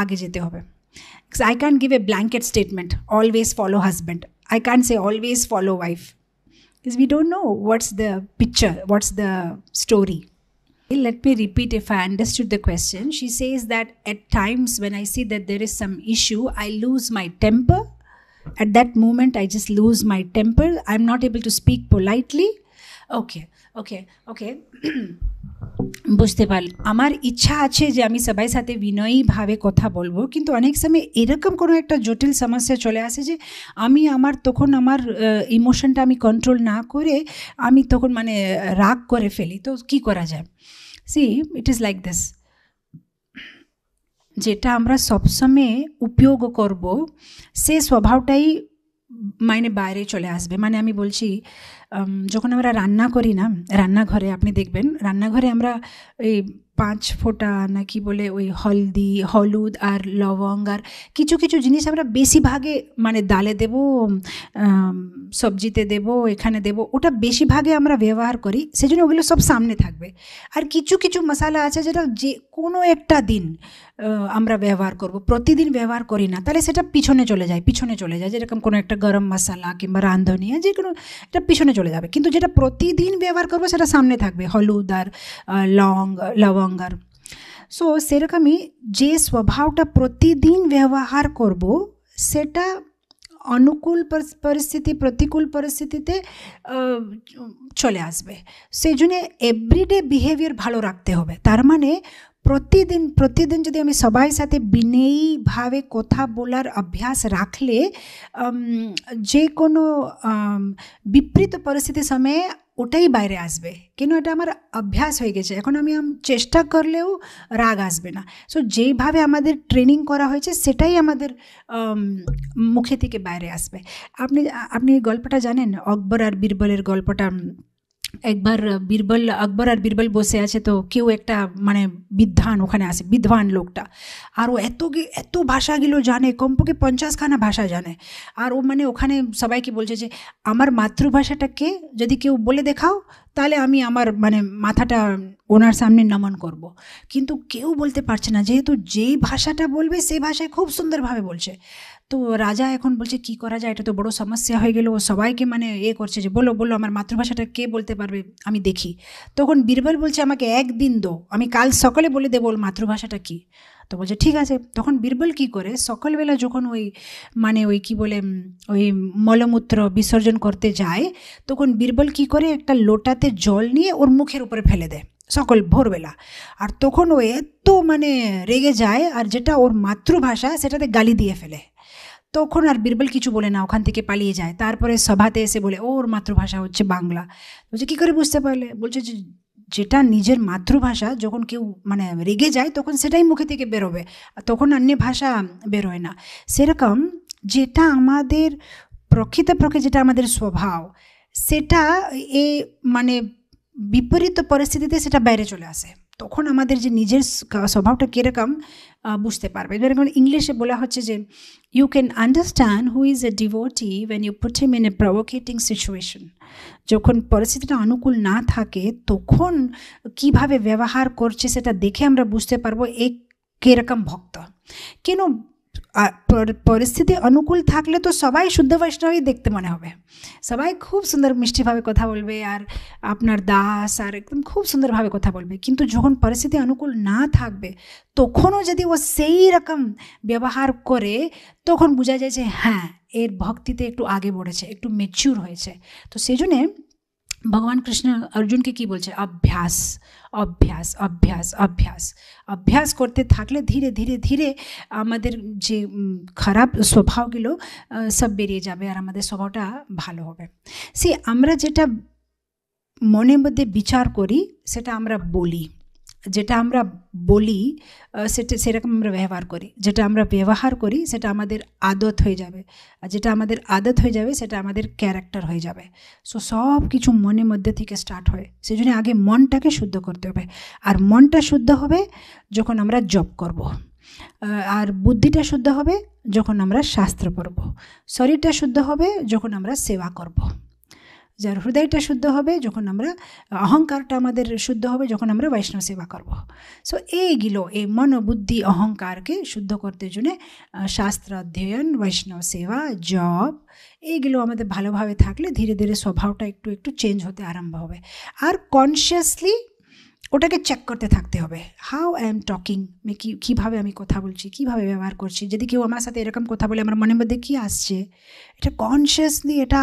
Speaker 1: আগে যেতে হবে I can give a blanket statement always follow husband I can say always follow wife is we don't know what's the picture, what's the story. Let me repeat if I understood the question. She says that at times when I see that there is some issue, I lose my temper. At that moment, I just lose my temper. I'm not able to speak politely. Okay, okay, okay. বুঝতে পারল আমার ইচ্ছা আছে যে আমি সবাই সাথে বিনয়ী ভাবে কথা বলবো কিন্তু অনেক সময় এরকম কোনো একটা জটিল সমস্যা চলে আসে যে আমি আমার তখন আমার ইমোশনটা আমি কন্ট্রোল না করে আমি তখন মানে রাগ করে ফেলি তো কী করা যায় see it is like this যেটা আমরা সবসময় উপয়োগ করব সে স্বভাবটাই মানে বাইরে চলে আসবে মানে আমি বলছি যখন আমরা রান্না করি না রান্নাঘরে আপনি দেখবেন রান্নাঘরে আমরা এই পাঁচ ফোঁটা না কি বলে ওই হলদি হলুদ আর লবঙ্গ আর কিছু কিছু জিনিস আমরা বেশিভাগে মানে ডালে দেব সবজিতে দেব এখানে দেব ওটা বেশিভাগে আমরা ব্যবহার করি সেজন্য ওগুলো সব সামনে থাকবে আর কিছু কিছু মশালা আছে যেটা যে কোনো একটা দিন আমরা ব্যবহার করব প্রতিদিন ব্যবহার করি না তাহলে সেটা পিছনে চলে যায় পিছনে চলে যায় যেরকম কোনো একটা গরম মশলা কিংবা রাঁধনিয়া যে কোনো এটা পিছনে চলে যাবে কিন্তু যেটা প্রতিদিন ব্যবহার করবে সেটা সামনে থাকবে হলুদ আর লং লবঙ্গ সো সেরকমই যে স্বভাবটা প্রতিদিন ব্যবহার করবো সেটা অনুকূল পরপরিস্থিতি প্রতিকূল পরিস্থিতিতে চলে আসবে সেই জন্য एवरीडे বিহেভিয়ার ভালো রাখতে হবে তার মানে প্রতিদিন প্রতিদিন যদি আমি সবাই সাথে বিনয়ীভাবে কথা বলার অভ্যাস রাখলে যে কোনো বিপরীত পরিস্থিতি সময়ে ওটাই বাইরে আসবে কেন এটা আমার অভ্যাস হয়ে গেছে এখন আমি চেষ্টা করলেও রাগ আসবে না সো যেইভাবে আমাদের ট্রেনিং করা হয়েছে সেটাই আমাদের মুখে থেকে বাইরে আসবে আপনি আপনি গল্পটা জানেন অকবর আর বীরবলের গল্পটা একবার বীরবল আকবর আর বীরবল বসে আছে তো কেউ একটা মানে বিদ্ধান ওখানে আসে বিদ্বান লোকটা আর ও এত এত ভাষাগুলো জানে কমপক্ষে পঞ্চাশখানা ভাষা জানে আর ও মানে ওখানে সবাইকে বলছে যে আমার মাতৃভাষাটাকে যদি কেউ বলে দেখাও তাহলে আমি আমার মানে মাথাটা ওনার সামনে নমন করব। কিন্তু কেউ বলতে পারছে না যেহেতু যেই ভাষাটা বলবে সেই ভাষায় খুব সুন্দরভাবে বলছে তো রাজা এখন বলছে কি করা যায় এটা তো বড় সমস্যা হয়ে গেল সবাইকে মানে এ করছে যে বলো বলো আমার মাতৃভাষাটা কে বলতে পারবে আমি দেখি তখন বীরবল বলছে আমাকে একদিন দো আমি কাল সকালে বলে দেবো ওর মাতৃভাষাটা কী তো বলছে ঠিক আছে তখন বীরবল কি করে সকালবেলা যখন ওই মানে ওই কি বলে ওই মলমূত্র বিসর্জন করতে যায় তখন বীরবল কি করে একটা লোটাতে জল নিয়ে ওর মুখের উপরে ফেলে দেয় সকল ভোরবেলা আর তখন ও এত মানে রেগে যায় আর যেটা ওর মাতৃভাষা সেটাতে গালি দিয়ে ফেলে তখন আর বীরবল কিছু বলে না ওখান থেকে পালিয়ে যায় তারপরে সভাতে এসে বলে ওর মাতৃভাষা হচ্ছে বাংলা বলছে কী করে বুঝতে পারলে বলছে যে যেটা নিজের মাতৃভাষা যখন কেউ মানে রেগে যায় তখন সেটাই মুখে থেকে বেরোবে তখন অন্য ভাষা বেরোয় না সেরকম যেটা আমাদের প্রকৃতপক্ষে যেটা আমাদের স্বভাব সেটা এ মানে বিপরীত পরিস্থিতিতে সেটা বাইরে চলে আসে তখন আমাদের যে নিজের স্বভাবটা কীরকম বুঝতে পারবে এবার ইংলিশে বলা হচ্ছে যে you can understand who is a devotee when you put him in a provocating situation যখন পরিস্থিতিটা অনুকূল না থাকে তখন কিভাবে ব্যবহার করছে সেটা দেখে আমরা বুঝতে পারবো এ কীরকম ভক্ত কেন পরিস্থিতি অনুকূল থাকলে তো সবাই শুদ্ধ বৈষ্ণবই দেখতে মনে হবে সবাই খুব সুন্দর মিষ্টিভাবে কথা বলবে আর আপনার দাস আর একদম খুব সুন্দরভাবে কথা বলবে কিন্তু যখন পরিস্থিতি অনুকূল না থাকবে তখনও যদি ও সেই রকম ব্যবহার করে তখন বোঝা যায় যে হ্যাঁ এর ভক্তিতে একটু আগে বড়েছে একটু মেচিউর হয়েছে তো সেই জন্যে ভগবান কৃষ্ণ অর্জুনকে কি বলছে অভ্যাস অভ্যাস অভ্যাস অভ্যাস অভ্যাস করতে থাকলে ধীরে ধীরে ধীরে আমাদের যে খারাপ স্বভাবগুলো সব বেরিয়ে যাবে আর আমাদের স্বভাবটা ভালো হবে সে আমরা যেটা মনের মধ্যে বিচার করি সেটা আমরা বলি যেটা আমরা বলি সেটা সেরকম আমরা ব্যবহার করি যেটা আমরা ব্যবহার করি সেটা আমাদের আদত হয়ে যাবে আর যেটা আমাদের আদত হয়ে যাবে সেটা আমাদের ক্যারেক্টার হয়ে যাবে সো সব কিছু মনের মধ্যে থেকে স্টার্ট হয় সেই জন্য আগে মনটাকে শুদ্ধ করতে হবে আর মনটা শুদ্ধ হবে যখন আমরা জব করব। আর বুদ্ধিটা শুদ্ধ হবে যখন আমরা শাস্ত্র পড়ব শরীরটা শুদ্ধ হবে যখন আমরা সেবা করব। যার হৃদয়টা শুদ্ধ হবে যখন আমরা অহংকারটা আমাদের শুদ্ধ হবে যখন আমরা বৈষ্ণব সেবা করব সো এইগুলো এই মন বুদ্ধি অহংকারকে শুদ্ধ করতে জন্যে শাস্ত্র অধ্যয়ন বৈষ্ণব সেবা জব এইগুলো আমাদের ভালোভাবে থাকলে ধীরে ধীরে স্বভাবটা একটু একটু চেঞ্জ হতে আরম্ভ হবে আর কনসিয়াসলি ওটাকে চেক করতে থাকতে হবে হাউ আই এম টকিং কি কীভাবে আমি কথা বলছি কীভাবে ব্যবহার করছি যদি কেউ আমার সাথে এরকম কথা বলে আমার মনের মধ্যে কী আসছে এটা কনসিয়াসলি এটা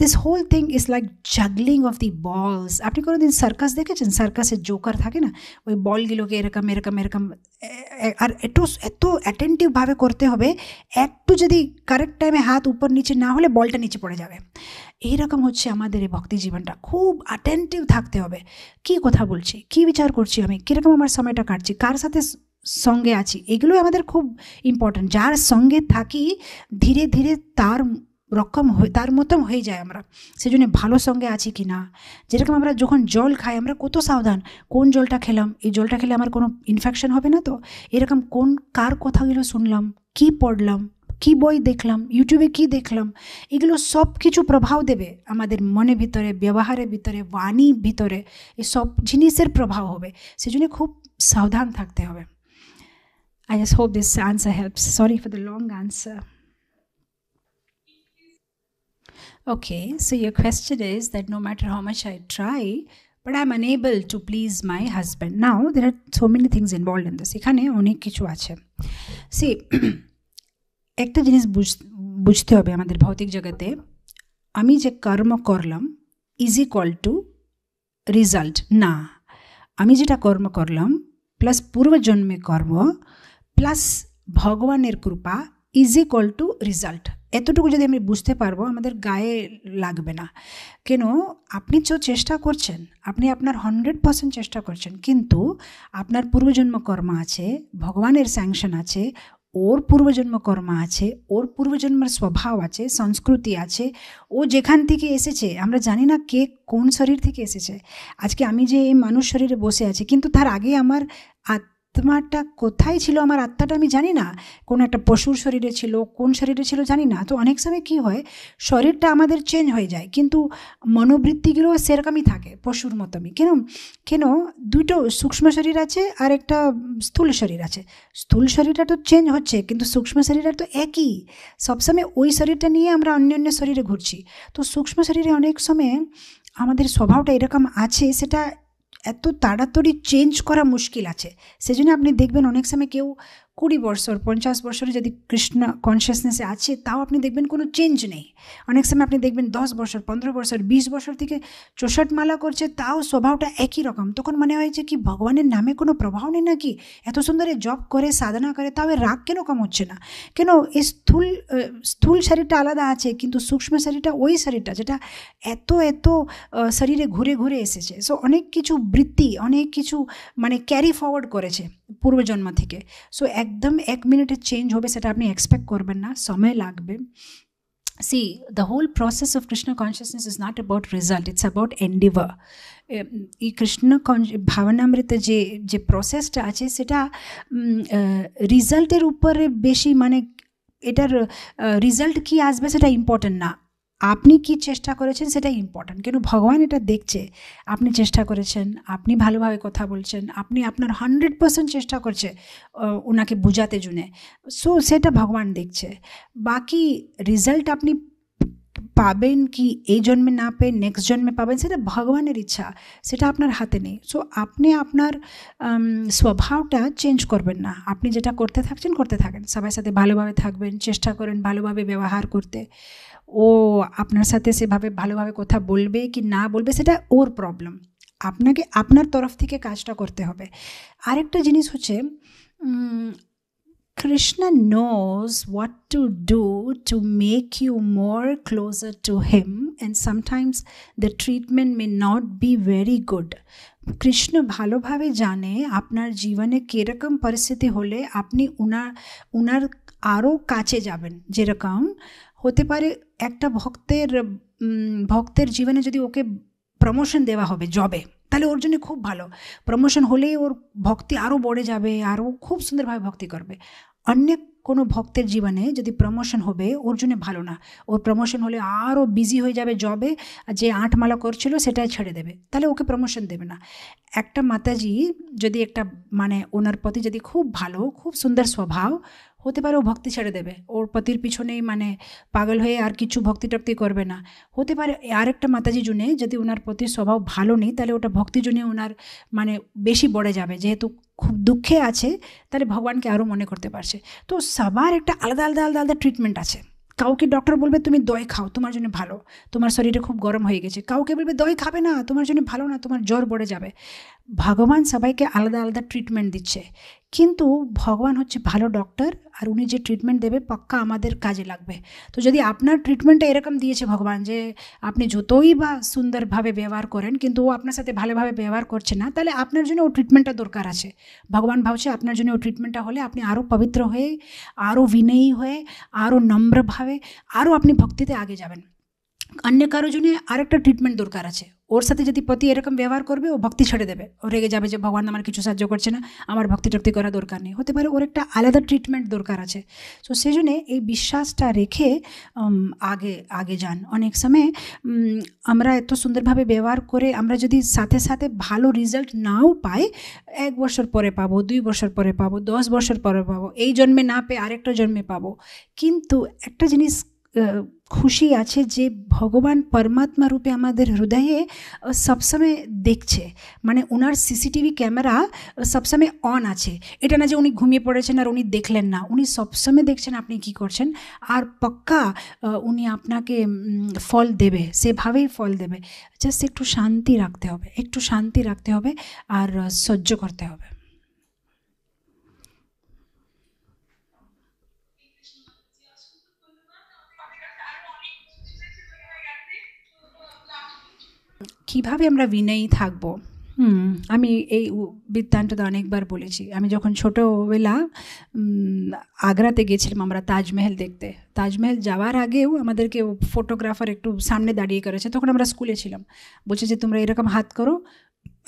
Speaker 1: this whole thing is like juggling of the balls আপনি কোনো দিন সার্কাস দেখেছেন সার্কাসের জোকার থাকে না ওই বলগুলোকে এরকম এরকম এরকম আর এত এত অ্যাটেন্টিভভাবে করতে হবে একটু যদি কারেক্ট টাইমে হাত উপর নিচে না হলে বলটা নিচে পড়ে যাবে এইরকম হচ্ছে আমাদের এই ভক্তি জীবনটা খুব অ্যাটেন্টিভ থাকতে হবে কি কথা বলছি কি বিচার করছি আমি কীরকম আমার সময়টা কাটছি কার সাথে সঙ্গে আছি এগুলো আমাদের খুব ইম্পর্ট্যান্ট যার সঙ্গে থাকি ধীরে ধীরে তার রকম হয়ে তার মতন হয়ে যায় আমরা সেজন্য ভালো সঙ্গে আছি কি না যেরকম আমরা যখন জল খাই আমরা কত সাবধান কোন জলটা খেলাম এই জলটা খেলে আমার কোনো ইনফেকশন হবে না তো এরকম কোন কার কথাগুলো শুনলাম কি পড়লাম কি বই দেখলাম ইউটিউবে কি দেখলাম এগুলো সব কিছু প্রভাব দেবে আমাদের মনে ভিতরে ব্যবহারের ভিতরে বাণী ভিতরে এই সব জিনিসের প্রভাব হবে সেজন্য খুব সাবধান থাকতে হবে I just hope this answer helps sorry for the long answer Okay, so your question is that no matter how much I try, but I'm unable to please my husband. Now, there are so many things involved in this. See, একটা জিনিস বুঝতে হবে আমাদের ভৌতিক জগতে আমি যে কর্ম করলাম ইজ ইকুয়াল টু রিজাল্ট না আমি যেটা কর্ম plus প্লাস পূর্বজন্মে কর্ম plus ভগবানের কৃপা ইজ ইকুয়াল টু রেজাল্ট এতটুকু যদি আমি বুঝতে পারবো আমাদের গায়ে লাগবে না কেন আপনি তো চেষ্টা করছেন আপনি আপনার হান্ড্রেড পার্সেন্ট চেষ্টা করছেন কিন্তু আপনার পূর্বজন্ম কর্ম আছে ভগবানের স্যাংশন আছে ওর পূর্বজন্ম কর্ম আছে ওর পূর্বজন্মের স্বভাব আছে সংস্কৃতি আছে ও যেখান থেকে এসেছে আমরা জানি না কে কোন শরীর থেকে এসেছে আজকে আমি যে এই মানুষ শরীরে বসে আছি কিন্তু তার আগে আমার আত্মাটা কোথায় ছিল আমার আত্মাটা আমি জানি না কোন একটা পশুর শরীরে ছিল কোন শরীরে ছিল জানি না তো অনেক সময় কি হয় শরীরটা আমাদের চেঞ্জ হয়ে যায় কিন্তু মনোবৃত্তিগুলো সেরকমই থাকে পশুর মতনই কেন কেন দুটো সূক্ষ্ম শরীর আছে আর একটা স্থূল শরীর আছে স্থূল শরীরটা তো চেঞ্জ হচ্ছে কিন্তু সূক্ষ্ম শরীরটা তো একই সবসময় ওই শরীরটা নিয়ে আমরা অন্য অন্য শরীরে ঘুরছি তো সূক্ষ্ম শরীরে অনেক সময় আমাদের স্বভাবটা এরকম আছে সেটা এত তাড়াতাড়ি চেঞ্জ করা মুশকিল আছে সেজন্য আপনি দেখবেন অনেক সময় কেউ কুড়ি বছর পঞ্চাশ বছরে যদি কৃষ্ণ কনসিয়াসনেসে আছে তাও আপনি দেখবেন কোনো চেঞ্জ নেই অনেক সময় আপনি দেখবেন দশ বছর পনেরো বছর বিশ বছর থেকে চৌষট মালা করছে তাও স্বভাবটা একই রকম তখন মনে হয় যে কি ভগবানের নামে কোনো প্রভাব নেই নাকি এত সুন্দরে জব করে সাধনা করে তাও এর রাগ কেন কম হচ্ছে না কেন এই স্থূল স্থূল শরীরটা আলাদা আছে কিন্তু সূক্ষ্ম শরীরটা ওই শরীরটা যেটা এত এত শরীরে ঘুরে ঘুরে এসেছে সো অনেক কিছু বৃত্তি অনেক কিছু মানে ক্যারি ফরওয়ার্ড করেছে পূর্বজন্ম থেকে সো এক একদম এক মিনিটে চেঞ্জ হবে সেটা আপনি এক্সপেক্ট করবেন না সময় লাগবে see the whole process of Krishna consciousness is not about result it's about endeavour এই কৃষ্ণ ভাবনামৃত যে যে প্রসেসটা আছে সেটা রিজাল্টের উপরে বেশি মানে এটার রিজাল্ট কি আসবে সেটা ইম্পর্টেন্ট না আপনি কি চেষ্টা করেছেন সেটা ইম্পর্ট্যান্ট কেন ভগবান এটা দেখছে আপনি চেষ্টা করেছেন আপনি ভালোভাবে কথা বলছেন আপনি আপনার হান্ড্রেড পার্সেন্ট চেষ্টা করছে ওনাকে বোঝাতে জুনে সো সেটা ভগবান দেখছে বাকি রেজাল্ট আপনি পাবেন কি এই জন্মে না পেয়ে নেক্সট জন্মে পাবেন সেটা ভগবানের ইচ্ছা সেটা আপনার হাতে নেই সো আপনি আপনার স্বভাবটা চেঞ্জ করবেন না আপনি যেটা করতে থাকছেন করতে থাকেন সবার সাথে ভালোভাবে থাকবেন চেষ্টা করেন ভালোভাবে ব্যবহার করতে ও আপনার সাথে সেভাবে ভালোভাবে কথা বলবে কি না বলবে সেটা ওর প্রবলেম আপনাকে আপনার তরফ থেকে কাজটা করতে হবে আরেকটা জিনিস হচ্ছে Krishna 노즈 what to do to make you more closer to him and sometimes the treatment may not be very good Krishna ভালোভাবে জানে আপনার জীবনে কিরকম পরিস্থিতি হলে আপনি উনার উনার আরো কাছে যাবেন যে রকম হতে পারে একটা ভক্তের ভক্তের জীবনে যদি ওকে প্রমোশন দেওয়া হবে জবে তাহলে ওর জন্য খুব ভালো প্রমোশন হলেই ওর ভক্তি আরও বড়ে যাবে আরও খুব সুন্দরভাবে ভক্তি করবে অন্য কোনো ভক্তের জীবনে যদি প্রমোশন হবে ওর জন্য ভালো না ওর প্রমোশন হলে আরও বিজি হয়ে যাবে জবে যে আটমালা করছিল সেটাই ছেড়ে দেবে তাহলে ওকে প্রমোশন দেবে না একটা মাতাজি যদি একটা মানে ওনার প্রতি যদি খুব ভালো খুব সুন্দর স্বভাব হতে পারে ও ভক্তি ছেড়ে দেবে ওর পতির পিছনেই মানে পাগল হয়ে আর কিছু ভক্তি টক্তি করবে না হতে পারে আর একটা মাতাজি জুনে যদি ওনার পতির স্বভাব ভালো নেই তাহলে ওটা ভক্তি জুনে ওনার মানে বেশি বড়ে যাবে যেহেতু খুব দুঃখে আছে তাহলে ভগবানকে আরও মনে করতে পারছে তো সবার একটা আলাদা আলাদা আলাদা আলাদা ট্রিটমেন্ট আছে কাউকে ডক্টর বলবে তুমি দই খাও তোমার জন্য ভালো তোমার শরীরে খুব গরম হয়ে গেছে কাউকে বলবে দই খাবে না তোমার জন্য ভালো না তোমার জ্বর বড়ে যাবে ভগবান সবাইকে আলাদা আলাদা ট্রিটমেন্ট দিচ্ছে কিন্তু ভগবান হচ্ছে ভালো ডক্টর আর উনি যে ট্রিটমেন্ট দেবে পাক্কা আমাদের কাজে লাগবে তো যদি আপনার ট্রিটমেন্টটা এরকম দিয়েছে ভগবান যে আপনি যতই বা সুন্দরভাবে ব্যবহার করেন কিন্তু ও আপনার সাথে ভালোভাবে ব্যবহার করছে না তাহলে আপনার জন্য ও ট্রিটমেন্টটা দরকার আছে ভগবান ভাবছে আপনার জন্য ও ট্রিটমেন্টটা হলে আপনি আরও পবিত্র হয়ে আরও বিনয়ী হয়ে আরও নম্রভাবে আরও আপনি ভক্তিতে আগে যাবেন অন্য কারোর জন্য আরেকটা ট্রিটমেন্ট দরকার আছে ওর সাথে যদি পতি এরকম ব্যবহার করবে ও ভক্তি ছেড়ে দেবে ও রেগে যাবে যে ভগবান আমার কিছু সাহায্য করছে না আমার ভক্তি টক্তি করা দরকার নেই হতে পারে ওর একটা আলাদা ট্রিটমেন্ট দরকার আছে সো সেই জন্যে এই বিশ্বাসটা রেখে আগে আগে যান অনেক সময় আমরা এত সুন্দরভাবে ব্যবহার করে আমরা যদি সাথে সাথে ভালো রেজাল্ট নাও পাই এক বছর পরে পাবো দুই বছর পরে পাবো দশ বছর পরে পাবো এই জন্মে না পেয়ে আরেকটা জন্মে পাবো কিন্তু একটা জিনিস খুশি আছে যে ভগবান পরমাত্মা রূপে আমাদের হৃদয়ে সবসময় দেখছে মানে ওনার সিসিটিভি ক্যামেরা সবসময় অন আছে এটা না যে উনি ঘুমিয়ে পড়েছেন আর উনি দেখলেন না উনি সবসময় দেখছেন আপনি কি করছেন আর পক্কা উনি আপনাকে ফল দেবে সেভাবেই ফল দেবে জাস্ট একটু শান্তি রাখতে হবে একটু শান্তি রাখতে হবে আর সহ্য করতে হবে কিভাবে আমরা বিনয়ী থাকব হুম আমি এই বৃত্তান্তটা অনেকবার বলেছি আমি যখন ছোটোবেলা আগ্রাতে গেছিলাম আমরা তাজমহল দেখতে তাজমহল যাওয়ার আগেও আমাদেরকে ফটোগ্রাফার একটু সামনে দাঁড়িয়ে করেছে তখন আমরা স্কুলে ছিলাম বলছে যে তোমরা এরকম হাত করো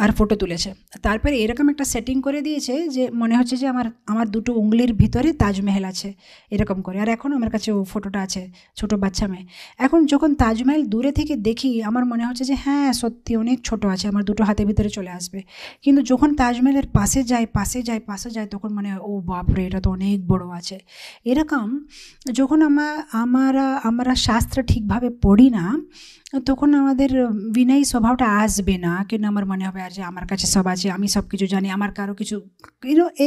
Speaker 1: আর ফটো তুলেছে তারপরে এরকম একটা সেটিং করে দিয়েছে যে মনে হচ্ছে যে আমার আমার দুটো উঙ্গলির ভিতরে তাজমহল আছে এরকম করে আর এখন আমার কাছে ও ফটোটা আছে ছোট বাচ্চা মেয়ে এখন যখন তাজমহল দূরে থেকে দেখি আমার মনে হচ্ছে যে হ্যাঁ সত্যি অনেক ছোট আছে আমার দুটো হাতের ভিতরে চলে আসবে কিন্তু যখন তাজমহলের পাশে যাই পাশে যাই পাশে যাই তখন মনে হয় ও বাপরে এটা তো অনেক বড় আছে এরকম যখন আমার আমার আমরা শাস্ত্র ঠিকভাবে পড়ি না তখন আমাদের বিনয়ী স্বভাবটা আসবে না কেন আমার মনে হবে আর যে আমার কাছে সব আছে আমি সব কিছু জানি আমার কারো কিছু ইউনো এ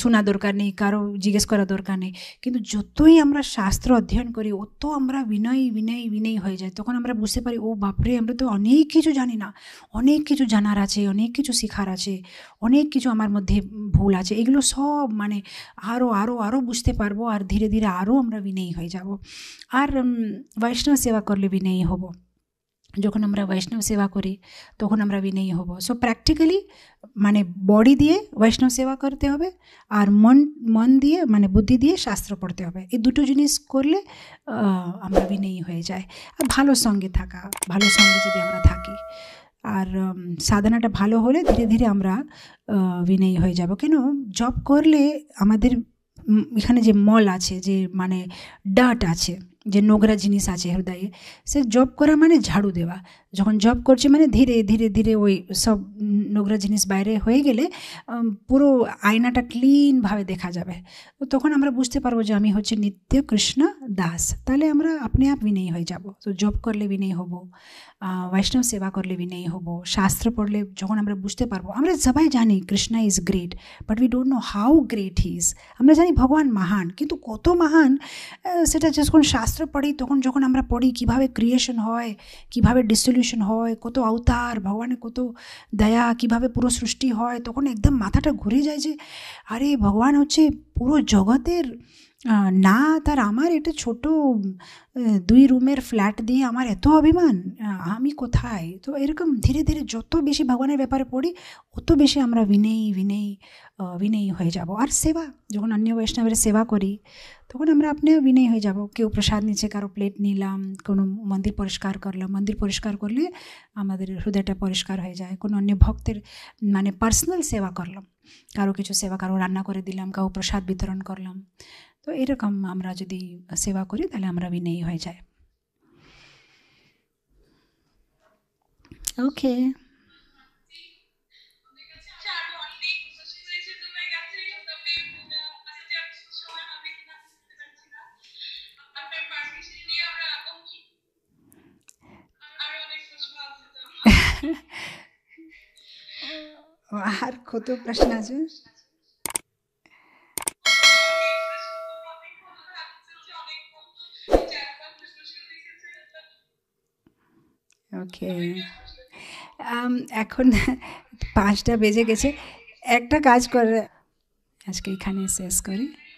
Speaker 1: শোনা দরকার নেই কারো জিজ্ঞেস করা দরকার নেই কিন্তু যতই আমরা শাস্ত্র অধ্যয়ন করি অত আমরা বিনয় বিনয় বিনয়ী হয়ে যাই তখন আমরা বুঝতে পারি ও বাপরে আমরা তো অনেক কিছু জানি না অনেক কিছু জানার আছে অনেক কিছু শেখার আছে অনেক কিছু আমার মধ্যে ভুল আছে এগুলো সব মানে আরও আরও আরও বুঝতে পারবো আর ধীরে ধীরে আরও আমরা বিনয়ী হয়ে যাব আর বৈষ্ণব সেবা করলে বিনয়ী হবো যখন আমরা বৈষ্ণব সেবা করি তখন আমরা বিনয়ী হব সো প্র্যাকটিক্যালি মানে বডি দিয়ে বৈষ্ণব সেবা করতে হবে আর মন মন দিয়ে মানে বুদ্ধি দিয়ে শাস্ত্র পড়তে হবে এই দুটো জিনিস করলে আমরা বিনয়ী হয়ে যায় আর ভালো সঙ্গে থাকা ভালো সঙ্গে যদি আমরা থাকি আর সাধনাটা ভালো হলে ধীরে ধীরে আমরা বিনয়ী হয়ে যাব কেন জব করলে আমাদের এখানে যে মল আছে যে মানে ডাট আছে જે નોગરા જીની સાચે હૃદયે સે જોબ કરવા મને ઝાડુ દેવા যখন জব করছি মানে ধীরে ধীরে ধীরে ওই সব নোংরা জিনিস বাইরে হয়ে গেলে পুরো আয়নাটা ক্লিনভাবে দেখা যাবে তখন আমরা বুঝতে পারবো যে আমি হচ্ছে নিত্য কৃষ্ণ দাস তাহলে আমরা আপনি আপ বিনয় হয়ে যাব তো জব করলে বিনয় হব বৈষ্ণব সেবা করলে বিনয় হব শাস্ত্র পড়লে যখন আমরা বুঝতে পারবো আমরা সবাই জানি Krishna is great but we don't know how great is আমরা জানি ভগবান মহান কিন্তু কত মহান সেটা যখন শাস্ত্র পড়ি তখন যখন আমরা পড়ি কিভাবে ক্রিয়েশন হয় কিভাবে ডিসলিউ ইভলিউশন হয় কত আওতার ভগবানের কত দয়া কিভাবে পুরো সৃষ্টি হয় তখন একদম মাথাটা ঘুরে যায় যে আরে ভগবান হচ্ছে পুরো জগতের না তার আমার এটা ছোট দুই রুমের ফ্ল্যাট দিয়ে আমার এত অভিমান আমি কোথায় তো এরকম ধীরে ধীরে যত বেশি ভগবানের ব্যাপারে পড়ি অত বেশি আমরা বিনেই বিনেই বিনয়ী হয়ে যাব আর সেবা যখন অন্য বৈষ্ণবের সেবা করি তখন আমরা আপনিও বিনয়ী হয়ে যাব কেউ প্রসাদ নিচে কারো প্লেট নিলাম কোনো মন্দির পরিষ্কার করলাম মন্দির পরিষ্কার করলে আমাদের হৃদয়টা পরিষ্কার হয়ে যায় কোনো অন্য ভক্তের মানে পার্সোনাল সেবা করলাম কারো কিছু সেবা কারো রান্না করে দিলাম কারো প্রসাদ বিতরণ করলাম তো এরকম আমরা যদি সেবা করি তাহলে আমরা বিনয়ী হয়ে যায় ওকে আর কত প্রশ্ন আছে ওকে um, এখন পাঁচটা বেজে গেছে একটা কাজ করে আজকে এখানে শেষ করি